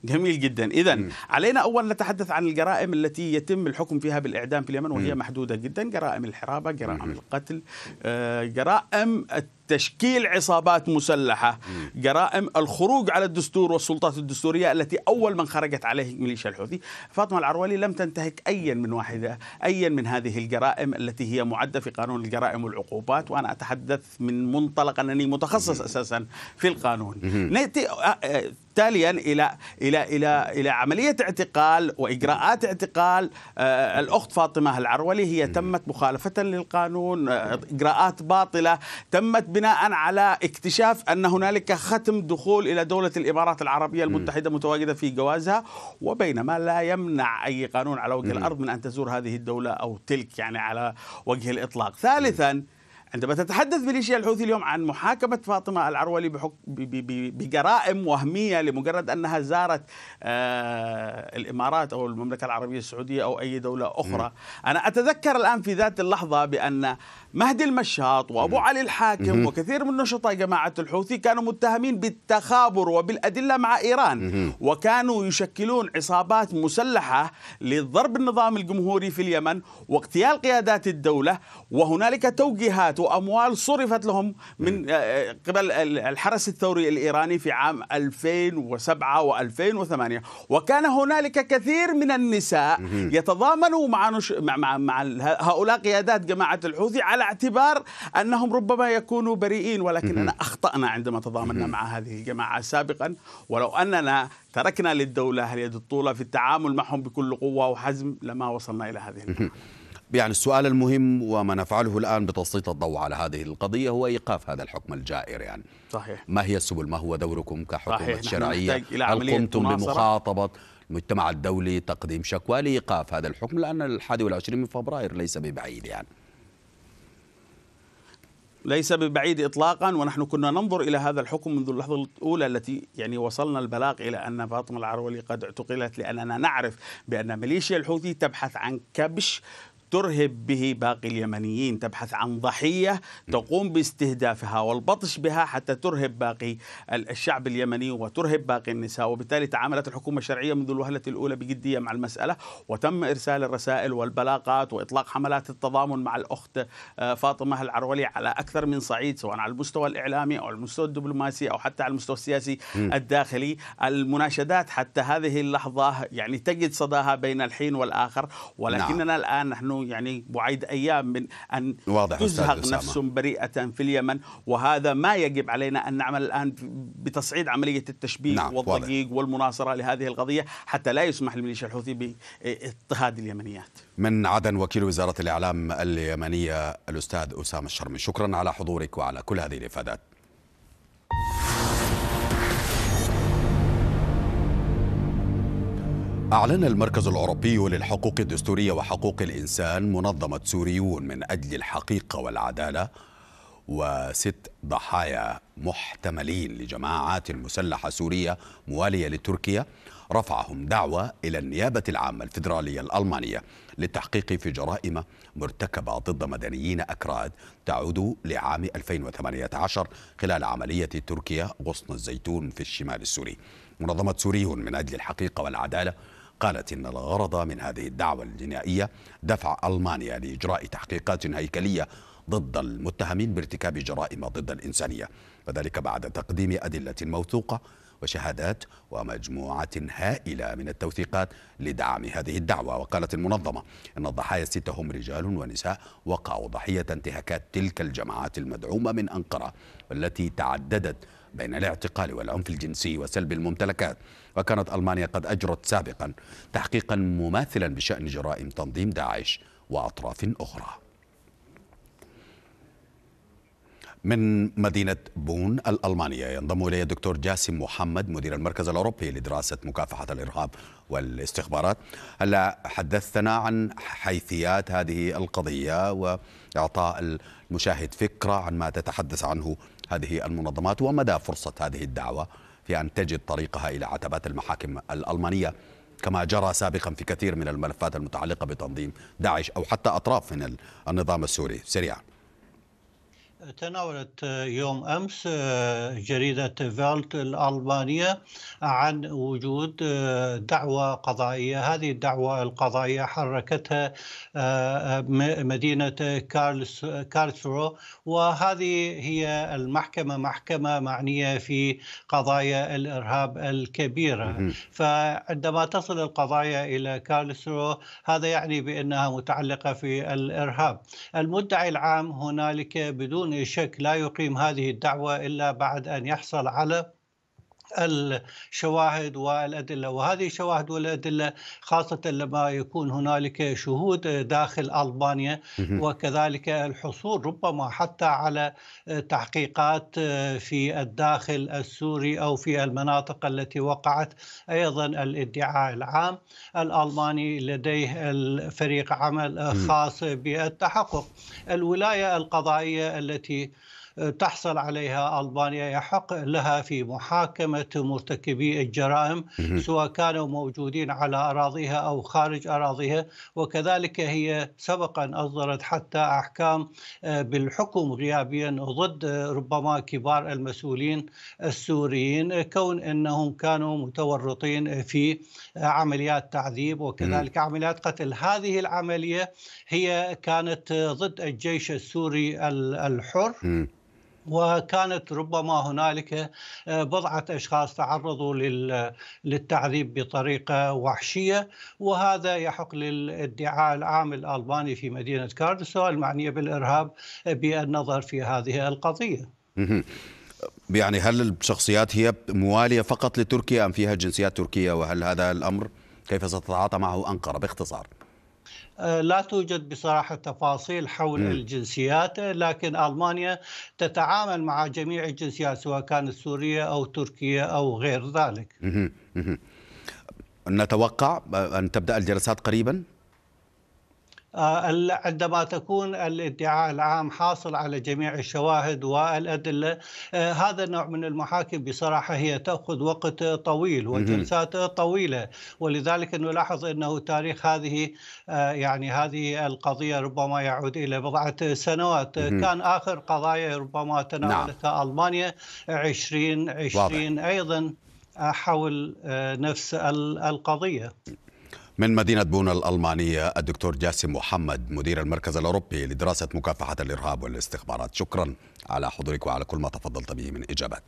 جميل جدا اذا علينا اولا نتحدث عن الجرائم التي يتم الحكم فيها بالاعدام في اليمن وهي محدوده جدا جرائم الحرابه جرائم القتل آه، جرائم تشكيل عصابات مسلحة جرائم الخروج على الدستور والسلطات الدستورية التي أول من خرجت عليه ميليشيا الحوثي فاطمة العروالي لم تنتهك أيا من واحدة أيا من هذه الجرائم التي هي معدة في قانون الجرائم والعقوبات وأنا أتحدث من منطلق أنني متخصص أساسا في القانون نأتي تاليا الى الى الى الى عمليه اعتقال واجراءات اعتقال الاخت فاطمه العرولي هي تمت مخالفه للقانون اجراءات باطله تمت بناء على اكتشاف ان هنالك ختم دخول الى دوله الامارات العربيه المتحده متواجده في جوازها وبينما لا يمنع اي قانون على وجه الارض من ان تزور هذه الدوله او تلك يعني على وجه الاطلاق. ثالثا عندما تتحدث ميليشيا الحوثي اليوم عن محاكمة فاطمة العرولي بجرائم وهمية لمجرد أنها زارت آه الإمارات أو المملكة العربية السعودية أو أي دولة أخرى م. أنا أتذكر الآن في ذات اللحظة بأن مهدي المشاط وابو علي الحاكم وكثير من نشطاء جماعه الحوثي كانوا متهمين بالتخابر وبالادله مع ايران وكانوا يشكلون عصابات مسلحه لضرب النظام الجمهوري في اليمن واغتيال قيادات الدوله وهنالك توجيهات واموال صرفت لهم من آه، آه، قبل الحرس الثوري الايراني في عام 2007 و2008 وكان هنالك كثير من النساء يتضامنوا مع مع... مع هؤلاء قيادات جماعه الحوثي على اعتبار انهم ربما يكونوا بريئين ولكننا اخطانا عندما تضامنا مع هذه الجماعه سابقا ولو اننا تركنا للدوله اليد الطوله في التعامل معهم بكل قوه وحزم لما وصلنا الى هذه المرحله يعني السؤال المهم وما نفعله الآن بتسليط الضوء على هذه القضية هو إيقاف هذا الحكم الجائر يعني صحيح ما هي السبل ما هو دوركم كحكومة صحيح. شرعية هل قمتم بمخاطبة المجتمع الدولي تقديم شكوى لإيقاف هذا الحكم لأن الحادي والعشرين من فبراير ليس ببعيد يعني ليس ببعيد اطلاقا ونحن كنا ننظر الى هذا الحكم منذ اللحظه الاولى التي يعني وصلنا البلاغ الى ان فاطمه العرولي قد اعتقلت لاننا نعرف بان ميليشيا الحوثي تبحث عن كبش ترهب به باقي اليمنيين تبحث عن ضحية تقوم باستهدافها والبطش بها حتى ترهب باقي الشعب اليمني وترهب باقي النساء وبالتالي تعاملت الحكومة الشرعية منذ الوهلة الأولى بجدية مع المسألة وتم إرسال الرسائل والبلاغات وإطلاق حملات التضامن مع الأخت آه، فاطمة العرولي على أكثر من صعيد سواء على المستوى الإعلامي أو المستوى الدبلوماسي أو حتى على المستوى السياسي الداخلي المناشدات حتى هذه اللحظة يعني تجد صداها بين الحين والآخر نعم. ولكننا نعم. الآن نحن يعني بعيد أيام من أن واضح تزهق نفس بريئة في اليمن وهذا ما يجب علينا أن نعمل الآن بتصعيد عملية التشبيك نعم والضجيج والمناصرة لهذه القضية حتى لا يسمح للميليشيا الحوثي باضطهاد اليمنيات من عدن وكيل وزارة الإعلام اليمنية الأستاذ أسامة الشرمي شكرا على حضورك وعلى كل هذه الإفادات أعلن المركز الأوروبي للحقوق الدستورية وحقوق الإنسان منظمة سوريون من أجل الحقيقة والعدالة وست ضحايا محتملين لجماعات مسلحة سورية موالية لتركيا رفعهم دعوة إلى النيابة العامة الفيدرالية الألمانية للتحقيق في جرائم مرتكبة ضد مدنيين أكراد تعود لعام 2018 خلال عملية تركيا غصن الزيتون في الشمال السوري منظمة سوريون من أجل الحقيقة والعدالة قالت إن الغرض من هذه الدعوة الجنائية دفع ألمانيا لإجراء تحقيقات هيكلية ضد المتهمين بارتكاب جرائم ضد الإنسانية وذلك بعد تقديم أدلة موثوقة وشهادات ومجموعة هائلة من التوثيقات لدعم هذه الدعوة وقالت المنظمة أن الضحايا الستة هم رجال ونساء وقعوا ضحية انتهاكات تلك الجماعات المدعومة من أنقرة والتي تعددت بين الاعتقال والعنف الجنسي وسلب الممتلكات وكانت ألمانيا قد أجرت سابقا تحقيقا مماثلا بشأن جرائم تنظيم داعش وأطراف أخرى من مدينة بون الألمانية ينضم إلي الدكتور جاسم محمد مدير المركز الأوروبي لدراسة مكافحة الإرهاب والاستخبارات هلا حدثتنا عن حيثيات هذه القضية وإعطاء المشاهد فكرة عن ما تتحدث عنه هذه المنظمات ومدى فرصة هذه الدعوة في أن تجد طريقها إلى عتبات المحاكم الألمانية كما جرى سابقا في كثير من الملفات المتعلقة بتنظيم داعش أو حتى أطراف من النظام السوري سريعا تناولت يوم أمس آه، جريدة فالت الألمانية عن وجود آه، دعوة قضائية هذه الدعوة القضائية حركتها آه، مدينة كارلسرو وهذه هي المحكمة محكمة معنية في قضايا الإرهاب الكبيرة فعندما تصل القضايا إلى كارلسرو هذا يعني بأنها متعلقة في الإرهاب المدعي العام هنالك بدون بدون شك لا يقيم هذه الدعوة إلا بعد أن يحصل على الشواهد والأدلة وهذه الشواهد والأدلة خاصة لما يكون هنالك شهود داخل ألبانيا وكذلك الحصول ربما حتى على تحقيقات في الداخل السوري أو في المناطق التي وقعت أيضا الادعاء العام الألماني لديه فريق عمل خاص بالتحقق الولاية القضائية التي تحصل عليها ألبانيا يحق لها في محاكمة مرتكبي الجرائم سواء كانوا موجودين على أراضيها أو خارج أراضيها وكذلك هي سبقا أصدرت حتى أحكام آه، بالحكم غيابيا ضد ربما كبار المسؤولين السوريين كون أنهم كانوا متورطين في عمليات تعذيب وكذلك عمليات قتل هذه العملية هي كانت ضد الجيش السوري الحر وكانت ربما هنالك آه، بضعة أشخاص تعرضوا للتعذيب بطريقة وحشية وهذا يحق للادعاء العام الألباني في مدينة كاردسو المعنية بالإرهاب آه، بالنظر في هذه القضية يعني هل الشخصيات هي موالية فقط لتركيا أم فيها جنسيات تركية وهل هذا الأمر كيف ستتعاطى معه أنقرة باختصار؟ آه، لا توجد بصراحة تفاصيل حول م. الجنسيات لكن ألمانيا تتعامل مع جميع الجنسيات سواء كانت سورية أو تركيا أو غير ذلك م. م. نتوقع أن تبدأ الجلسات قريباً آه، عندما تكون الادعاء العام حاصل على جميع الشواهد والادله آه، هذا النوع من المحاكم بصراحه هي تاخذ وقت طويل وجلسات طويله ولذلك نلاحظ انه تاريخ هذه آه، يعني هذه القضيه ربما يعود الى بضعه سنوات كان اخر قضايا ربما نعم. تناولتها نعم. المانيا 20 20 واضح. ايضا حول نفس القضيه من مدينة بونا الألمانية الدكتور جاسم محمد مدير المركز الأوروبي لدراسة مكافحة الإرهاب والاستخبارات شكرا على حضورك وعلى كل ما تفضلت به من إجابات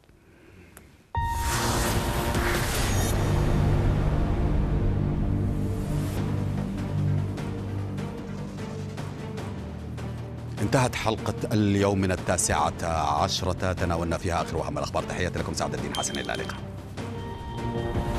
انتهت حلقة اليوم من التاسعة عشرة تناولنا فيها آخر وهم الأخبار تحية لكم سعد الدين حسن إلى اللقاء